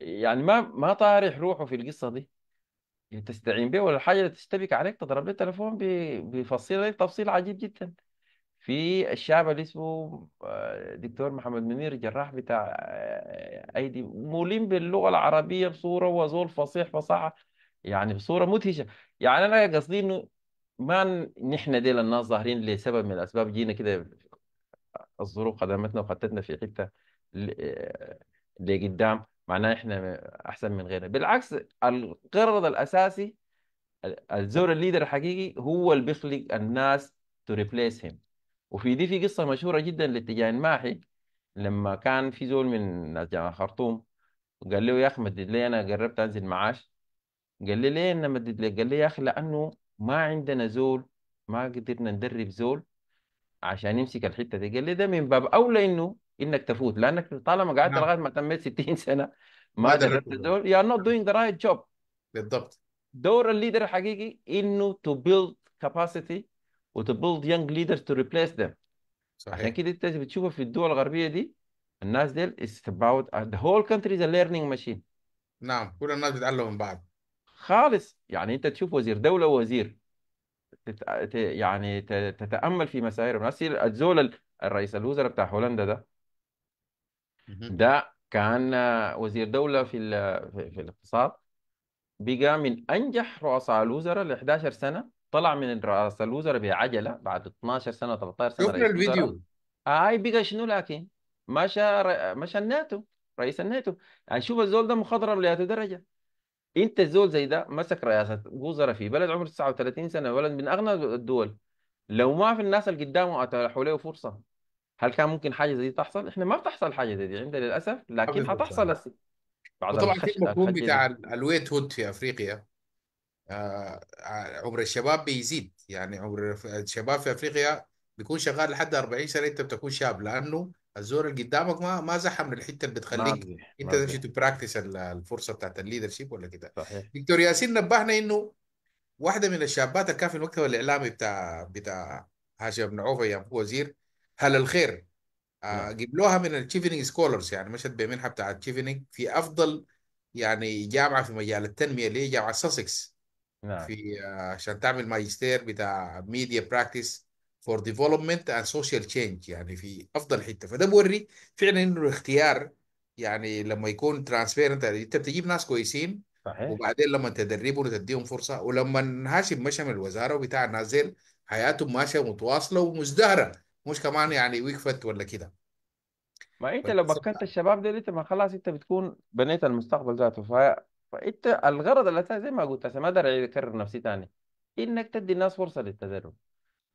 يعني ما ما طارح روحه في القصة دي يعني تستعين به ولا حاجة تشتبك عليك تضرب لي التليفون بفصيلة تفصيل عجيب جدا في الشاب اللي اسمه آه، دكتور محمد منير جراح بتاع آه، أيدي ملم باللغة العربية بصورة وزول فصيح فصاحة يعني بصورة مدهشة يعني أنا قصدي إنه ما نحن ديل الناس ظاهرين لسبب من الاسباب جينا كده الظروف قدمتنا وخدتنا في حته آه، لقدام معناه احنا احسن من غيرنا بالعكس الغرض الاساسي الزور الليدر الحقيقي هو اللي بيخلق الناس تو ريبليس هيم وفي دي في قصه مشهوره جدا لاتجاه الماحي لما كان في زول من ناس جامعه خرطوم وقال له يا اخي مدد لي انا قربت انزل معاش قال لي ليه انا مدد لي قال لي يا اخي لانه ما عندنا زول ما قدرنا ندرب زول عشان يمسك الحته دي قال لي ده من باب اولى انه انك تفوت لانك طالما قعدت نعم. لغايه ما تميت 60 سنه ما دربت زول يو ار نوت دوينج ذا رايت جوب بالضبط دور الليدر الحقيقي انه تو بيلد كاباسيتي وتو بيلد يونج ليدرز تو ريبليس ذم صحيح عشان كده انت بتشوفها في الدول الغربيه دي الناس ديل about اباوت ذا هول كونتري از learning ماشين نعم كل الناس بتتعلم من بعض خالص يعني انت تشوف وزير دوله ووزير يعني تتامل في مسائرهم نفس اتزول الرئيس الوزراء بتاع هولندا ده ده كان وزير دوله في في... في الاقتصاد بقى من انجح رؤساء الوزراء ل 11 سنه طلع من رئاسة الوزراء بعجله بعد 12 سنه 13 سنه شفنا رئيس الفيديو وزراء آه، هاي بقى شنو لكن مشى مشى الناتو رئيس الناتو يعني شوف الزول ده مخضرم لأي درجه انت الزول زي ده مسك رئاسه وزراء في بلد عمره 39 سنه ولد من اغنى الدول لو ما في الناس اللي قدامه اتاحوا له فرصه هل كان ممكن حاجه زي دي تحصل؟ احنا ما بتحصل حاجه زي دي عندنا للاسف لكن حتحصل الس... بعد وطبعا في المفهوم بتاع الويت هود في افريقيا آه،, آه عمر الشباب بيزيد يعني عمر الشباب في افريقيا بيكون شغال لحد 40 سنه انت بتكون شاب لانه الزور اللي قدامك ما ما زحم للحته اللي بتخليك ما انت تمشي تبراكتس الفرصه بتاعت الليدرشيب ولا كده صحيح دكتور ياسين نبهنا انه واحده من الشابات اللي كان في المكتب الاعلامي بتاع بتاع هاشم بن عوف ايام هو وزير هل الخير آه قبلوها نعم. من التشيفنينج سكولرز يعني مشت بمنحه بتاعت تشيفنينج في افضل يعني جامعه في مجال التنميه اللي هي جامعه ساسكس نعم. في آه، عشان تعمل ماجستير بتاع ميديا براكتس فور ديفلوبمنت اند سوشيال تشينج يعني في افضل حته فده بوري فعلا انه الاختيار يعني لما يكون ترانسبيرنت يعني انت بتجيب ناس كويسين صحيح وبعدين لما تدربهم وتديهم فرصه ولما هاشم مشى من الوزاره وبتاع الناس ديل حياتهم ماشيه ومتواصله ومزدهره مش كمان يعني وقفت ولا كده ما انت لو مكنت الشباب ده انت ما خلاص انت بتكون بنيت المستقبل ذاته ف... فانت الغرض الاساسي زي ما قلت عشان ما اقدر اكرر نفسي ثاني انك تدي الناس فرصه للتدرب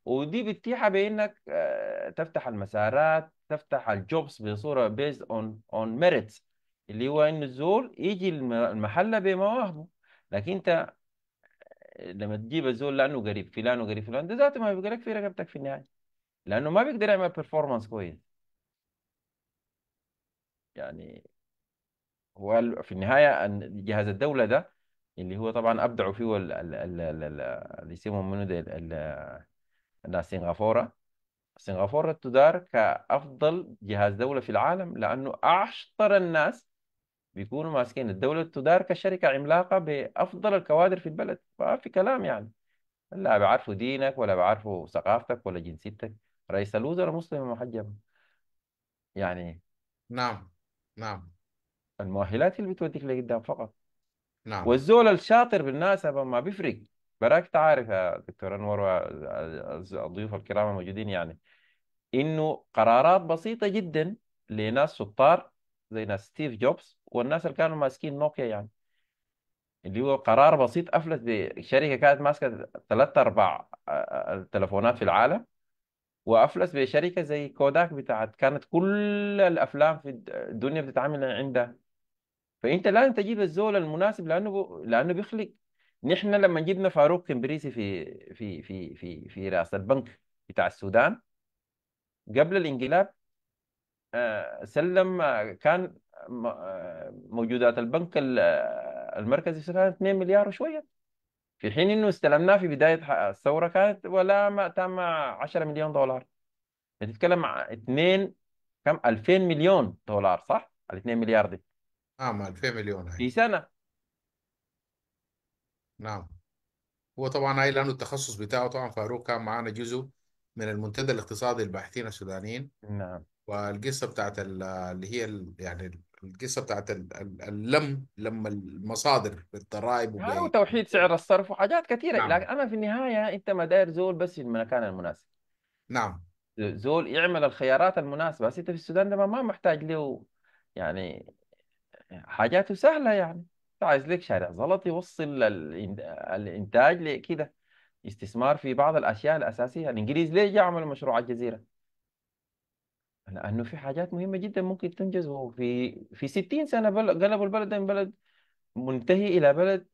ودي بتتيح بانك آه، تفتح المسارات تفتح الجوبز بصوره بيزد اون اون ميريتس اللي هو انه الزول يجي المحله بمواهبه لكن انت آه، لما تجيب الزول لانه قريب فلان وقريب فلان ده ذاته ما بيبقى لك في رقبتك في النهايه لانه ما بيقدر يعمل بيرفورمانس كويس يعني هو في النهايه جهاز الدوله ده اللي هو طبعا ابدعوا فيه اللي يسموه ده أن سنغافورة سنغافورة تدار كأفضل جهاز دولة في العالم لأنه أشطر الناس بيكونوا ماسكين الدولة تدار كشركة عملاقة بأفضل الكوادر في البلد ما في كلام يعني لا بيعرفوا دينك ولا بيعرفوا ثقافتك ولا جنسيتك رئيس الوزراء مسلم محجب يعني نعم نعم المؤهلات اللي بتوديك لقدام فقط نعم والزول الشاطر بالناس ما بيفرق براك عارف يا دكتور انور اضيف الكرام الموجودين يعني انه قرارات بسيطه جدا لناس سطار زي ناس ستيف جوبز والناس اللي كانوا ماسكين نوكيا يعني اللي هو قرار بسيط افلت بشركه كانت ماسكه ثلاث ارباع التلفونات في العالم وافلس بشركه زي كوداك بتاعت كانت كل الافلام في الدنيا بتتعمل عندها فانت لازم تجيب الزول المناسب لانه لانه بيخلق نحن لما جبنا فاروق كمبريسي في في في في في رئاسه البنك بتاع السودان قبل الانقلاب آه، سلم آه، كان آه، موجودات البنك المركزي في السودان 2 مليار وشويه في حين انه استلمناه في بدايه الثوره كانت ولا ما تم 10 مليون دولار بتتكلم عن 2 كم 2000 مليون دولار صح؟ ال 2 مليار دي اه 2000 مليون هاي. في سنه نعم هو طبعا هاي لانه التخصص بتاعه طبعا فاروق كان معانا جزء من المنتدى الاقتصادي للباحثين السودانيين نعم والقصه بتاعت اللي هي يعني القصه بتاعت اللم لم المصادر بالضرائب آه، أو وتوحيد سعر الصرف وحاجات كثيرة نعم لكن أنا في النهاية أنت ما داير زول بس في المكان المناسب نعم زول يعمل الخيارات المناسبة بس أنت في السودان ده ما محتاج له يعني حاجاته سهلة يعني عايز لك شارع زلط يوصل الانتاج لكده استثمار في بعض الاشياء الاساسيه الانجليز ليه جا عملوا مشروع الجزيره لانه في حاجات مهمه جدا ممكن تنجز في في 60 سنه بل- قلبوا البلد من بلد منتهي الى بلد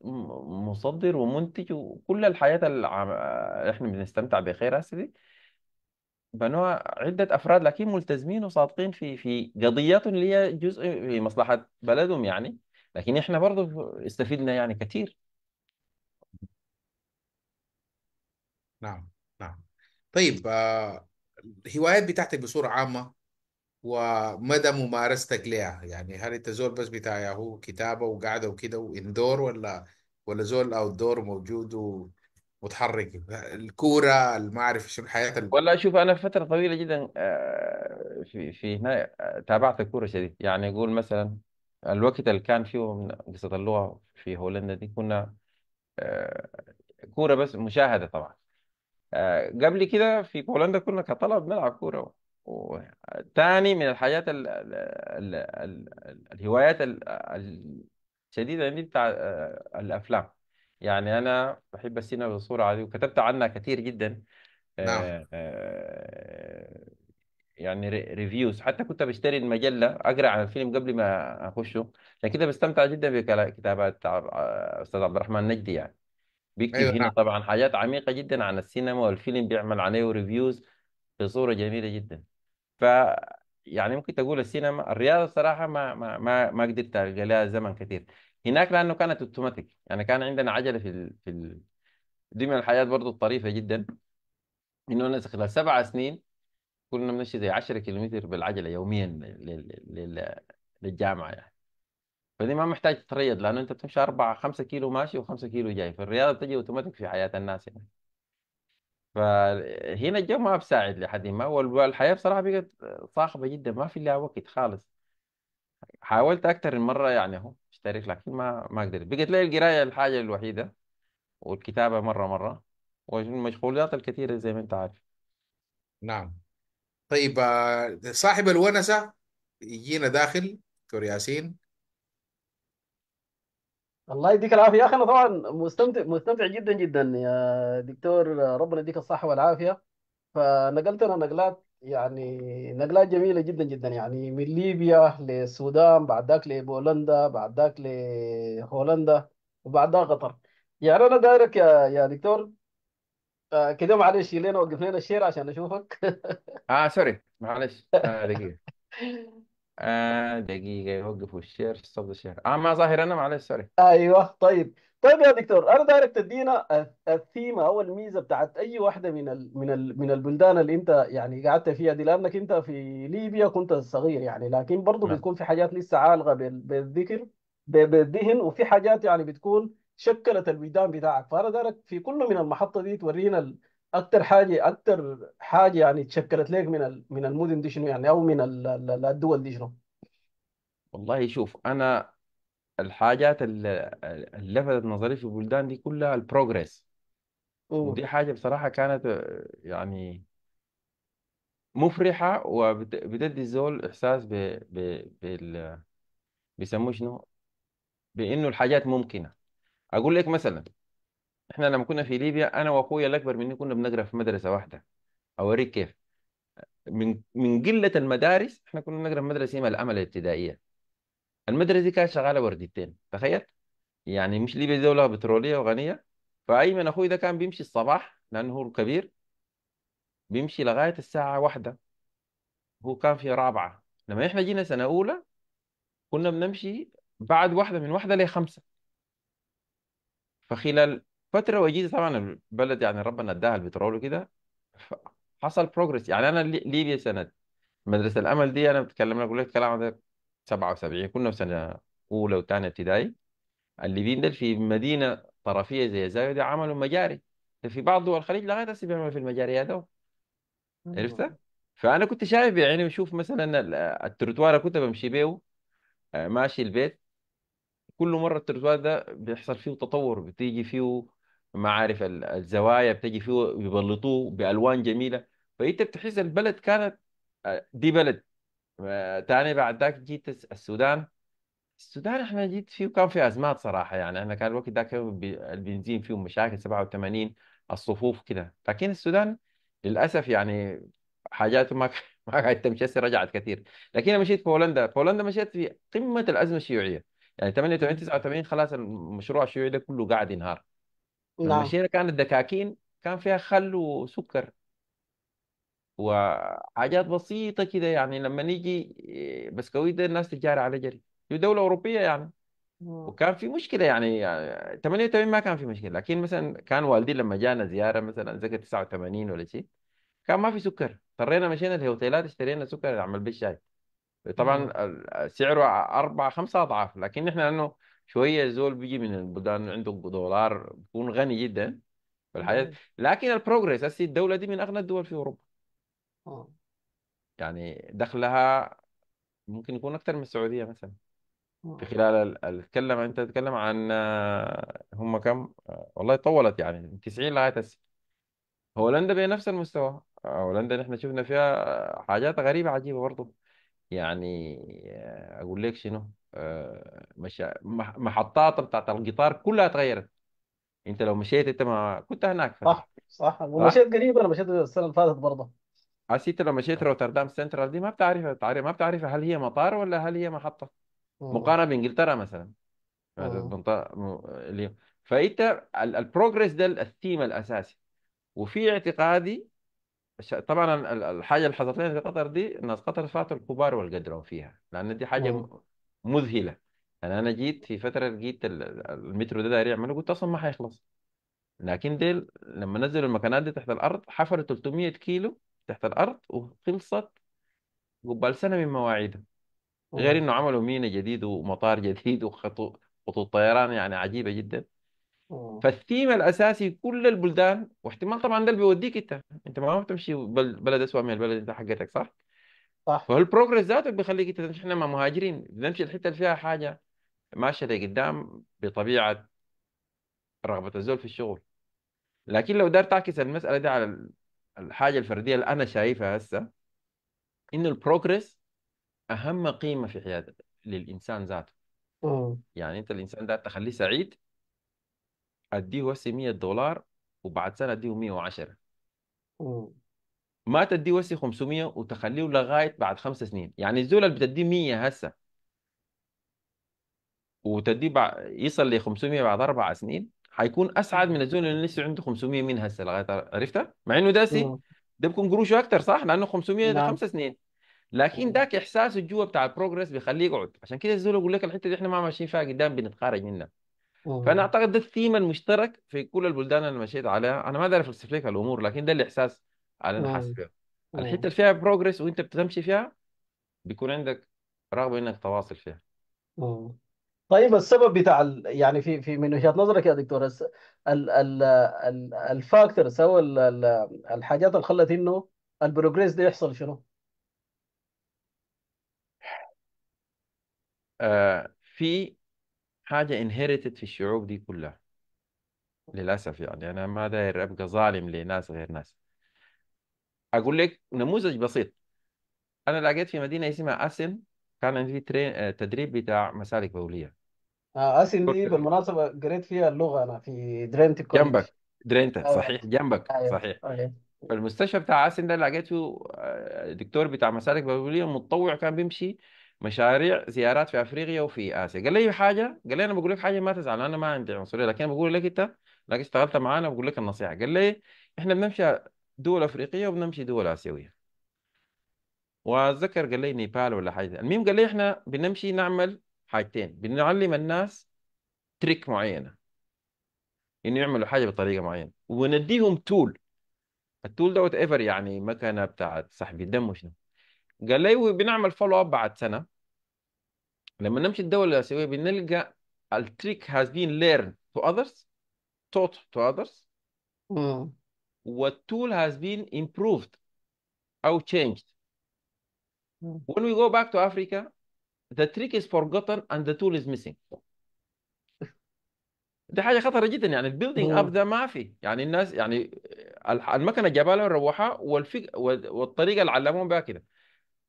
مصدر ومنتج وكل الحياه اللي احنا بنستمتع بخير هسه دي بنوها عده افراد لكن ملتزمين وصادقين في في قضياتهم اللي هي جزء في مصلحه بلدهم يعني لكن احنا برضه استفدنا يعني كثير نعم نعم طيب الهوايات آه، بتاعتك بصورة عامة ومدى ممارستك لها يعني هل انت زول بس بتاع ياهو كتابة وقعدة وكده واندور ولا ولا زول اوت دور موجود ومتحرك الكورة ما اعرف شنو الحياة ال... والله شوف انا فتره طويله جدا آه، في في هنا آه، تابعت الكوره شديد يعني اقول مثلا الوقت اللي كان فيه من قصة اللغة في هولندا دي كنا آه، كورة بس مشاهدة طبعا آه، قبل كده في هولندا كنا كطلب نلعب كورة وتاني من الحاجات الـ الـ الـ الـ الهوايات الشديدة عندي بتاع آه، الأفلام يعني أنا بحب السينما بصورة عادية وكتبت عنها كثير جدا نعم يعني ريفيوز حتى كنت بشتري المجلة أقرأ عن الفيلم قبل ما أخشه عشان كده بستمتع جدا بكتابات أستاذ عبد الرحمن نجدي يعني بيكتب ايوه هنا نعم طبعا حاجات عميقة جدا عن السينما والفيلم بيعمل عليه ريفيوز بصورة جميلة جدا ف يعني ممكن تقول السينما الرياضة صراحة ما ما ما ما قدرت ألقى لها زمن كثير هناك لأنه كانت اوتوماتيك يعني كان عندنا عجلة في ال... في ال... دي من الحاجات برضو الطريفة جدا إنه أنا خلال سبع سنين كنا بنمشي زي 10 كيلومتر بالعجله يوميا لل... لل... للجامعه يعني فدي ما محتاج تتريض لانه انت بتمشي 4 5 كيلو ماشي و5 كيلو جاي فالرياضه بتجي اوتوماتيك في حياه الناس يعني فهنا الجو ما بساعد لحد ما والحياه بصراحه بقت صاخبه جدا ما في لها وقت خالص حاولت اكثر من مره يعني اهو اشترك لكن ما ما قدرت بقت لي القرايه الحاجه الوحيده والكتابه مره مره والمشغولات الكثيره زي ما انت عارف نعم طيب آه، صاحب الونسة يجينا داخل دكتور ياسين الله يديك العافية يا أخي أنا طبعا مستمتع مستمتع جدا جدا يا دكتور ربنا يديك الصحة والعافية فنقلتنا نقلات يعني نقلات جميلة جدا جدا يعني من ليبيا للسودان بعد ذاك لبولندا بعد ذاك لهولندا وبعد ذاك قطر يعني أنا دايرك يا دكتور آه كده معلش لين وقف لنا الشير عشان اشوفك اه سوري معلش آه دقيقة آه دقيقة يوقفوا الشير صب الشير اه ما ظاهر انا معلش سوري ايوه طيب طيب يا دكتور انا دايرك تدينا الثيمه او الميزه بتاعت اي واحده من الـ من الـ من البلدان اللي انت يعني قعدت فيها دي لانك انت في ليبيا كنت صغير يعني لكن برضه بيكون نعم. بتكون في حاجات لسه عالقه بالذكر بالذهن وفي حاجات يعني بتكون شكلت الوجدان بتاعك فانا دارك في كل من المحطه دي تورينا اكثر حاجه اكثر حاجه يعني تشكلت لك من من المدن دي شنو يعني او من الدول دي شنو والله شوف انا الحاجات اللي لفتت نظري في البلدان دي كلها البروجريس ودي حاجه بصراحه كانت آه، يعني مفرحه وبتدي الزول احساس ب ب بال بيسموه شنو بانه الحاجات ممكنه اقول لك مثلا احنا لما كنا في ليبيا انا واخويا الاكبر مني كنا بنقرا في مدرسه واحده اوريك كيف من من قله المدارس احنا كنا بنقرا في مدرسه اسمها الامل الابتدائيه المدرسه دي كانت شغاله ورديتين تخيل يعني مش ليبيا دوله بتروليه وغنيه فايمن اخوي ده كان بيمشي الصباح لانه هو كبير بيمشي لغايه الساعه واحدة هو كان في رابعه لما احنا جينا سنه اولى كنا بنمشي بعد واحده من واحده لخمسه فخلال فتره وجيزه طبعا البلد يعني ربنا اداها البترول وكده حصل بروجرس يعني انا ليبيا سنة سند مدرسه الامل دي انا بتكلم لك لك الكلام ده 77 كنا في سنه اولى وثانيه ابتدائي الليبيين دول في مدينه طرفيه زي زايد عملوا مجاري في بعض دول الخليج لغايه هسه بيعملوا في المجاري هذا عرفتها؟ أيوة. فانا كنت شايف يعني بشوف مثلا التروتوار اللي كنت بمشي بيه آه، ماشي البيت كل مره الترتوال ده بيحصل فيه تطور بتيجي فيه معارف الزوايا بتيجي فيه بيبلطوه بالوان جميله فانت بتحس البلد كانت آه، دي بلد آه، تاني بعد ذاك جيت السودان السودان احنا جيت فيه كان في ازمات صراحه يعني احنا كان الوقت ذاك البنزين فيه مشاكل 87 الصفوف كده لكن السودان للاسف يعني حاجاته ما ما قاعد تمشي رجعت كثير لكن انا مشيت في بولندا بولندا مشيت في قمه الازمه الشيوعيه يعني 88 89 خلاص المشروع الشيوعي ده كله قاعد ينهار لما نعم مشينا كانت دكاكين كان فيها خل وسكر وحاجات بسيطة كده يعني لما نيجي إيه، بسكويت ده الناس تجاري على جري في دولة أوروبية يعني نعم. وكان في مشكلة يعني, 88 يعني ما كان في مشكلة لكن مثلا كان والدي لما جانا زيارة مثلا ذكر 89 ولا شيء كان ما في سكر اضطرينا مشينا الهوتيلات اشترينا سكر نعمل به الشاي طبعا سعره أربعة خمسة أضعاف لكن إحنا لأنه شوية زول بيجي من البلدان عنده دولار بيكون غني جدا بالحياة لكن البروجريس هسه الدولة دي من أغنى الدول في أوروبا آه. يعني دخلها ممكن يكون أكثر من السعودية مثلا في آه. خلال اتكلم انت تتكلم عن آه، هم كم آه، والله طولت يعني من 90 لغايه هسه هولندا بنفس المستوى هولندا نحن شفنا فيها حاجات غريبه عجيبه برضه يعني آه، اقول لك شنو آه، مش محطات بتاعت القطار كلها تغيرت انت لو مشيت انت ما كنت هناك ف... صح صح صح ومشيت قريب انا مشيت السنه اللي فاتت برضه بس انت لو مشيت روتردام سنترال دي ما بتعرف تعرف ما بتعرفها هل هي مطار ولا هل هي محطه مقارنه بانجلترا مثلا اليوم فانت البروجريس ده الثيم الاساسي وفي اعتقادي طبعا الحاجه اللي حصلت في قطر دي الناس قطر فاتوا الكبار والقدرهم فيها لان دي حاجه مذهله يعني انا جيت في فتره لقيت المترو ده داير يعمله قلت اصلا ما حيخلص لكن ديل لما نزلوا المكانات دي تحت الارض حفروا 300 كيلو تحت الارض وخلصت قبل سنه من مواعيده غير انه عملوا مينا جديد ومطار جديد وخطوط طيران يعني عجيبه جدا فالثيم الاساسي كل البلدان واحتمال طبعا ده اللي بيوديك انت انت ما بتمشي بلد اسوء من البلد انت حقتك صح؟ صح فالبروجرس ذاته بيخليك انت تمشي احنا مهاجرين نمشي الحته اللي فيها حاجه ماشيه لقدام بطبيعه رغبه الزول في الشغل لكن لو دار تعكس المساله دي على الحاجه الفرديه اللي انا شايفها هسه انه البروجرس اهم قيمه في حياه للانسان ذاته يعني انت الانسان ده تخليه سعيد اديه هسه 100 دولار وبعد سنه اديه 110 ما تديه هسه 500 وتخليه لغايه بعد خمس سنين يعني الزول اللي بتديه 100 هسه وتديه بع... يصل ل 500 بعد اربع سنين حيكون اسعد من الزول اللي لسه عنده 500 من هسه لغايه عرفتها؟ مع انه داسي ده بيكون قروشه اكثر صح؟ لانه 500 نعم. خمس سنين لكن ذاك احساسه جوا بتاع البروجرس بيخليه يقعد عشان كده الزول يقول لك الحته دي احنا ما ماشيين فيها قدام بنتخارج منها فانا اعتقد ده الثيم المشترك في كل البلدان اللي مشيت عليها انا ما اعرف اوصف لك الامور لكن ده الاحساس اللي انا حاسس فيه بيه الحته اللي فيها بروجرس وانت بتمشي فيها بيكون عندك رغبه انك تواصل فيها طيب السبب بتاع يعني في في من وجهة نظرك يا دكتور ال ال ال الفاكتورز او ال- ال- الحاجات اللي خلت انه البروجريس ده يحصل شنو؟ آه، في حاجة انهرتت في الشعوب دي كلها للأسف يعني أنا ما داير أبقى ظالم لناس غير ناس أقول لك نموذج بسيط أنا لقيت في مدينة اسمها أسن كان عندي ترين... تدريب بتاع مسالك بولية آه أسن دي بالمناسبة قريت فيها اللغة أنا في درينت كوليج جنبك درينتا أيوة. صحيح جنبك أيوه صحيح أيوه فالمستشفى بتاع عاسن ده لقيته آه، دكتور بتاع مسالك بوليه متطوع كان بيمشي مشاريع زيارات في افريقيا وفي اسيا قال لي حاجه قال لي انا بقول لك حاجه ما تزعل انا ما عندي عنصريه لكن بقول لك انت لكن اشتغلت معانا بقول لك النصيحه قال لي احنا بنمشي دول افريقيه وبنمشي دول اسيويه واتذكر قال لي نيبال ولا حاجه المهم قال لي احنا بنمشي نعمل حاجتين بنعلم الناس تريك معينه انه يعملوا حاجه بطريقه معينه ونديهم تول التول ده وات ايفر يعني مكنه بتاعت سحب الدم وشنو قال لي وبنعمل فولو اب بعد سنه لما نمشي الدوله الآسيوية بنلقى التريك has been learned to others taught to others والتول هاز has been improved أو changed when we go back to Africa the trick is forgotten and the tool is missing ده حاجه خطره جدا يعني البيلدينج اب ده ما في يعني الناس يعني المكنه جابها لهم روحها والفك... والطريقه اللي علموهم بها كده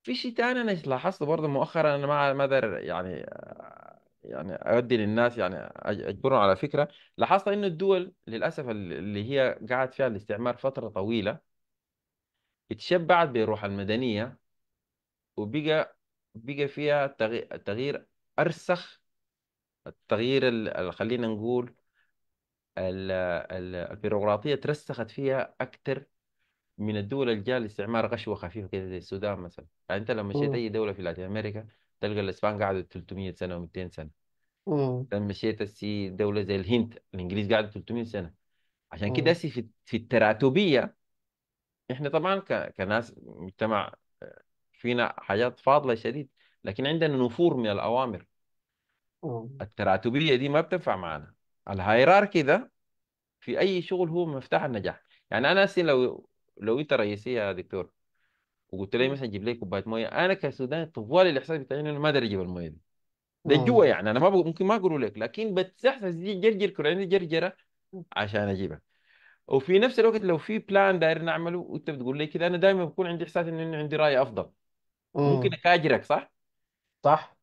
في شيء تاني انا لاحظته برضه مؤخرا انا ما ما يعني آه، يعني اودي للناس يعني اجبرهم على فكره لاحظت انه الدول للاسف اللي هي قاعد فيها الاستعمار فتره طويله اتشبعت بروح المدنيه وبقى بقى فيها تغيير ارسخ التغيير اللي خلينا نقول البيروقراطيه ترسخت فيها اكثر من الدول اللي جاء الاستعمار غشوه خفيفه كده زي السودان مثلا يعني انت لو مشيت اي دوله في لاتين امريكا تلقى الاسبان قعدوا 300 سنه و200 سنه امم لما مشيت السي دوله زي الهند الانجليز قعدوا 300 سنه عشان كده مم. في في التراتبيه احنا طبعا ك- كناس مجتمع آه، فينا حاجات فاضله شديد لكن عندنا نفور من الاوامر التراتبيه دي ما بتنفع معانا الهيراركي ده في اي شغل هو مفتاح النجاح يعني انا لو لو انت رئيسي يا دكتور وقلت له مثلا جيب لي كوبايه مويه انا كسوداني طوالي الاحساس بتاعي انه ما اقدر اجيب المويه دي ده جوا يعني انا ما بقول ممكن ما اقول لك لكن بتحسس دي جرجر كراني جرجره عشان اجيبها وفي نفس الوقت لو في بلان داير نعمله وانت بتقول لي كده انا دائما بكون عندي احساس انه عندي راي افضل ممكن اكاجرك صح؟ صح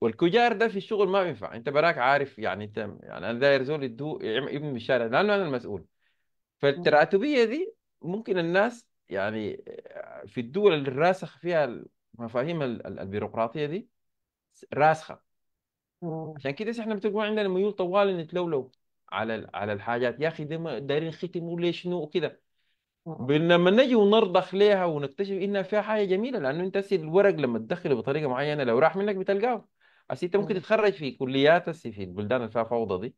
والكجار ده في الشغل ما بينفع انت براك عارف يعني انت يعني انا داير زول يدو ابن الشارع لانه انا المسؤول فالتراتبيه دي ممكن الناس يعني آه، في الدول اللي راسخ فيها المفاهيم البيروقراطيه دي راسخه عشان كده احنا بتلقوا عندنا ميول طوال نتلولو على على الحاجات يا اخي دايرين ختموا ليه شنو وكده لما نجي ونرضخ ليها ونكتشف انها فيها حاجه جميله لانه انت سي الورق لما تدخله بطريقه معينه لو راح منك بتلقاه هسه انت ممكن تتخرج في كليات في البلدان اللي فيها فوضى دي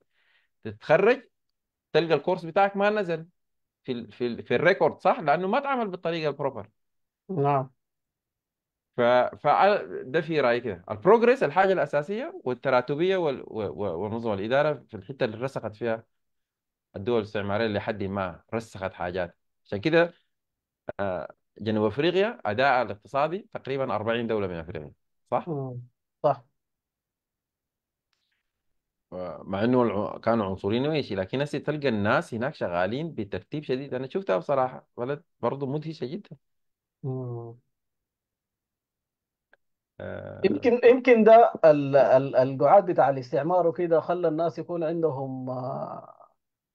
تتخرج تلقى الكورس بتاعك ما نزل في الـ في الـ في الريكورد صح لانه ما اتعمل بالطريقه البروبر نعم ف ده في رايي كده البروجريس الحاجه الاساسيه والتراتبيه وال... والنظم الاداره في الحته اللي رسخت فيها الدول الاستعماريه لحد ما رسخت حاجات عشان كده آه، جنوب افريقيا اداء الاقتصادي تقريبا 40 دوله من افريقيا صح؟ صح مع انه كانوا عنصريين وإيش لكن هسه تلقى الناس هناك شغالين بترتيب شديد انا شفتها بصراحه بلد برضه مدهشه جدا آه، يمكن يمكن ده القعاد بتاع الاستعمار وكده خلى الناس يكون عندهم آه،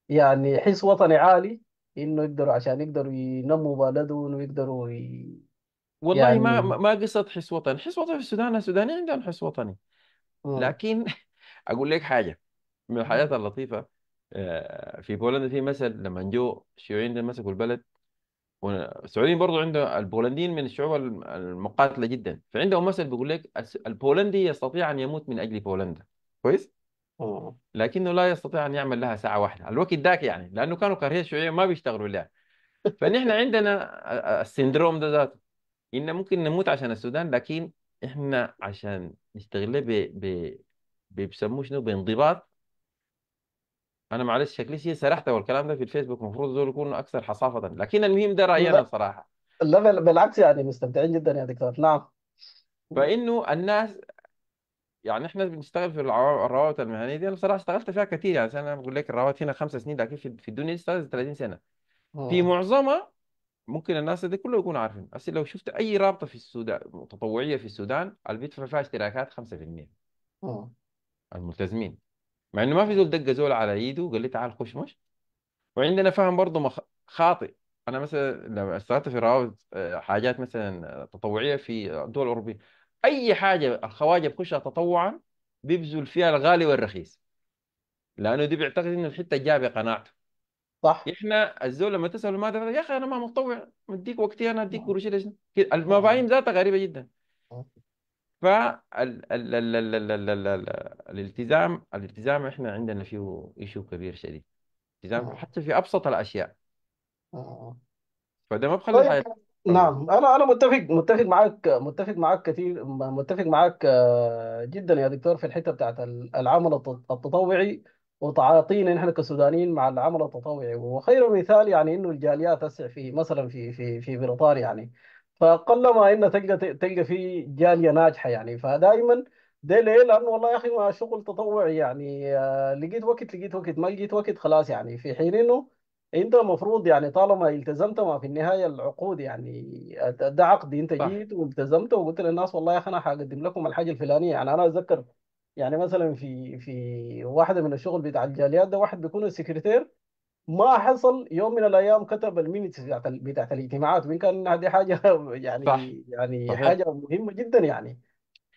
يعني حس وطني عالي انه يقدروا عشان يقدروا ينموا بلدهم ويقدروا ي... والله ما يعني ما ما قصه حس وطني حس وطني في السودان السودانيين عندهم حس وطني لكن اقول لك حاجه من الحاجات اللطيفه آه، في بولندا في مثل لما جو الشيوعيين مسكوا البلد والسعوديين برضو عندهم البولنديين من الشعوب المقاتله جدا فعندهم مثل بيقول لك البولندي يستطيع ان يموت من اجل بولندا كويس اه لكنه لا يستطيع ان يعمل لها ساعه واحده الوقت ذاك يعني لانه كانوا كارهين الشيوعيه ما بيشتغلوا لها فنحن عندنا السندروم ده ذاته ان ممكن نموت عشان السودان لكن احنا عشان نشتغل ب... بيسموه شنو بانضباط انا معلش شكلي شيء سرحت والكلام ده في الفيسبوك المفروض دول يكونوا اكثر حصافه لكن المهم ده رايي انا بصراحه لا بالعكس يعني مستمتعين جدا يا دكتور نعم فانه الناس يعني احنا بنشتغل في الروابط المهنيه دي انا بصراحه اشتغلت فيها كتير يعني انا بقول لك الروابط هنا خمس سنين لكن في الدنيا دي اشتغلت 30 سنه آه. في معظمها ممكن الناس دي كله يكونوا عارفين بس لو شفت اي رابطه في السودان تطوعيه في السودان اللي بيدفع فيها اشتراكات 5% اه الملتزمين مع انه ما في زول دق زول على ايده وقال لي تعال خش مش وعندنا فهم برضه مخ... خاطئ انا مثلا لما اشتغلت في روابط آه، حاجات مثلا تطوعيه في الدول الاوروبيه اي حاجه الخواجه بخشها تطوعا بيبذل فيها الغالي والرخيص لانه دي بيعتقد انه الحته جابه بقناعته صح احنا الزول لما تساله ماذا يا اخي انا ما متطوع مديك وقتي انا اديك قروشي المفاهيم ذاتها غريبه جدا فالالتزام الالتزام احنا عندنا فيه ايشو كبير شديد التزام حتى في ابسط الاشياء آه. فده ما بخلي طيب الحياة نعم انا انا متفق متفق معاك متفق معاك كثير متفق معاك آه، جدا يا دكتور في الحته بتاعت العمل التطوعي وتعاطينا نحن كسودانيين مع العمل التطوعي وخير مثال يعني انه الجاليات تسع في مثلا في في في بريطانيا يعني فقلما ان تلقى تلقى في جاليه ناجحه يعني فدائما ده ليه؟ لانه والله يا اخي ما شغل تطوعي يعني آه، لقيت وقت لقيت وقت ما لقيت وقت خلاص يعني في حين انه انت المفروض يعني طالما التزمت ما في النهايه العقود يعني آه، ده عقد انت صح جيت والتزمت وقلت للناس والله يا اخي انا هقدم لكم الحاجه الفلانيه يعني انا اتذكر يعني مثلا في في واحده من الشغل بتاع الجاليات ده واحد بيكون السكرتير ما حصل يوم من الايام كتب المينيتس بتاعت بتاعت الاجتماعات وان كان هذه حاجه يعني صح يعني صحيح حاجه مهمه جدا يعني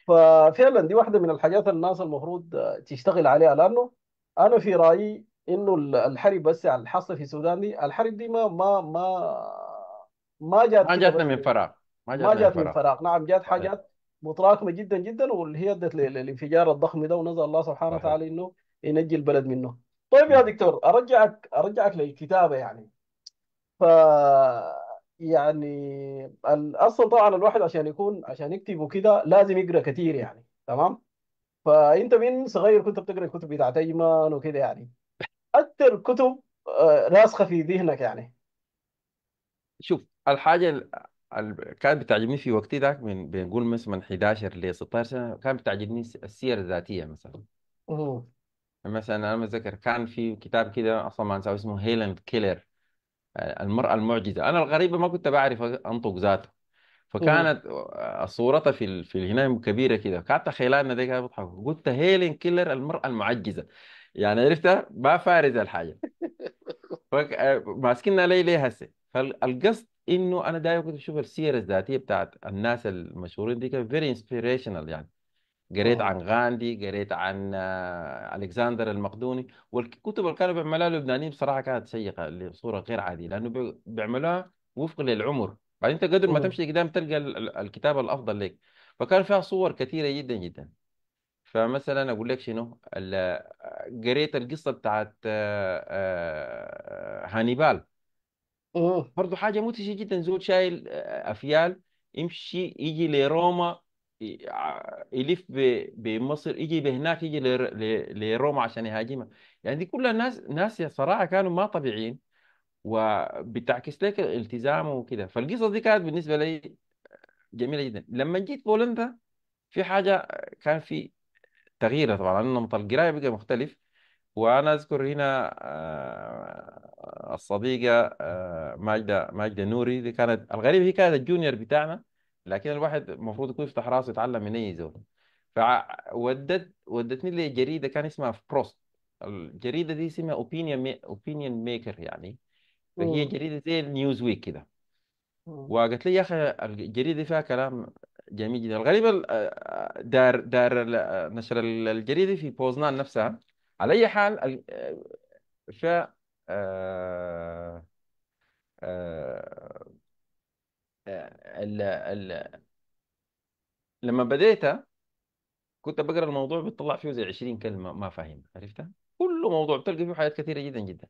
ففعلا دي واحده من الحاجات الناس المفروض آه، تشتغل عليها لانه انا في رايي انه الحرب بس على الحصه في السودان دي الحرب دي ما ما ما ما جات ما كده جاتنا بس من فراغ ما ما جاتنا من جات من فراغ فراغ نعم جات صحيح حاجات متراكمه جدا جدا واللي هي ادت للانفجار الضخم ده ونزل الله سبحانه صحيح وتعالى انه ينجي البلد منه طيب يا دكتور ارجعك ارجعك للكتابه يعني ف يعني الاصل طبعا الواحد عشان يكون عشان يكتب وكده لازم يقرا كثير يعني تمام فانت من صغير كنت بتقرا الكتب بتاعت ايمن وكده يعني اكثر كتب آه، راسخه في ذهنك يعني شوف الحاجه كانت بتعجبني في وقتي ذاك من بنقول مثلا من 11 ل 16 سنه كانت بتعجبني السير الذاتيه مثلا مثلا انا متذكر كان في كتاب كده اصلا ما اسمه هيلين آه، كيلر المرأة المعجزة أنا الغريبة ما كنت بعرف أنطق ذاته فكانت صورتها في ال... في هنا كبيرة كده كانت تخيلها دي كانت بتضحك قلت هيلين كيلر المرأة المعجزة يعني عرفتها ما فارز الحاجة فك... آه، ماسكينها لي ليه هسه فالقصد انه انا دايما كنت بشوف السيرة الذاتية بتاعت الناس المشهورين دي فيري انسبيريشنال يعني قريت اه عن غاندي قريت عن آه، الكسندر المقدوني والكتب اللي كانوا بيعملوها اللبنانيين بصراحه كانت سيئه بصوره غير عاديه لانه بيعملوها وفق للعمر بعدين انت قدر ما اه تمشي قدام تلقى الكتاب الافضل لك فكان فيها صور كثيره جدا جدا فمثلا اقول لك شنو قريت القصه بتاعت هانيبال برضه حاجه مدهشه جدا زول شايل افيال يمشي يجي لروما يلف بمصر يجي بهناك يجي لروما عشان يهاجمها يعني دي كلها ناس ناس صراحه كانوا ما طبيعيين وبتعكس لك الالتزام وكده فالقصه دي كانت بالنسبه لي جميله جدا لما جيت بولندا في حاجه كان في تغيير طبعا نمط القرايه بقى مختلف وانا اذكر هنا آه، الصديقه آه، ماجده ماجده نوري دي كانت الغريب هي كانت الجونيور بتاعنا لكن الواحد المفروض يكون يفتح راسه يتعلم من اي زول فودت ودتني لجريده كان اسمها بروست الجريده دي اسمها اوبينيون اوبينيون ميكر يعني فهي جريده زي نيوز ويك كده وقالت لي يا اخي الجريده فيها كلام جميل جدا الغريب آه، دار دار نشر الجريده في بوزنان نفسها على اي حال آه، ف ال ال لما بديتها كنت بقرا الموضوع بتطلع فيه زي 20 كلمه ما فاهم عرفتها كل موضوع بتلقى فيه حاجات كثيره جدا جدا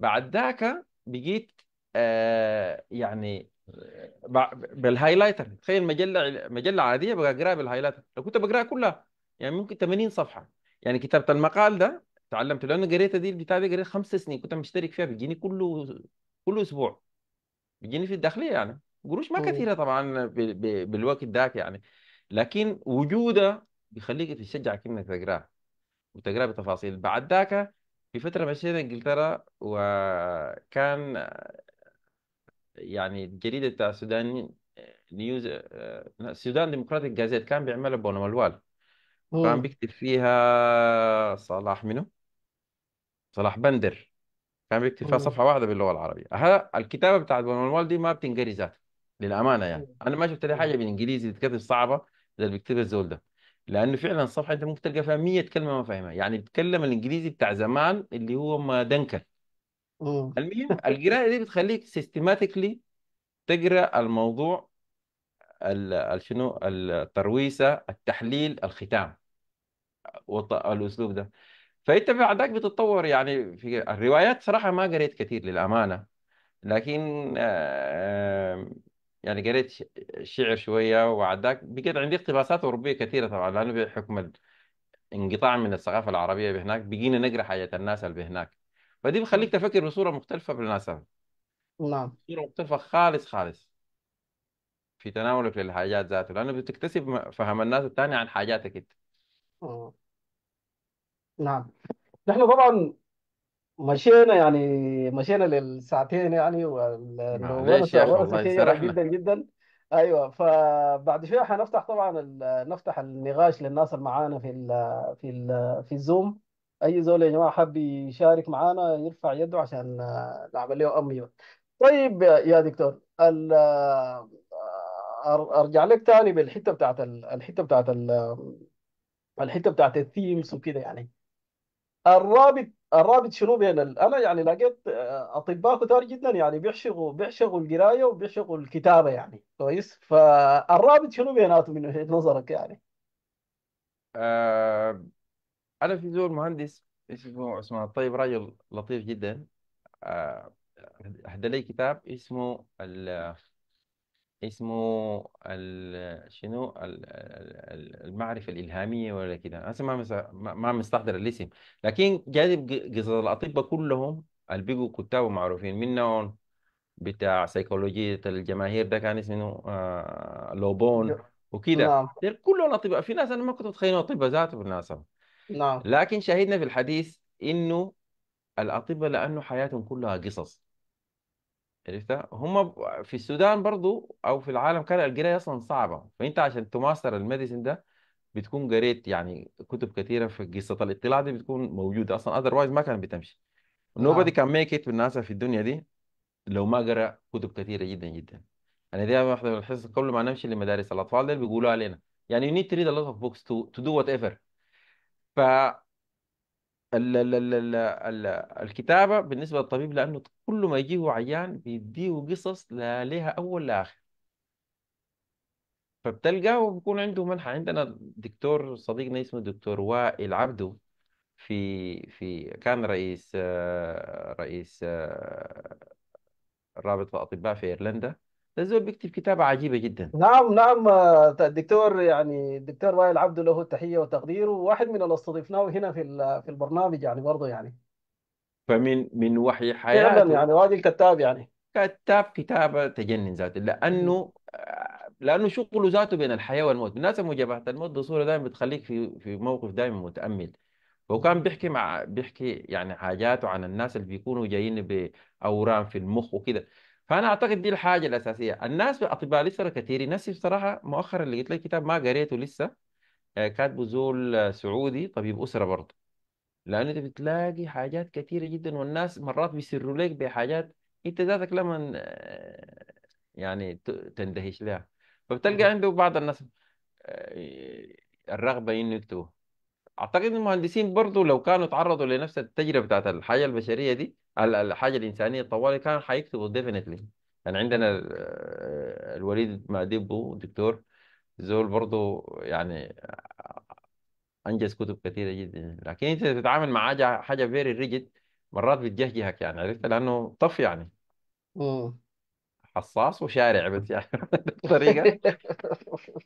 بعد ذاك بقيت آه يعني بالهايلايتر تخيل مجله مجله عاديه بقراها بالهايلايتر لو كنت بقراها كلها يعني ممكن 80 صفحه يعني كتابه المقال ده تعلمت لانه قريت دي البتاع دي قريت خمس سنين كنت مشترك فيها بيجيني كله كل اسبوع بيجيني في الداخليه يعني قروش ما كثيره طبعا بالوقت ذاك يعني لكن وجوده بيخليك تشجعك انك تقراه وتقراه بتفاصيل بعد ذاك في فتره مشينا انجلترا وكان يعني الجريده بتاع السودان نيوز آه، السودان ديمقراطيك جازيت كان بيعملها بونمالوال كان بيكتب فيها صلاح منه صلاح بندر كان بيكتب فيها صفحه واحده باللغه العربيه الكتابه بتاعت بونمالوال دي ما بتنقري ذاتها للامانه يعني إيه. انا ما شفت لي حاجه إيه. بالانجليزي تتكتب صعبه زي اللي بيكتبها الزول ده لانه فعلا الصفحه انت ممكن تلقى فيها 100 كلمه ما فاهمها يعني بيتكلم الانجليزي بتاع زمان اللي هو ما دنكل إيه. المهم القراءه دي بتخليك سيستماتيكلي تقرا الموضوع شنو الترويسه التحليل الختام والاسلوب ده فانت بعدك بتتطور يعني في الروايات صراحه ما قريت كثير للامانه لكن آه، يعني قريت شعر شوية وعداك بقيت عندي اقتباسات أوروبية كثيرة طبعا لأنه بحكم الانقطاع من الثقافة العربية بهناك بقينا نقرأ حياه الناس اللي بهناك فدي بخليك نعم. تفكر بصورة مختلفة بالمناسبة نعم صورة مختلفة خالص خالص في تناولك للحاجات ذاته لأنه بتكتسب فهم الناس الثانيه عن حاجاتك أنت آه. نعم نحن طبعا مشينا يعني مشينا للساعتين يعني آه، والنومة معلش يا أخي والله كثيرة يعني سرحنا جدا جدا ايوه فبعد شويه حنفتح طبعا نفتح النقاش للناس اللي معانا في الـ في الـ في الزوم اي زول يا جماعه حاب يشارك معانا يرفع يده عشان آه، نعمل له اميوت طيب يا دكتور آه، ارجع لك تاني بالحته بتاعت الحته بتاعت الحته بتاعت الثيمز وكده يعني الرابط الرابط شنو بين ال... انا يعني لقيت آه، اطباء كثار جدا يعني بيعشقوا بيعشقوا القرايه وبيعشقوا الكتابه يعني كويس فالرابط شنو بيناتهم من وجهه نظرك يعني آه انا في زول مهندس اسمه اسمه طيب راجل لطيف جدا آه اهدى لي كتاب اسمه ال- اسمه ال... شنو المعرفة الإلهامية ولا كده هسه ما ما مستحضر الاسم لكن جاذب قصص الأطباء كلهم اللي بقوا كتاب معروفين منهم بتاع سيكولوجية الجماهير ده كان اسمه آه، لوبون وكده نعم كلهم أطباء في ناس أنا ما كنت أتخيل أطباء ذاته بالمناسبة نعم لكن شاهدنا في الحديث إنه الأطباء لأنه حياتهم كلها قصص عرفتها هم في السودان برضو او في العالم كان القرايه اصلا صعبه فانت عشان تماستر الميديسن ده بتكون قريت يعني كتب كثيره في قصه الاطلاع دي بتكون موجوده اصلا اذروايز ما كانت بتمشي آه. nobody كان ميك ات بالناس في الدنيا دي لو ما قرا كتب كثيره جدا جدا انا يعني دي واحده من الحصص قبل ما نمشي لمدارس الاطفال دي بيقولوا علينا يعني you need to read a lot of books تو to do whatever ف ال ال ال ال ال الكتابة بالنسبة للطبيب لأنه كل ما يجيه عيان بيديه قصص لا لها أول لا آخر فبتلقاه بيكون عنده منحة عندنا دكتور صديقنا اسمه دكتور وائل عبده في في كان رئيس آه، رئيس آه، رابطة أطباء في إيرلندا ده زول بيكتب كتابة عجيبة جدا نعم نعم الدكتور آه، يعني الدكتور وائل عبده له التحية والتقدير وواحد من اللي استضفناه هنا في في البرنامج يعني برضه يعني فمن من وحي حياته فعلا يعني راجل كتاب يعني كتاب كتابة تجنن ذاته لأنه آه، لأنه شغله ذاته بين الحياة والموت بالناس مجابهة الموت بصورة دائما بتخليك في في موقف دائما متأمل وكان بيحكي مع بيحكي يعني حاجاته عن الناس اللي بيكونوا جايين بأورام في المخ وكده فانا اعتقد دي الحاجه الاساسيه الناس اطباء لسه كثير نفسي بصراحه مؤخرا اللي قلت لك كتاب ما قريته لسه آه، كاتبه زول آه، سعودي طبيب اسره برضه لانه انت بتلاقي حاجات كثيره جدا والناس مرات بيسروا لك بحاجات انت ذاتك لما آه، يعني تندهش لها فبتلقى عنده بعض الناس الرغبه انه يكتبوا اعتقد المهندسين برضه لو كانوا تعرضوا لنفس التجربه بتاعت الحاجه البشريه دي الحاجه الانسانيه طوال كان حيكتبوا ديفينتلي يعني عندنا الوليد ماديبو دكتور زول برضه يعني انجز كتب كثيره جدا لكن انت تتعامل مع حاجه حاجه فيري ريجيد مرات بتجهجهك يعني عرفت لانه طف يعني امم حصاص وشارع بس يعني بالطريقة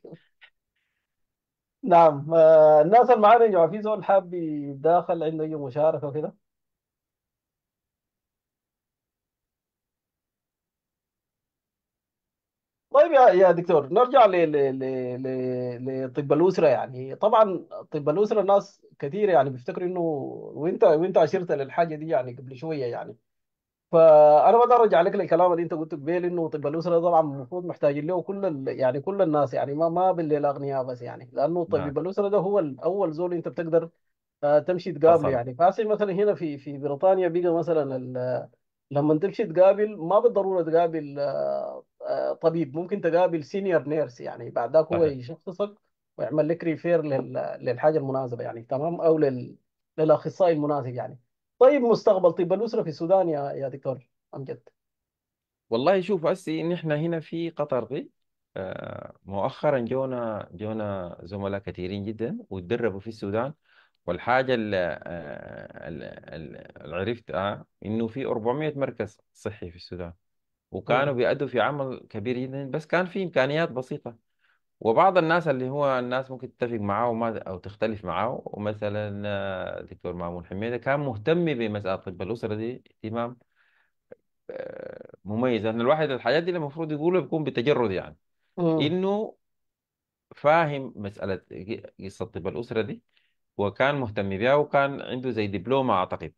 نعم آه، الناس اللي في زول حاب يتداخل عنده اي مشاركه كده طيب يا يا دكتور نرجع ل ل ل لطب الأسرة يعني طبعا طب الأسرة ناس كثير يعني بيفتكروا إنه وأنت وأنت أشرت للحاجة دي يعني قبل شوية يعني فأنا بقدر أرجع لك للكلام اللي أنت قلته قبل إنه طب الأسرة طبعا المفروض محتاجين له كل ال... يعني كل الناس يعني ما ما باللي الأغنياء بس يعني لأنه نعم طبيب الأسرة ده هو الأول زول أنت بتقدر آه، تمشي تقابله حصل يعني فهسه مثلا هنا في في بريطانيا بيجي مثلا ال... لما تمشي تقابل ما بالضرورة تقابل آه، طبيب ممكن تقابل سينيور نيرس يعني بعد ذاك هو صحيح يشخصك ويعمل لك ريفير للحاجه المناسبه يعني تمام او لل... للاخصائي المناسب يعني طيب مستقبل طب الاسره في السودان يا يا دكتور امجد والله شوف هسي نحن هنا في قطر دي آه، مؤخرا جونا جونا زملاء كثيرين جدا وتدربوا في السودان والحاجة اللي آه، عرفتها إنه في 400 مركز صحي في السودان وكانوا بيأدوا في عمل كبير جدا بس كان في إمكانيات بسيطة وبعض الناس اللي هو الناس ممكن تتفق معاه وما أو تختلف معاه ومثلا الدكتور آه، دكتور مامون حميدة كان مهتم بمسألة طب الأسرة دي اهتمام آه، مميز لأن الواحد الحاجات دي المفروض يقوله بيكون بتجرد يعني إنه فاهم مسألة قصة طب الأسرة دي وكان مهتم بها وكان عنده زي دبلومة أعتقد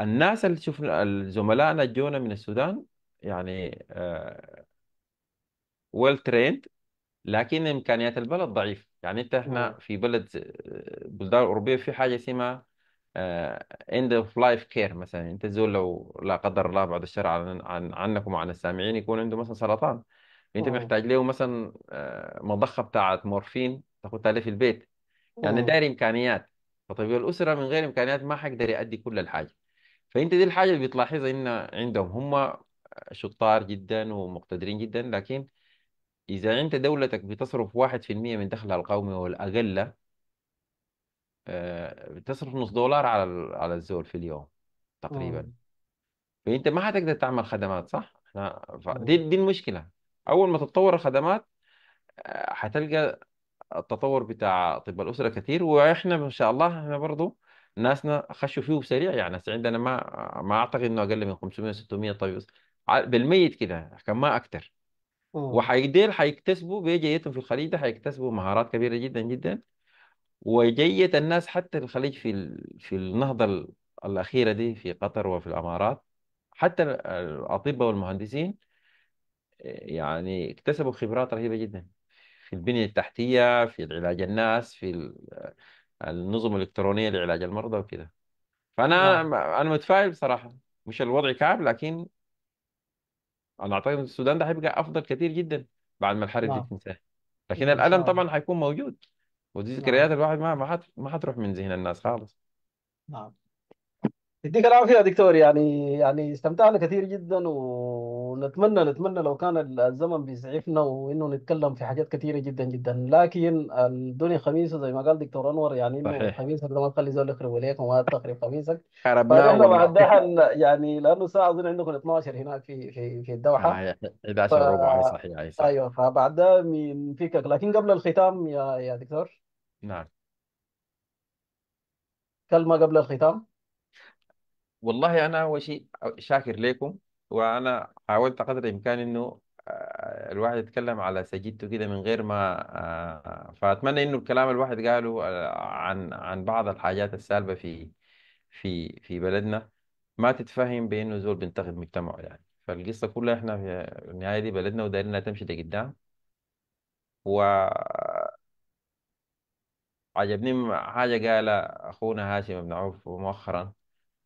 الناس اللي شفنا الزملاء اللي جونا من السودان يعني ويل آه، تريند لكن امكانيات البلد ضعيف يعني انت احنا في بلد آه، بلدان اوروبيه في حاجه اسمها اند اوف لايف كير مثلا يعني انت الزول لو لا قدر الله بعد الشر عن عن عنكم وعن السامعين يكون عنده مثلا سرطان انت محتاج له مثلا آه، مضخه بتاعت مورفين تاخدها له في البيت يعني داير امكانيات فطبيب الاسره من غير امكانيات ما حيقدر يأدي كل الحاجه فانت دي الحاجه اللي بتلاحظها ان عندهم هم شطار جدا ومقتدرين جدا لكن إذا أنت دولتك بتصرف واحد في المية من دخلها القومي والأقل آه، بتصرف نص دولار على على الزول في اليوم تقريبا آه. فأنت ما حتقدر تعمل خدمات صح؟ احنا آه. دي دي المشكلة أول ما تتطور الخدمات حتلقى التطور بتاع طب الأسرة كثير وإحنا إن شاء الله إحنا برضو ناسنا خشوا فيه سريع يعني عندنا ما ما أعتقد إنه أقل من 500 600 طبيب أسرة. بالميت كده كان ما اكتر وحيديل حيكتسبوا بجيتهم في الخليج ده حيكتسبوا مهارات كبيره جدا جدا وجيه الناس حتى الخليج في في النهضه الاخيره دي في قطر وفي الامارات حتى الاطباء والمهندسين يعني اكتسبوا خبرات رهيبه جدا في البنيه التحتيه في علاج الناس في النظم الالكترونيه لعلاج المرضى وكده فانا نعم انا متفائل بصراحه مش الوضع كعب لكن انا اعتقد ان السودان ده هيبقى افضل كتير جدا بعد ما الحرب دي نعم تنتهي لكن ان نعم، الالم شاء الله طبعا هيكون موجود ودي نعم ذكريات الواحد ما ما هت- ما هتروح من ذهن الناس خالص نعم يديك العافية يا دكتور يعني يعني استمتعنا كثير جدا ونتمنى نتمنى لو كان الزمن بيسعفنا وانه نتكلم في حاجات كثيرة جدا جدا لكن الدنيا خميسة زي ما قال دكتور انور يعني انه صحيح خميسك ده ما تخلي زول يخرب عليك وما تخرب خميسك خربناه فنحن والله ده يعني لانه الساعة اظن عندكم 12 هناك في في في الدوحة 11 وربع اي صحيح اي آه، صح ايوه فبعدها من فيك لكن قبل الختام يا يا دكتور نعم كلمة قبل الختام والله انا اول شيء شاكر لكم وانا حاولت قدر الامكان انه آه، الواحد يتكلم على سجيته كده من غير ما آه، فاتمنى انه الكلام الواحد قاله آه، عن عن بعض الحاجات السالبه في في في بلدنا ما تتفهم بانه زول بينتقد مجتمعه يعني فالقصه كلها احنا في النهايه دي بلدنا ودايرين تمشي لقدام وعجبني حاجه قالها اخونا هاشم بن عوف مؤخرا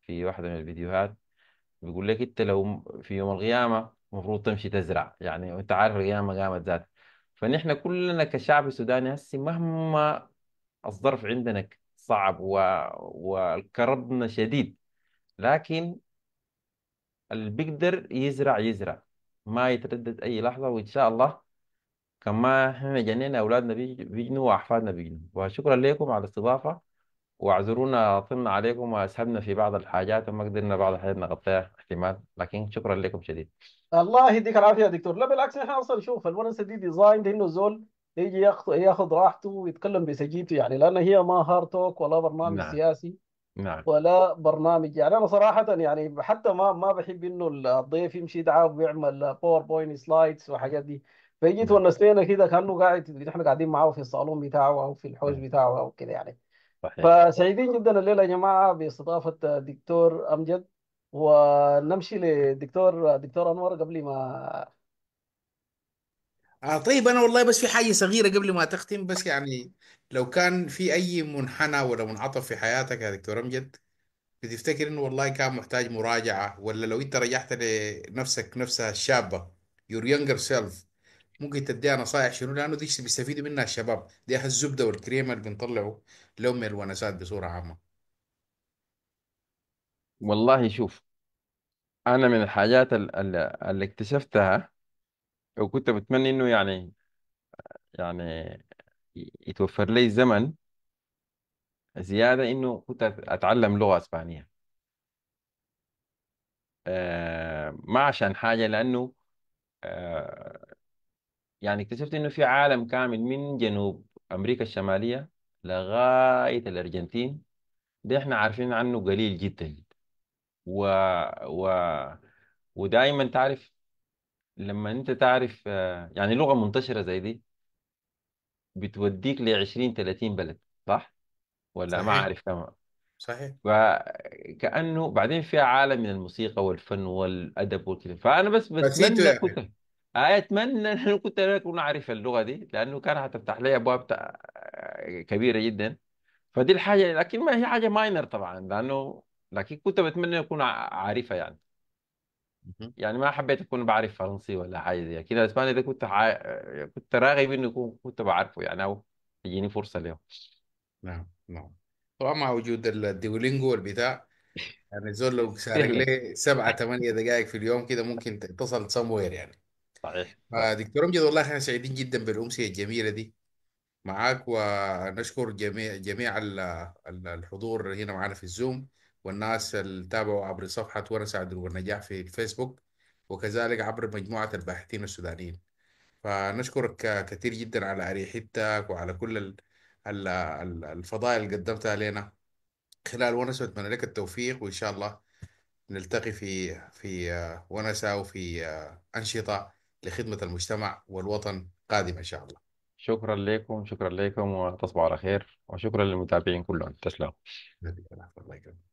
في واحدة من الفيديوهات بيقول لك انت لو في يوم القيامة المفروض تمشي تزرع يعني وانت عارف القيامة قامت ذات فنحن كلنا كشعب سوداني هسي مهما الظرف عندنا صعب و... وكربنا شديد لكن اللي بيقدر يزرع يزرع ما يتردد اي لحظة وان شاء الله كما احنا جنينا اولادنا بيجنوا واحفادنا بيجنوا وشكرا لكم على الاستضافة واعذرونا طلنا عليكم واسهبنا في بعض الحاجات وما قدرنا بعض الحاجات نغطيها احتمال لكن شكرا لكم شديد الله يديك العافيه يا دكتور لا بالعكس احنا اصلا شوف الونس دي ديزاين انه الزول يجي ياخذ راحته ويتكلم بسجيته يعني لان هي ما هارد توك ولا برنامج نعم. سياسي نعم ولا برنامج يعني انا صراحه يعني حتى ما ما بحب انه الضيف يمشي يدعى ويعمل باوربوينت سلايدز وحاجات دي فيجي نعم. تونس لنا كده كانه قاعد احنا قاعدين معاه في الصالون بتاعه او في الحوش نعم. بتاعه او كده يعني صحيح فسعيدين جدا الليله يا جماعه باستضافه دكتور امجد ونمشي لدكتور دكتور انور قبل ما آه طيب انا والله بس في حاجه صغيره قبل ما تختم بس يعني لو كان في اي منحنى ولا منعطف في حياتك يا دكتور امجد بتفتكر انه والله كان محتاج مراجعه ولا لو انت رجعت لنفسك نفسها الشابه يور يونجر سيلف ممكن تديها نصائح شنو لانه دي بيستفيدوا منها الشباب دي الزبده والكريمه اللي بنطلعه لهم الونسات بصورة عامة والله شوف انا من الحاجات اللي اكتشفتها وكنت بتمنى انه يعني يعني يتوفر لي زمن زيادة انه كنت اتعلم لغة اسبانية آه، ما عشان حاجة لانه آه، يعني اكتشفت انه في عالم كامل من جنوب امريكا الشمالية لغاية الأرجنتين ده احنا عارفين عنه قليل جدا جدا و... و... ودايما تعرف لما انت تعرف آه، يعني لغة منتشرة زي دي بتوديك ل 20 30 بلد صح ولا ما صحيح عارف كمان صحيح وكأنه بعدين في عالم من الموسيقى والفن والأدب وكده فأنا بس بتمنى نسيته اتمنى ان كنت انا اكون عارف اللغه دي لانه كان هتفتح لي ابواب كبيره جدا فدي الحاجه لكن ما هي حاجه ماينر طبعا لانه لكن كنت بتمنى اكون عارفها يعني يعني ما حبيت اكون بعرف فرنسي ولا حاجه زي كده الاسباني ده كنت ح... كنت راغب أن يكون كنت بعرفه يعني او تجيني فرصه اليوم نعم نعم طبعا مع وجود الديولينجو والبتاع يعني زول لو سارق لي ليه سبعة ثمانية دقائق في اليوم كده ممكن تصل somewhere يعني صحيح دكتور امجد والله احنا سعيدين جدا بالامسيه الجميله دي معاك ونشكر جميع جميع الحضور هنا معنا في الزوم والناس اللي تابعوا عبر صفحه ونس عدل والنجاح في الفيسبوك وكذلك عبر مجموعه الباحثين السودانيين فنشكرك كثير جدا على اريحيتك وعلى كل الفضائل اللي قدمتها لنا خلال ونس واتمنى لك التوفيق وان شاء الله نلتقي في في ونسة وفي أنشطة لخدمة المجتمع والوطن قادمة إن شاء الله شكرا لكم شكرا لكم وتصبحوا على خير وشكرا للمتابعين كلهم تسلموا الله يكرمك